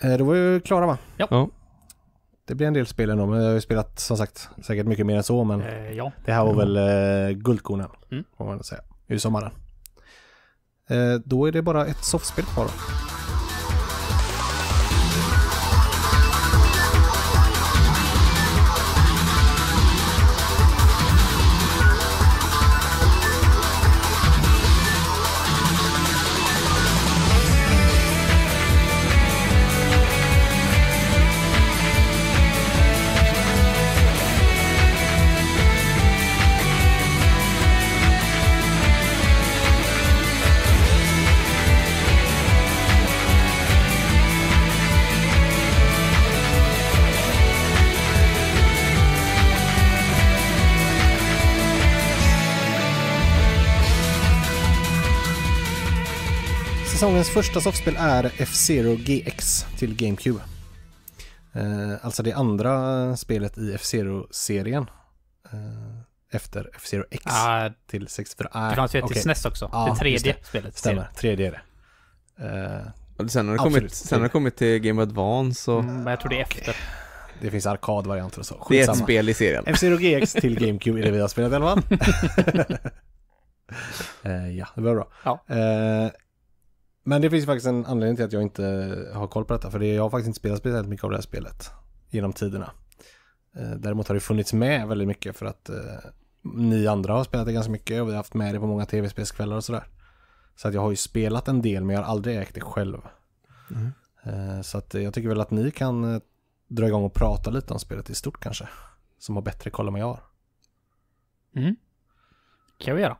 Mm. Eh, det var vi Klara va? Ja. ja. Det blir en del spel ändå, men jag har ju spelat som sagt säkert mycket mer än så, men eh, ja. det här var mm. väl eh, guldkonen, mm. får man säga, i sommaren. Eh, då är det bara ett soffspel kvar. Säsongens första soffspel är F-Zero GX till GameCube. Eh, alltså det andra spelet i F-Zero-serien. Eh, efter F-Zero X ah, till 64. Ah, det fanns ju ett till SNES också. Ah, det tredje det. spelet. Stämmer, tredje är det. Eh, sen har det, absolut, kommit, sen har det kommit till Game Advance och... Mm, men jag tror det är okay. efter. Det finns arkadvarianter och så. Skitsamma. Det är ett spel i serien. F-Zero GX till GameCube är det vi har spelat i alla fall. Eh, ja, det var bra. Ja. Men det finns faktiskt en anledning till att jag inte har koll på detta. För jag har faktiskt inte spelat speciellt mycket av det här spelet genom tiderna. Eh, däremot har det funnits med väldigt mycket för att eh, ni andra har spelat det ganska mycket och vi har haft med det på många tv-spelskvällar och sådär. Så att jag har ju spelat en del men jag har aldrig ägt det själv. Mm. Eh, så att jag tycker väl att ni kan dra igång och prata lite om spelet i stort kanske. Som har bättre koll än vad jag har. Mm. kan vi göra.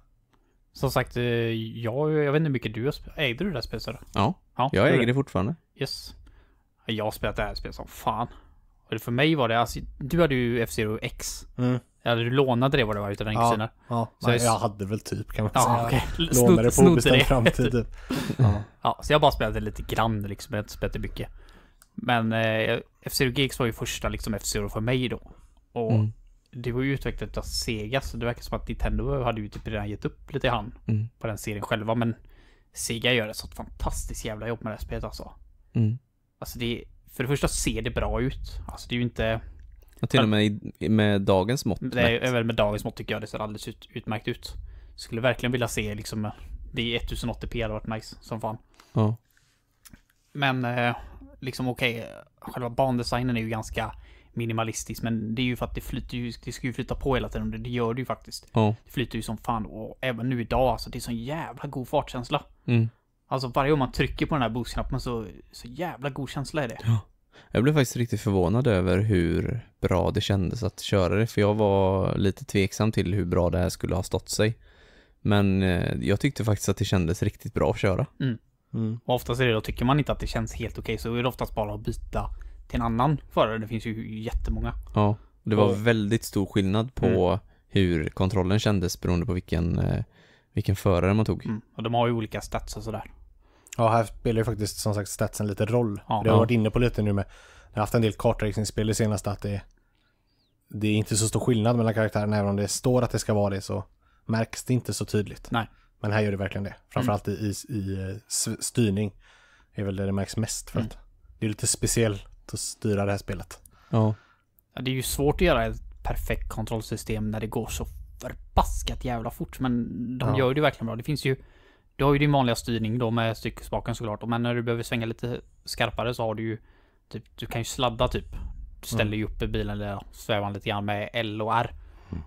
Som sagt, eh, jag, jag vet inte hur mycket du har spelat. Ägde du det här spelet? Ja, ja, jag äger det fortfarande. Yes. Jag har spelat det här spelet som fan. Och för mig var det, alltså, du hade ju F-Zero X. Mm. Eller du lånade det vad det var utav den ja, kusinen. Ja, så jag, jag, hade väl typ kan man ja, säga. Okay. Lånade det på obestämd framtid. ja. ja. så jag bara spelade lite grann liksom. Jag har inte spelat det mycket. Men eh, F-Zero GX var ju första liksom F-Zero för mig då. Och mm det var ju utvecklat av Sega, så det verkar som att Nintendo hade ju typ redan gett upp lite i hand mm. på den serien själva, men Sega gör ett sånt fantastiskt jävla jobb med det här spelet alltså. Mm. Alltså det, för det första ser det bra ut. Alltså det är ju inte... Ja till och med med dagens mått det är, Även med dagens mått tycker jag det ser alldeles ut, utmärkt ut. Skulle verkligen vilja se liksom, det är 1080p hade varit nice som fan. Ja. Men eh, liksom okej, okay, själva bandesignen är ju ganska minimalistiskt. Men det är ju för att det flyter ju, det ska ju flyta på hela tiden. Och det gör det ju faktiskt. Ja. Det flyter ju som fan. Och även nu idag, alltså det är sån jävla god fartkänsla. Mm. Alltså varje gång man trycker på den här boostknappen så, så jävla god känsla är det. Ja. Jag blev faktiskt riktigt förvånad över hur bra det kändes att köra det. För jag var lite tveksam till hur bra det här skulle ha stått sig. Men eh, jag tyckte faktiskt att det kändes riktigt bra att köra. Mm. Mm. Och oftast är det då, tycker man inte att det känns helt okej okay, så är det oftast bara att byta till en annan förare. Det finns ju jättemånga. Ja, det var och, väldigt stor skillnad på mm. hur kontrollen kändes beroende på vilken, eh, vilken förare man tog. Mm. Och de har ju olika stats och sådär. Ja, här spelar ju faktiskt som sagt statsen lite roll. Ja. Det har jag varit inne på lite nu med, jag har haft en del karträkningsspel det senaste, att det, det är inte så stor skillnad mellan karaktärerna, även om det står att det ska vara det så märks det inte så tydligt. Nej. Men här gör det verkligen det. Framförallt mm. i, i, i styrning är väl det det märks mest för mm. att det är lite speciell att styra det här spelet. Ja. ja det är ju svårt att göra ett perfekt kontrollsystem när det går så förbaskat jävla fort. Men de ja. gör det verkligen bra. Det finns ju... Du har ju din vanliga styrning då med styckespaken såklart. Men när du behöver svänga lite skarpare så har du ju... Typ, du kan ju sladda typ. Du ställer ju mm. upp i bilen eller svävar lite grann med L och R.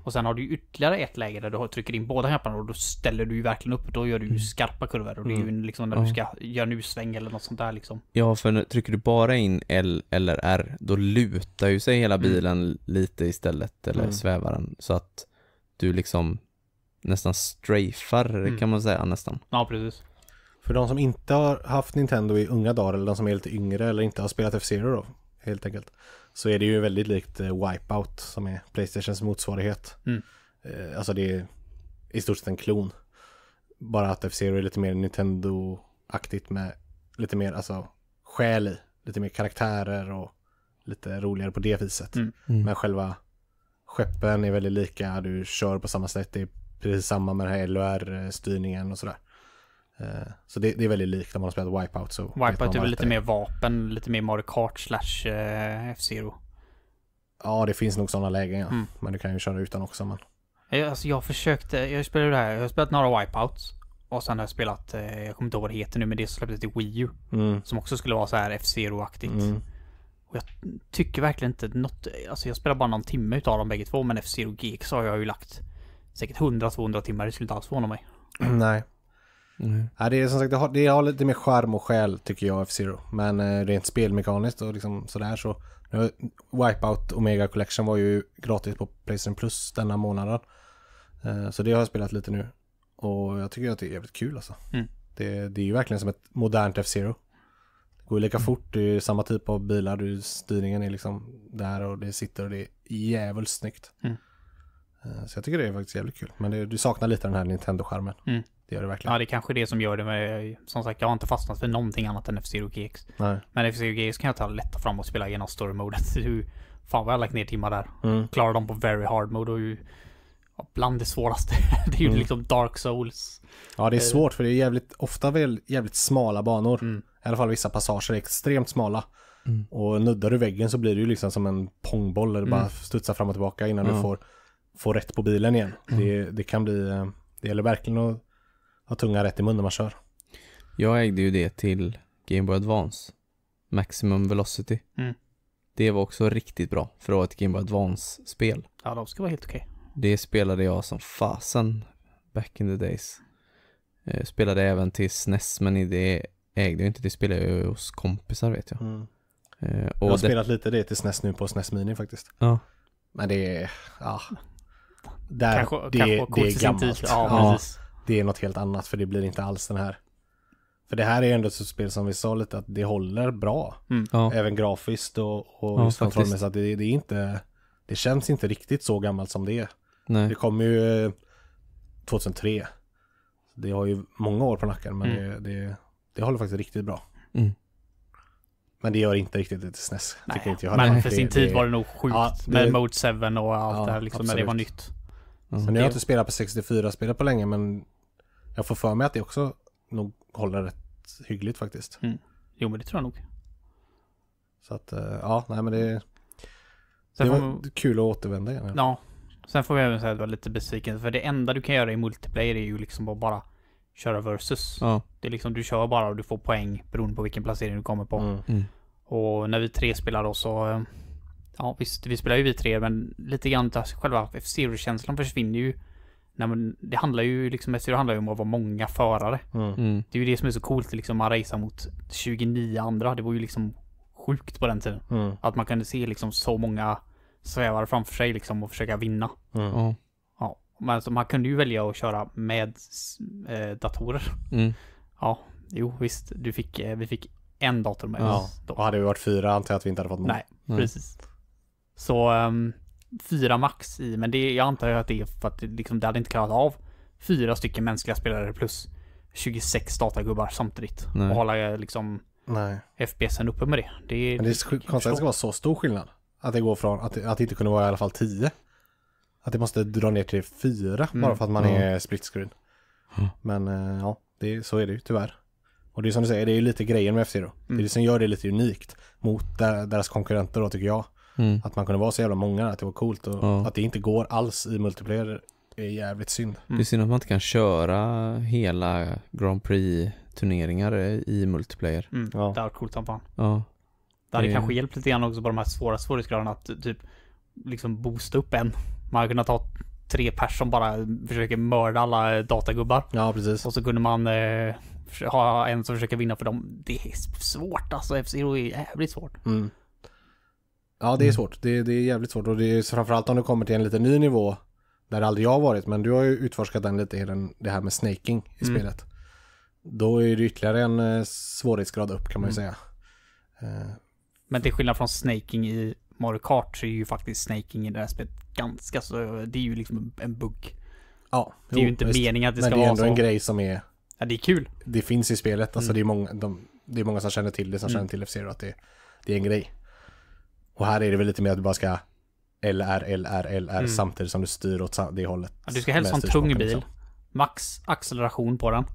Och sen har du ytterligare ett läge där du trycker in båda knapparna och då ställer du ju verkligen upp. Då gör du ju mm. skarpa kurvor och det är ju mm. liksom när du ska göra en U-sväng eller något sånt där liksom. Ja, för när, trycker du bara in L eller R, då lutar ju sig hela mm. bilen lite istället, eller svävar den. Så att du liksom nästan strafar kan man säga nästan. Ja, precis. För de som inte har haft Nintendo i unga dagar eller de som är lite yngre eller inte har spelat F-Zero då, helt enkelt så är det ju väldigt likt eh, Wipeout som är Playstations motsvarighet. Mm. Eh, alltså det är i stort sett en klon. Bara att F-Zero är lite mer Nintendo-aktigt med lite mer alltså, själ i. Lite mer karaktärer och lite roligare på det viset. Mm. Mm. Men själva skeppen är väldigt lika, du kör på samma sätt. Det är precis samma med den här LHR-styrningen och sådär. Eh, så det, det, är väldigt likt när man har spelat Wipeout. Så Wipeout är väl lite mer vapen, lite mer Mario Kart slash eh, F-Zero. Ja, det finns nog sådana lägen ja. Mm. Men du kan ju köra utan också. Men... Jag, eh, alltså, jag försökte, jag spelade det här, jag har spelat några Wipeouts. Och sen har jag spelat, jag kommer inte ihåg vad det heter nu, men det släpptes till Wii U. Mm. Som också skulle vara så här F-Zero-aktigt. Mm. Och jag tycker verkligen inte något, alltså jag spelar bara någon timme utav dem bägge två, men F-Zero GX har jag ju lagt säkert 100-200 timmar, det skulle inte alls förvåna mig. Nej. Mm. Ja, det är som sagt, det har, det har lite mer charm och själ tycker jag, F-Zero. Men eh, rent spelmekaniskt och liksom sådär så. Nu, Wipeout Omega Collection var ju gratis på Playstation Plus denna månaden. Eh, så det har jag spelat lite nu. Och jag tycker att det är jävligt kul alltså. Mm. Det, det är ju verkligen som ett modernt F-Zero. Det går ju lika mm. fort, det är samma typ av bilar, du, styrningen är liksom där och det sitter och det är jävligt snyggt. Mm. Eh, så jag tycker det är faktiskt jävligt kul. Men det, du saknar lite den här Nintendo-skärmen. Mm. Det gör det verkligen. Ja, det är kanske det som gör det. Men eh, som sagt, jag har inte fastnat för någonting annat än F-Zero GX. Nej. Men F-Zero GX kan jag ta lätta fram och spela genom story-modet. Alltså, fan vad jag har lagt ner timmar där. Mm. Klarar dem på very hard mode och ju bland det svåraste. det är ju mm. liksom dark souls. Ja, det är eh. svårt för det är jävligt, ofta väl jävligt smala banor. Mm. I alla fall vissa passager är extremt smala. Mm. Och nuddar du väggen så blir det ju liksom som en pongboll där du bara mm. studsar fram och tillbaka innan du får, får rätt på bilen igen. Mm. Det, det kan bli, eh, det gäller verkligen att ha tungan rätt i mun när man kör. Jag ägde ju det till Game Boy Advance. Maximum Velocity. Mm. Det var också riktigt bra för att vara ett Game Boy Advance-spel. Ja, de ska vara helt okej. Det spelade jag som fasen back in the days. Jag eh, spelade även till SNES, e men det ägde jag inte. Det spelade jag hos kompisar vet jag. Mm. Eh, jag har det... spelat lite det till SNES e nu på SNES e Mini faktiskt. Ja. Men det är, ja. Där, kanske, det, kanske det är gammalt. Ja, ja, precis det är något helt annat för det blir inte alls den här. För det här är ju ändå ett spel som vi sa lite att det håller bra. Mm, ja. Även grafiskt och, och ja, just kontrollmässigt. Att det, det, är inte, det känns inte riktigt så gammalt som det är. Nej. Det kom ju 2003. Eh, det har ju många år på nacken men mm. det, det, det, håller faktiskt riktigt bra. Mm. Men det gör inte riktigt det till men för sin tid var det nog sjukt ja, det, med Mode 7 och allt ja, det här liksom, när det var nytt. Mm. Men jag har inte spelat på 64-spel på länge men jag får för mig att det också nog håller rätt hyggligt faktiskt. Mm. Jo men det tror jag nog. Så att eh, ja, nej men det, är man... kul att återvända igen. Ja. Sen får vi även säga att det var lite besviken för det enda du kan göra i multiplayer är ju liksom att bara köra versus. Ja. Det är liksom du kör bara och du får poäng beroende på vilken placering du kommer på. Mm. mm. Och när vi tre spelar då så eh, ja visst, vi spelar ju vi tre, men lite grann av själva F-Zero-känslan försvinner ju. Nej men det handlar ju liksom, F-Zero handlar ju om att vara många förare. Mm. mm. Det är ju det som är så coolt, liksom man racear mot 29 andra. Det var ju liksom sjukt på den tiden. Mm. Att man kunde se liksom så många svävare framför sig liksom och försöka vinna. Mm. Ja, men så man kunde ju välja att köra med eh, datorer. Mm. Ja, jo visst, du fick, eh, vi fick en dator med ja. oss. Då. Och hade vi varit fyra antar jag att vi inte hade fått mål. Nej, precis. Så um, fyra max i, men det, jag antar att det är för att liksom, det hade inte klarat av fyra stycken mänskliga spelare plus 26 datagubbar samtidigt. Nej. Och hålla eh, liksom FPSen uppe med det. Det, men det är konstigt att det ska vara så stor skillnad. Att det går från, att, att det inte kunde vara i alla fall 10. Att det måste dra ner till 4 mm. bara för att man mm. är split screen. Mm. Men eh, ja, det, så är det ju tyvärr. Och det är som du säger, det är ju lite grejen med FC då. Det är mm. det som gör det lite unikt mot deras konkurrenter då tycker jag. Mm. Att man kunde vara så jävla många, att det var coolt och ja. att det inte går alls i multiplayer är jävligt synd. Mm. Det är synd att man inte kan köra hela Grand Prix-turneringar i multiplayer. Mm. Ja. Det hade varit coolt som fan. Ja. Det hade det... kanske hjälpt lite grann också på de här svåra svårighetsgraderna att typ liksom boosta upp en. Man hade kunnat ta tre pers som bara försöker mörda alla datagubbar. Ja, precis. Och så kunde man eh, ha en som försöker vinna för dem. Det är svårt alltså. F-Zero är jävligt svårt. Mm. Ja, det är mm. svårt. Det, det är jävligt svårt och det är framförallt om du kommer till en lite ny nivå där aldrig jag varit, men du har ju utforskat den lite, den, det här med snaking i mm. spelet. Då är det ytterligare en eh, svårighetsgrad upp kan man ju mm. säga. Eh. Men till skillnad från snaking i Mario Kart så är ju faktiskt snaking i det här spelet ganska så, det är ju liksom en bugg. Ja, det är jo, ju inte visst. meningen att det ska vara så. Men det är ändå så. en grej som är... Ja, det är kul. Det finns i spelet, alltså mm. det, är många, de, det är många som känner till det, som känner mm. till F-Zero att det, det är en grej. Och här är det väl lite mer att du bara ska LR, LR, LR mm. samtidigt som du styr åt det hållet. Ja, du ska helst ha en tung bil. Liksom. Max acceleration på den.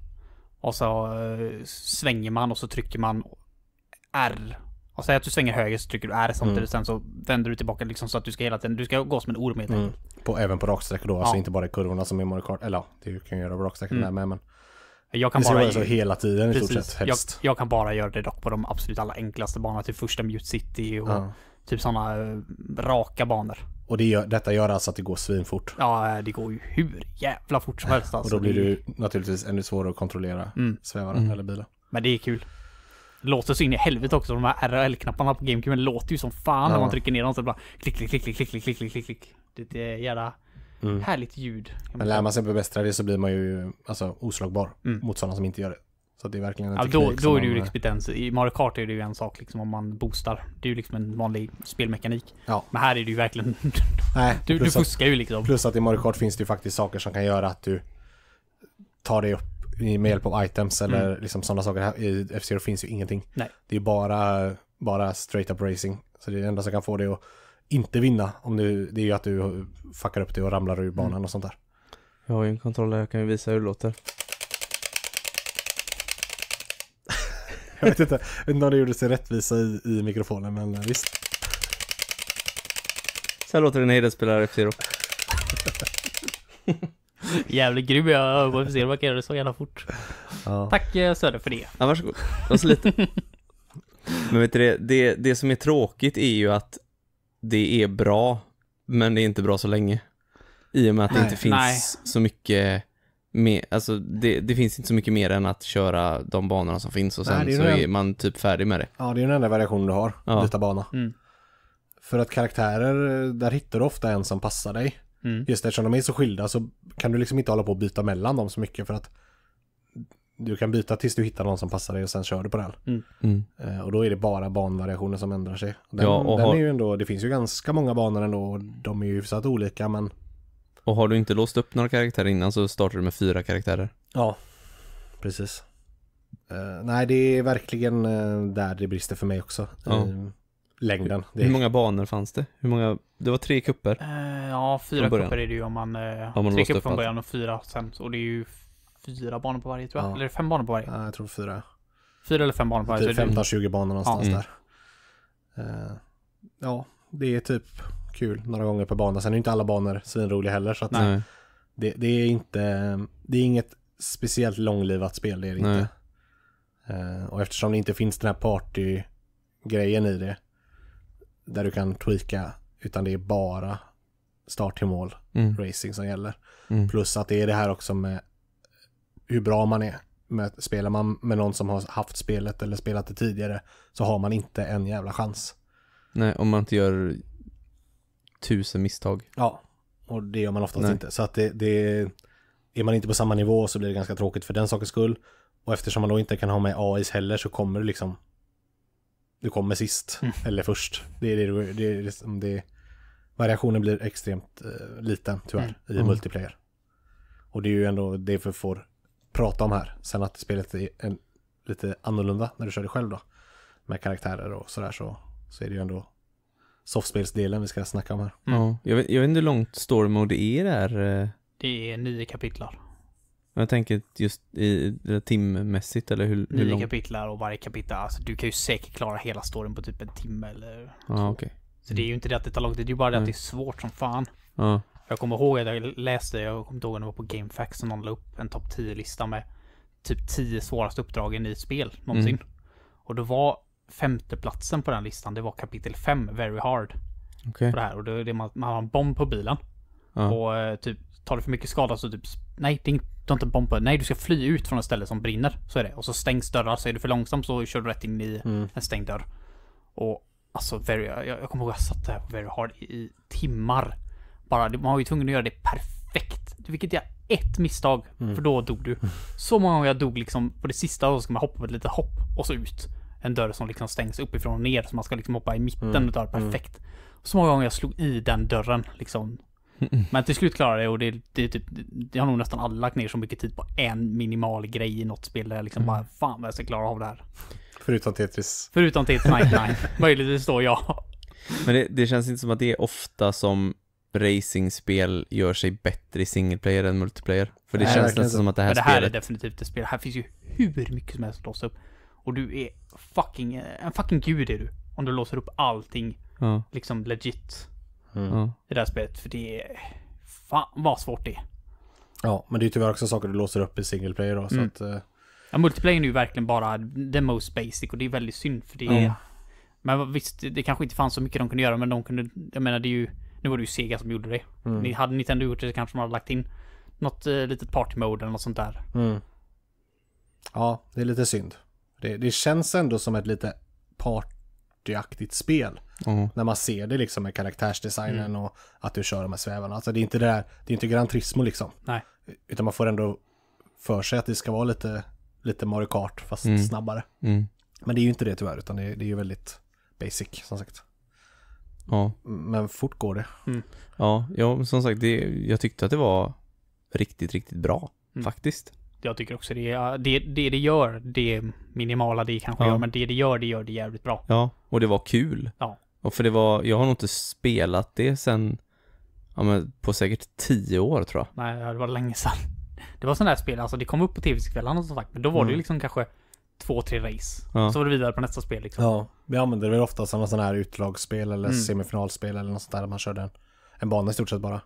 Och så uh, svänger man och så trycker man R. Och säg att du svänger höger så trycker du R samtidigt. Mm. Sen så vänder du tillbaka liksom så att du ska hela tiden, du ska gå som en orm helt mm. på, Även på raksträckor då, alltså ja. alltså inte bara i kurvorna som i Mario Kart. Eller ja, det kan jag göra på raksträckor mm. där med men. Jag kan det ska bara... vara så hela tiden precis, i stort sett helst. Jag, jag, kan bara göra det dock på de absolut allra enklaste banorna. Typ första Mute City och ja. Typ sådana eh, raka banor. Och det gör, detta gör alltså att det går svinfort? Ja, eh, det går ju hur jävla fort som helst alltså. Och då blir det ju naturligtvis ännu svårare att kontrollera mm. svävaren mm. eller bilen. Men det är kul. Det Låter så in i helvete också, de här RL-knapparna på GameCube låter ju som fan ja. när man trycker ner dem så det bara klick, klick, klick, klick, klick, klick, klick, Det är jävla mm. härligt ljud. Men lär man sig bemästra det så blir man ju alltså oslagbar mm. mot sådana som inte gör det. Så det är verkligen en ja, då, då är det ju man... liksom inte I Mario Kart är det ju en sak liksom om man boostar. Det är ju liksom en vanlig spelmekanik. Ja. Men här är det ju verkligen... Nej, du, du fuskar att, ju liksom. Plus att i Mario Kart finns det ju faktiskt saker som kan göra att du tar dig upp med hjälp av items eller mm. liksom sådana saker. I F-Zero finns ju ingenting. Nej. Det är bara, bara straight up racing. Så det är det enda som kan få dig att inte vinna om du, det är ju att du fuckar upp dig och ramlar ur banan mm. och sånt där. Jag har ju en kontroller, jag kan visa hur det låter. Jag vet inte, jag vet inte om det gjorde sig rättvisa i, i mikrofonen, men eh, visst. Så här låter det när Hedda spelar F-Zero. Jävligt grym jag övergår F-Zero, man kan göra det så jävla fort. Ja. Tack eh, Söder för det. Ja, varsågod. Det var så lite. Men vet du det, det, det som är tråkigt är ju att det är bra, men det är inte bra så länge. I och med att nej, det inte finns nej. så mycket med, alltså det, det, finns inte så mycket mer än att köra de banorna som finns och sen Nej, är så en... är man typ färdig med det. Ja, det är den enda variationen du har, ja. byta bana. Mm. För att karaktärer, där hittar du ofta en som passar dig. Mm. Just eftersom de är så skilda så kan du liksom inte hålla på och byta mellan dem så mycket för att du kan byta tills du hittar någon som passar dig och sen kör du på den. Mm. Mm. Eh, och då är det bara banvariationer som ändrar sig. Den, ja, och den har... är ju ändå, det finns ju ganska många banor ändå och de är ju hyfsat olika men och har du inte låst upp några karaktärer innan så startar du med fyra karaktärer. Ja, precis. Uh, nej, det är verkligen uh, där det brister för mig också. Ja. Uh, längden. Det... Hur många banor fanns det? Hur många... Det var tre kupper. ja, fyra kupper är det ju om man... Uh, om man tre kupper från början och fyra sen. Och det är ju fyra banor på varje tror jag. Ja. Eller fem banor på varje? Ja, jag tror fyra. Fyra eller fem banor på varje. Typ 15-20 banor någonstans ja. där. ja, det är typ kul några gånger per bana. Sen är inte alla banor svinroliga heller. Så det, det, är inte, det är inget speciellt långlivat spel, det är det inte. Eh, och eftersom det inte finns den här partygrejen i det, där du kan tweaka, utan det är bara start till mål mm. racing som gäller. Mm. Plus att det är det här också med hur bra man är. Med, spelar man med någon som har haft spelet eller spelat det tidigare så har man inte en jävla chans. Nej, om man inte gör tusen misstag. Ja, och det gör man oftast Nej. inte. Så att det, det, är man inte på samma nivå så blir det ganska tråkigt för den sakens skull. Och eftersom man då inte kan ha med AIs heller så kommer du liksom du kommer sist mm. eller först. Det är det, du, det, är liksom det, variationen blir extremt eh, liten tyvärr mm. i mm. multiplayer. Och det är ju ändå det vi får prata om här. Sen att spelet är en, lite annorlunda när du kör det själv då. Med karaktärer och sådär så, så är det ju ändå softspelsdelen vi ska snacka om här. Mm. Ja, jag vet, jag vet inte hur långt story mode är där. Eh... Det är nio kapitlar. Jag tänker just i timmässigt eller hur, hur Nio kapitlar och varje kapitel, alltså du kan ju säkert klara hela storyn på typ en timme eller Ja, ah, okej. Okay. Så det är ju inte det att det tar lång tid, det är ju bara det att det är svårt som fan. Ah. Jag kommer ihåg att jag läste, jag kommer inte ihåg när det var på GameFAQ som någon la upp en topp 10-lista med typ 10 svåraste uppdragen i ett spel någonsin. Mm. Och det var femteplatsen på den listan, det var kapitel 5, Very Hard. Okay. På det här. Och det, det, man, man har en bomb på bilen. Ja. Och eh, typ, tar du för mycket skada så typ, nej, du har inte en bomb på Nej, du ska fly ut från ett ställe som brinner. Så är det. Och så stängs dörrar. Så är du för långsam så kör du rätt in i mm. en stängd dörr. Och alltså, very, jag, jag kommer ihåg att jag satt där på Very Hard i, i timmar. Bara, man var ju tvungen att göra det perfekt. Vilket jag ett misstag, mm. för då dog du. Mm. Så många gånger jag dog liksom på det sista och så ska man hoppa på ett litet hopp och så ut en dörr som liksom stängs uppifrån och ner så man ska liksom hoppa i mitten mm. mm. och det perfekt. Så många gånger jag slog i den dörren liksom. Men till slut klarade jag det och det, det, typ, det har nog nästan alla lagt ner så mycket tid på en minimal grej i något spel där jag liksom mm. bara fan vad jag ska klara av det här. Förutom Tetris. Förutom Tetris 99. Möjligtvis då ja. Men det, det, känns inte som att det är ofta som racingspel gör sig bättre i single player än multiplayer. För det Nej, känns nästan som att det här spelet... det här spelet... är definitivt ett spel. Här finns ju hur mycket som helst att låsa upp. Och du är fucking, en fucking gud är du. Om du låser upp allting. Ja. Liksom legit. Mm. I det här spelet. För det är, fan vad svårt det är. Ja, men det är tyvärr också saker du låser upp i single player då. Mm. att, eh... Ja, multiplayer är ju verkligen bara the most basic och det är väldigt synd för det är... Mm. Men visst, det kanske inte fanns så mycket de kunde göra men de kunde, jag menar det är ju... Nu var det ju Sega som gjorde det. Mm. Ni, hade Nintendo gjort det så kanske de hade lagt in något eh, litet party mode eller något sånt där. Mm. Ja, det är lite synd. Det, det känns ändå som ett lite partyaktigt spel. Mm. När man ser det liksom med karaktärsdesignen mm. och att du kör de här svävarna. Alltså det är inte det där, det är inte Gran Turismo liksom. Nej. Utan man får ändå för sig att det ska vara lite, lite Mario Kart fast mm. snabbare. Mm. Men det är ju inte det tyvärr utan det, det är ju väldigt basic som sagt. Ja. Men fort går det. Mm. Ja, ja, som sagt det, jag tyckte att det var riktigt, riktigt bra mm. faktiskt jag tycker också det, det, det det gör, det minimala det kanske ja. gör, men det det gör, det gör det jävligt bra. Ja, och det var kul. Ja. Och för det var, jag har nog inte spelat det sen, ja men på säkert tio år tror jag. Nej, det var länge sedan. Det var sådana där spel, alltså det kom upp på tv-kvällarna som sagt, men då var mm. det ju mm. liksom kanske två, tre race. Ja. Så var det vidare på nästa spel liksom. Ja, vi använde väl ofta som sådana här utlagsspel eller mm. semifinalspel eller något sånt där, man körde en, en bana i stort sett bara.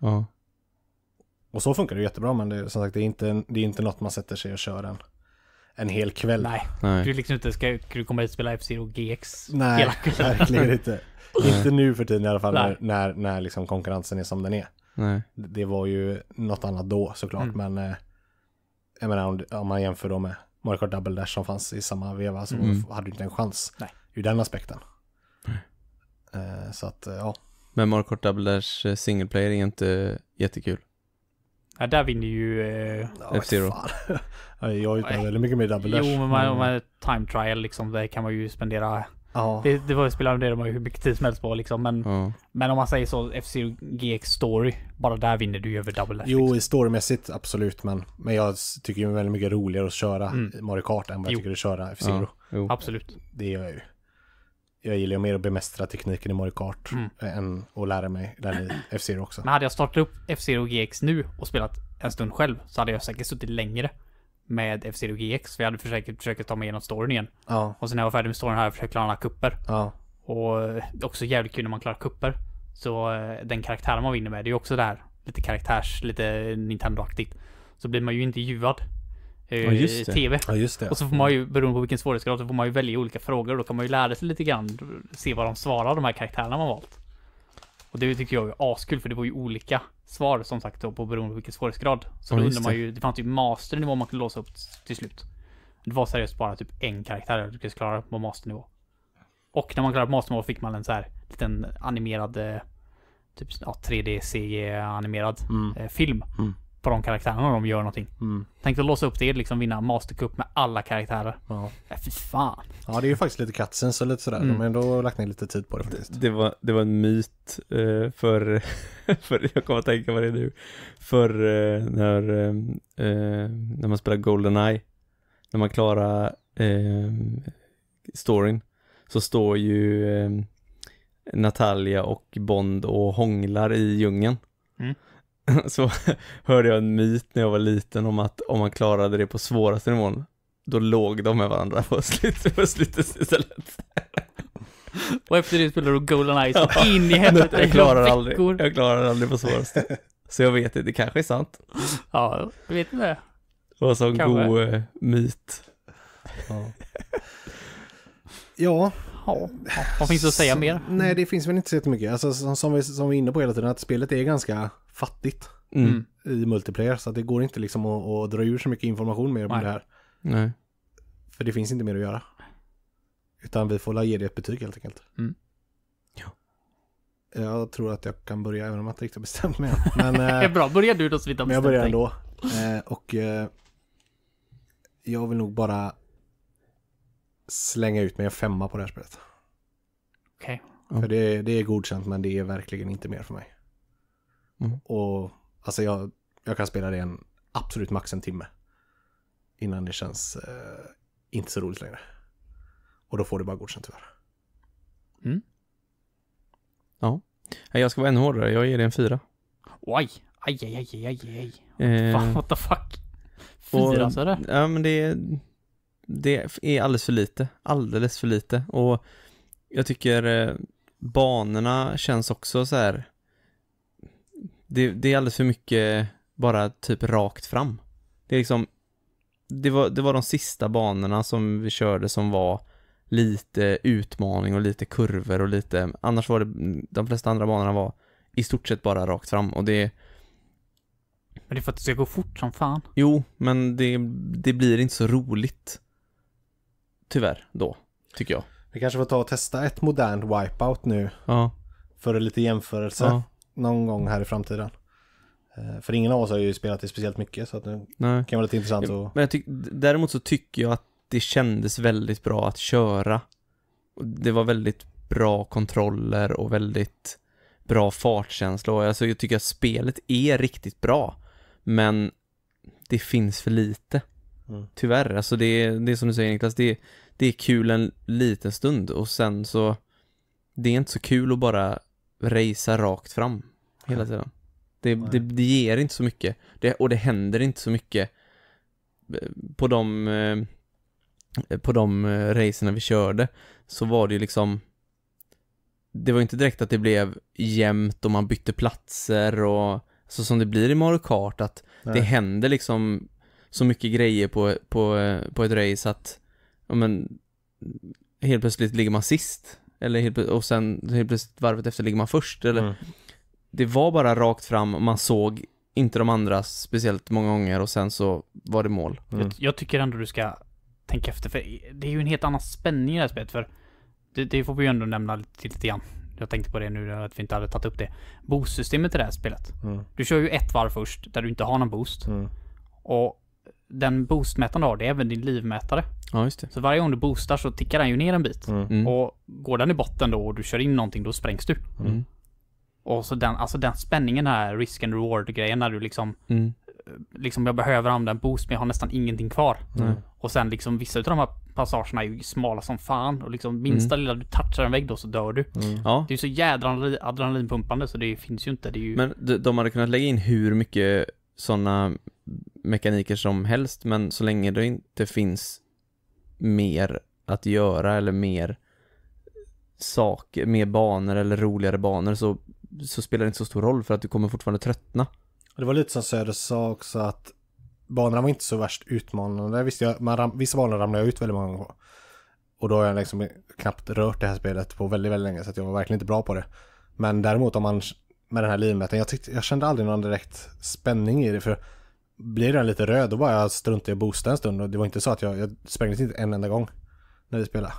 Ja. Och så funkar det jättebra, men det, som sagt, det är, inte, det är inte något man sätter sig och kör en, en hel kväll. Nej, Nej. du liksom inte ska, ska du komma hit och spela F-Zero GX Nej, hela kvällen. verkligen inte. inte nu för tiden i alla fall, Nej. när, när liksom konkurrensen är som den är. Nej. Det var ju något annat då såklart, mm. men eh, jag menar om, om man jämför då med Mario Kart Double Dash som fanns i samma veva så mm. hade du inte en chans Nej. ur den aspekten. Mm. Så att, eh, ja. Men Mario Kart Double Dash single player är inte jättekul. Ja, där vinner ju... Eh... F-Zero. jag utövar väldigt mycket med Double Dash. Jo, men med mm. time trial liksom, det kan man ju spendera... Ja. Det, det var ju spelare det de har hur mycket tid som helst på liksom. Men, ja. men om man säger så, F-Zero GX Story, bara där vinner du ju över Double Dash. Jo, liksom. storymässigt absolut, men, men jag tycker ju väldigt mycket roligare att köra mm. Mario Kart än vad jag jo. tycker att köra F-Zero. Ja. Absolut. Det gör jag ju jag gillar ju mer att bemästra tekniken i Mario Kart mm. än att lära mig den i F-Zero också. Men hade jag startat upp F-Zero GX nu och spelat en stund själv så hade jag säkert suttit längre med F-Zero GX. För jag hade försökt, försökt ta mig igenom storyn igen. Ja. Och sen när jag var färdig med storyn hade jag försökt klara alla kupper. Ja. Och det eh, är också jävligt kul när man klarar kupper. Så eh, den karaktären man vinner med, det är ju också där lite karaktärs, lite Nintendo-aktigt. Så blir man ju intervjuad Eh, ja, just det. TV. Ja, just det. Och så får man ju, beroende på vilken svårighetsgrad, så får man ju välja olika frågor. och Då kan man ju lära sig lite grann, se vad de svarar, de här karaktärerna man valt. Och det tycker jag är askul, för det var ju olika svar som sagt då, på beroende på vilken svårighetsgrad. Så ja, då undrar man ju, det fanns ju masternivå man kunde låsa upp till slut. Det var seriöst bara typ en karaktär du kunde klara på masternivå. Och när man klarade på masternivå fick man en så här liten animerad, eh, typ ja, 3D-CG-animerad mm. Eh, film. Mm på de karaktärerna om de gör någonting. Mm. Tänk att låsa upp det, liksom vinna Mastercup med alla karaktärer. Ja. Äh, fy fan. Ja, det är ju faktiskt lite cutscenes så lite sådär. Mm. De har mm. ändå lagt ner lite tid på det faktiskt. Det, det var, det var en myt eh, för, för, jag kommer att tänka på det nu, för eh, när, eh, när man spelar Goldeneye, när man klarar eh, storyn, så står ju Natalia och Bond och hånglar i djungeln. Mm. så hörde jag en myt när jag var liten om att om man klarade det på svåraste nivån, då låg de med varandra på, slut, på slutet istället. Och efter det spelade du Golden Eyes ja. in i helvete Jag klarar aldrig, jag klarar aldrig på svåraste. Så jag vet inte, det kanske är sant. Ja, jag vet inte. Det var en sån god eh, myt. Ja. ja, ja, vad finns det att säga mer? Nej, det finns väl inte så jättemycket. Alltså, som, som, vi, som vi är inne på hela tiden, att spelet är ganska fattigt mm. mm. i multiplayer. Så det går inte liksom att, att dra ur så mycket information mer om det här. Nej. För det finns inte mer att göra. Utan vi får ge det ett betyg helt enkelt. Mm. Ja. Jag tror att jag kan börja även om jag inte riktigt har bestämt mig Men, eh, det bra, börja du då så vi Men jag börjar ändå. Eh, och eh, jag vill nog bara slänga ut mig en femma på det här spelet. Okej. Okay. För det, det är godkänt men det är verkligen inte mer för mig. Mm. Och alltså jag, jag kan spela det en absolut max en timme. Innan det känns eh, inte så roligt längre. Och då får du bara godkänt tyvärr. Mm. Ja. Jag ska vara ännu hårdare. Jag ger det en fyra. Oj! Aj, aj, aj, aj, aj. Eh. what the fuck? Fyra, sa du? Ja, men det är det är alldeles för lite, alldeles för lite och jag tycker eh, banorna känns också så här det, det är alldeles för mycket bara typ rakt fram. Det är liksom det var, det var de sista banorna som vi körde som var lite utmaning och lite kurvor och lite, annars var det, de flesta andra banorna var i stort sett bara rakt fram och det Men det är för att det ska gå fort som fan. Jo, men det, det blir inte så roligt. Tyvärr då, tycker jag. Vi kanske får ta och testa ett modernt wipeout nu. Ja. För lite jämförelse ja. någon gång här i framtiden. Eh, för ingen av oss har ju spelat det speciellt mycket så att nu Nej. kan vara lite intressant att... Men jag däremot så tycker jag att det kändes väldigt bra att köra. Det var väldigt bra kontroller och väldigt bra fartkänsla och alltså jag tycker att spelet är riktigt bra. Men det finns för lite. Mm. Tyvärr, alltså det är, det är som du säger Niklas, det är, det är kul en liten stund och sen så Det är inte så kul att bara racea rakt fram hela tiden. Det, det, det ger inte så mycket det, och det händer inte så mycket eh, på de eh, på de eh, racerna vi körde så var det ju liksom det var inte direkt att det blev jämnt och man bytte platser och så som det blir i Mario Kart att Nej. det händer liksom så mycket grejer på, på, på ett race att, ja men, helt plötsligt ligger man sist. Eller helt, och sen helt plötsligt varvet efter ligger man först. Eller, mm. Det var bara rakt fram, man såg inte de andra speciellt många gånger och sen så var det mål. Mm. Jag, jag, tycker ändå du ska tänka efter, för det är ju en helt annan spänning i det här spelet. För det, det får vi ju ändå nämna lite, lite grann. Jag tänkte på det nu, att vi inte hade tagit upp det. Boostsystemet i det här spelet. Mm. Du kör ju ett varv först, där du inte har någon boost. Mm. Och den boostmätaren du har, det är även din livmätare. Ja, just det. Så varje gång du boostar så tickar den ju ner en bit. Mm. mm. Och går den i botten då och du kör in någonting, då sprängs du. Mm. Och så den, alltså den spänningen här, risk and reward-grejen när du liksom mm. Eh, liksom jag behöver använda en boost men jag har nästan ingenting kvar. Och sen liksom vissa utav de här passagerna är ju smala som fan och liksom minsta mm. lilla du touchar en vägg då så dör du. Mm. Ja. Det är ju så jädra adrenalinpumpande så det finns ju inte. Det ju... Men de hade kunnat lägga in hur mycket sådana mekaniker som helst, men så länge det inte finns mer att göra eller mer saker, mer banor eller roligare banor så, så spelar det inte så stor roll för att du kommer fortfarande tröttna. Det var lite som Söder sa också att banorna var inte så värst utmanande. Visst, jag, man ram, vissa banor ramlade jag ut väldigt många gånger på. Och då har jag liksom knappt rört det här spelet på väldigt, väldigt länge så att jag var verkligen inte bra på det. Men däremot om man med den här livmätaren, jag, jag kände aldrig någon direkt spänning i det för blir den lite röd, då bara jag struntade i att boosta en stund. Och det var inte så att jag, jag sprängdes inte en enda gång när vi spelade.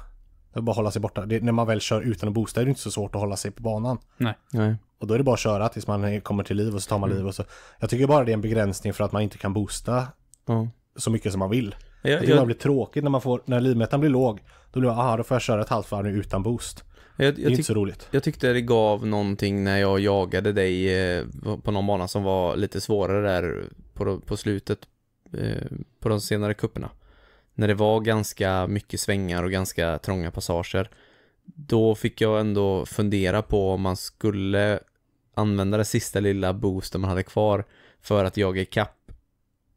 Det var bara att hålla sig borta. Det, när man väl kör utan att boosta är det inte så svårt att hålla sig på banan. Nej. Nej. Och då är det bara att köra tills man kommer till liv och så tar man mm. liv och så. Jag tycker bara det är en begränsning för att man inte kan boosta mm. så mycket som man vill. Jag, jag, jag... Det blir tråkigt när man får, när livmätaren blir låg. Då blir man, aha, då får jag köra ett halvt varv nu utan boost. Jag, jag det är inte så roligt. Jag tyckte det gav någonting när jag jagade dig eh, på någon bana som var lite svårare där på, på slutet eh, på de senare kupperna. När det var ganska mycket svängar och ganska trånga passager. Då fick jag ändå fundera på om man skulle använda det sista lilla boosten man hade kvar för att jaga ikapp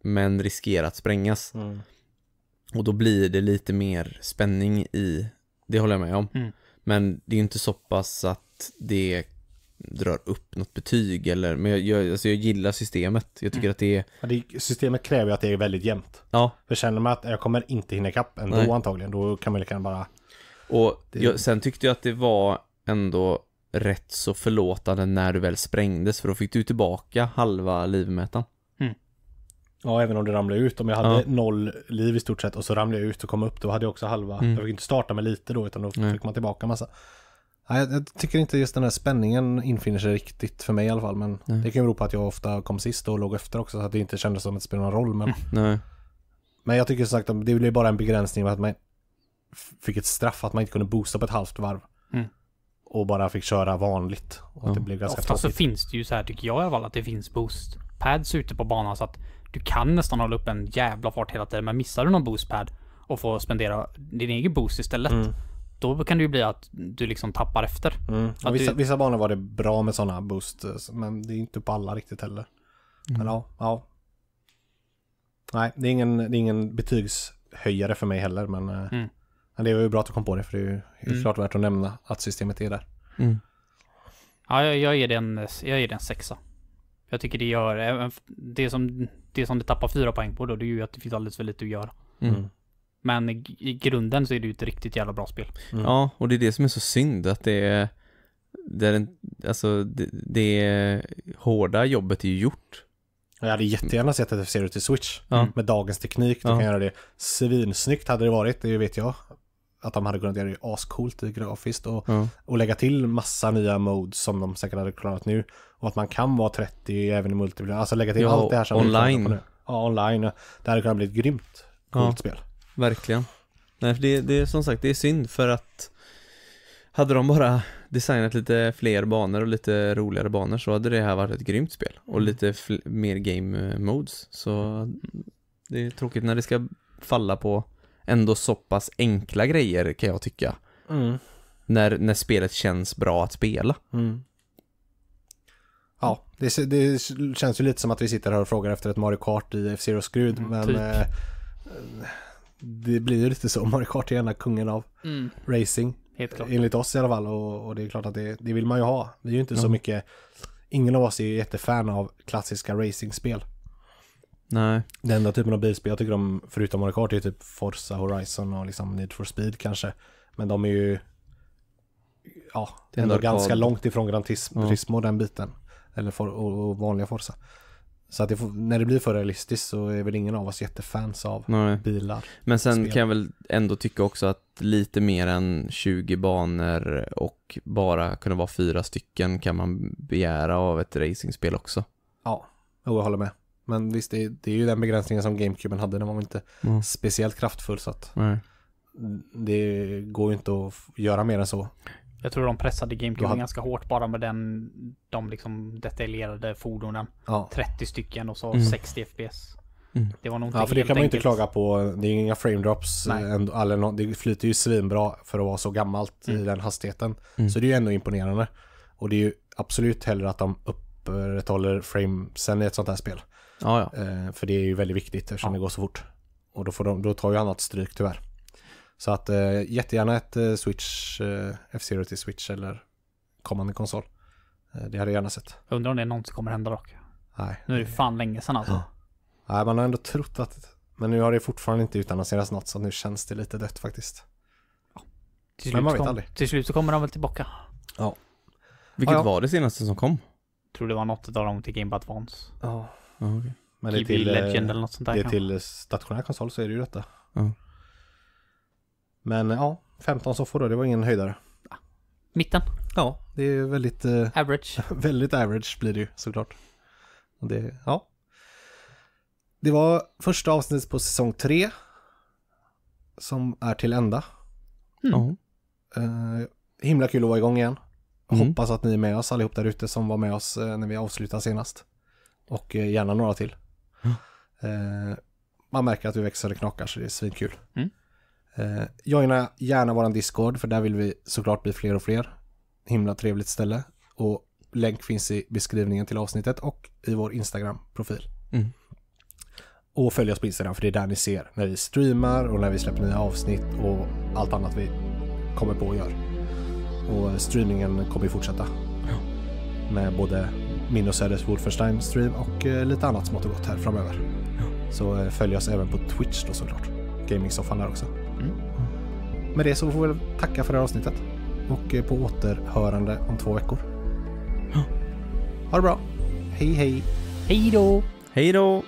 men riskera att sprängas. Mm. Och då blir det lite mer spänning i, det håller jag med om. Mm. Men det är ju inte så pass att det drar upp något betyg eller, men jag, jag, alltså jag gillar systemet. Jag tycker mm. att det är... Ja, det, systemet kräver ju att det är väldigt jämnt. Ja. För känner man att jag kommer inte hinna ikapp ändå Nej. antagligen, då kan man lika bara... Och det... jag, sen tyckte jag att det var ändå rätt så förlåtande när du väl sprängdes, för då fick du tillbaka halva livmätaren. Ja, även om det ramlade ut. Om jag hade ja. noll liv i stort sett och så ramlade jag ut och kom upp, då hade jag också halva. Mm. Jag fick inte starta med lite då, utan då mm. fick man tillbaka massa. Nej, jag, tycker inte just den här spänningen infinner sig riktigt för mig i alla fall. Men Nej. det kan ju bero på att jag ofta kom sist och låg efter också, så att det inte kändes som att det spelade någon roll. Men, Nej. men jag tycker som sagt, det blev bara en begränsning att man fick ett straff, att man inte kunde boosta på ett halvt varv. Mm och bara fick köra vanligt. Och ja. det blev ganska Ofta så finns det ju så här tycker jag i alla fall att det finns boost pads ute på banan så att du kan nästan hålla upp en jävla fart hela tiden. Men missar du någon boostpad och får spendera din egen boost istället. Mm. Då kan det ju bli att du liksom tappar efter. Mm. Vissa, du... vissa, banor var det bra med sådana boost. Men det är inte på alla riktigt heller. Mm. Men ja, ja. Nej, det är ingen, det är ingen betygshöjare för mig heller. Men, eh, mm. men det var ju bra att du kom på det. För det är ju mm. klart värt att nämna att systemet är där. Mm. Ja, jag, jag, ger det jag ger det en sexa. Jag tycker det gör, det som det som det tappar fyra poäng på då, det är ju att det finns alldeles för lite att göra. Mm. mm. Men i, grunden så är det ju ett riktigt jävla bra spel. Mm. Ja, och det är det som är så synd att det är, det, är en, alltså, det, det hårda jobbet är ju gjort. Jag hade jättegärna sett att det ser ut i Switch. Mm. Med dagens teknik, du ja. kan göra det svinsnyggt hade det varit, det vet jag att de hade kunnat göra det ascoolt grafiskt och, mm. och lägga till massa nya modes som de säkert hade klarat nu. Och att man kan vara 30 även i multiplayer, alltså lägga till ja, allt det här som online. Vi ja, online. Det hade kunnat bli ett grymt coolt ja, spel. Verkligen. Nej, för det, det är som sagt, det är synd för att hade de bara designat lite fler banor och lite roligare banor så hade det här varit ett grymt spel. Och mm. lite mer game modes. Så det är tråkigt när det ska falla på ändå så pass enkla grejer kan jag tycka. Mm. När, när spelet känns bra att spela. Mm. Ja, det, det, känns ju lite som att vi sitter här och frågar efter ett Mario Kart i F-Zero Skrud, mm, men typ. eh, det blir ju lite så. Mario Kart är gärna kungen av mm. racing. Helt klart. Enligt oss i alla fall, och, och det är klart att det, det, vill man ju ha. Vi är ju inte så mycket, ingen av oss är ju jättefan av klassiska racingspel. Nej. Den enda typen av bilspel jag tycker om, förutom Mario Kart, är typ Forza Horizon och liksom Need for Speed kanske. Men de är ju ja, det ändå ganska kvar. långt ifrån Gran Turismo ja. den biten. Eller for, och, och, vanliga Forza. Så att det när det blir för realistiskt så är väl ingen av oss jättefans av Nej. bilar. Men sen spel. kan jag väl ändå tycka också att lite mer än 20 banor och bara kunna vara fyra stycken kan man begära av ett racingspel också. Ja, jag håller med. Men visst, det är, det är ju den begränsningen som GameCuben hade. Den var inte mm. speciellt kraftfull så att Nej. det går ju inte att göra mer än så. Jag tror de pressade GameCube hade... ganska hårt bara med den, de liksom detaljerade fordonen. Ja. 30 stycken och så mm. 60 FPS. Mm. Det var någonting Ja, för det kan man ju inte klaga på. Det är inga frame drops. Ändå, eller det flyter ju svinbra för att vara så gammalt mm. i den hastigheten. Mm. Så det är ju ändå imponerande. Och det är ju absolut hellre att de upprätthåller framesen i ett sånt här spel. Ja, ja. Eh, för det är ju väldigt viktigt eftersom ja. det går så fort. Och då, får de, då tar ju annat stryk tyvärr. Så att eh, jättegärna ett eh, Switch, eh, F-Zero till Switch eller kommande konsol. Eh, det hade jag gärna sett. Jag undrar om det någonsin kommer hända dock. Nej. Nu är det fan länge sedan alltså. Ja. Nej, man har ändå trott att... Men nu har det fortfarande inte utannonserats något så nu känns det lite dött faktiskt. Ja. Till men man vet kom, aldrig. Till slut så kommer de väl tillbaka. Ja. Vilket ah, ja. var det senaste som kom? Jag tror det var något av dem till Game Boy Advance. Ja okay. Men det är till, Legend eh, eller något sånt där. Det är till eh, stationär konsol så är det ju detta. Ja. Men eh, ja, 15 soffor då, det var ingen höjdare. Ah, mitten? Ja, det är väldigt... Eh, average. väldigt average blir det ju såklart. Det, ja. det var första avsnittet på säsong 3. Som är till ända. Mm. Eh, himla kul att vara igång igen. Mm. Hoppas att ni är med oss allihop där ute som var med oss när vi avslutade senast. Och eh, gärna några till. Mm. Man märker att vi växer och knakar så det är svinkul. Mm. Eh, joina gärna våran Discord för där vill vi såklart bli fler och fler. Himla trevligt ställe. Och länk finns i beskrivningen till avsnittet och i vår Instagram-profil. Mm. Och följ oss på Instagram för det är där ni ser när vi streamar och när vi släpper nya avsnitt och allt annat vi kommer på och gör. Och streamingen kommer ju fortsätta. Ja. Med både min och Söders Wolfenstein-stream och lite annat smått och gott här framöver. Ja. Så eh, följ oss även på Twitch då såklart. Gamingsoffan där också. Mm. mm. Med det så får vi tacka för det här avsnittet och eh, på återhörande om två veckor. Ha det bra. Hej hej. Hej då. Hej då.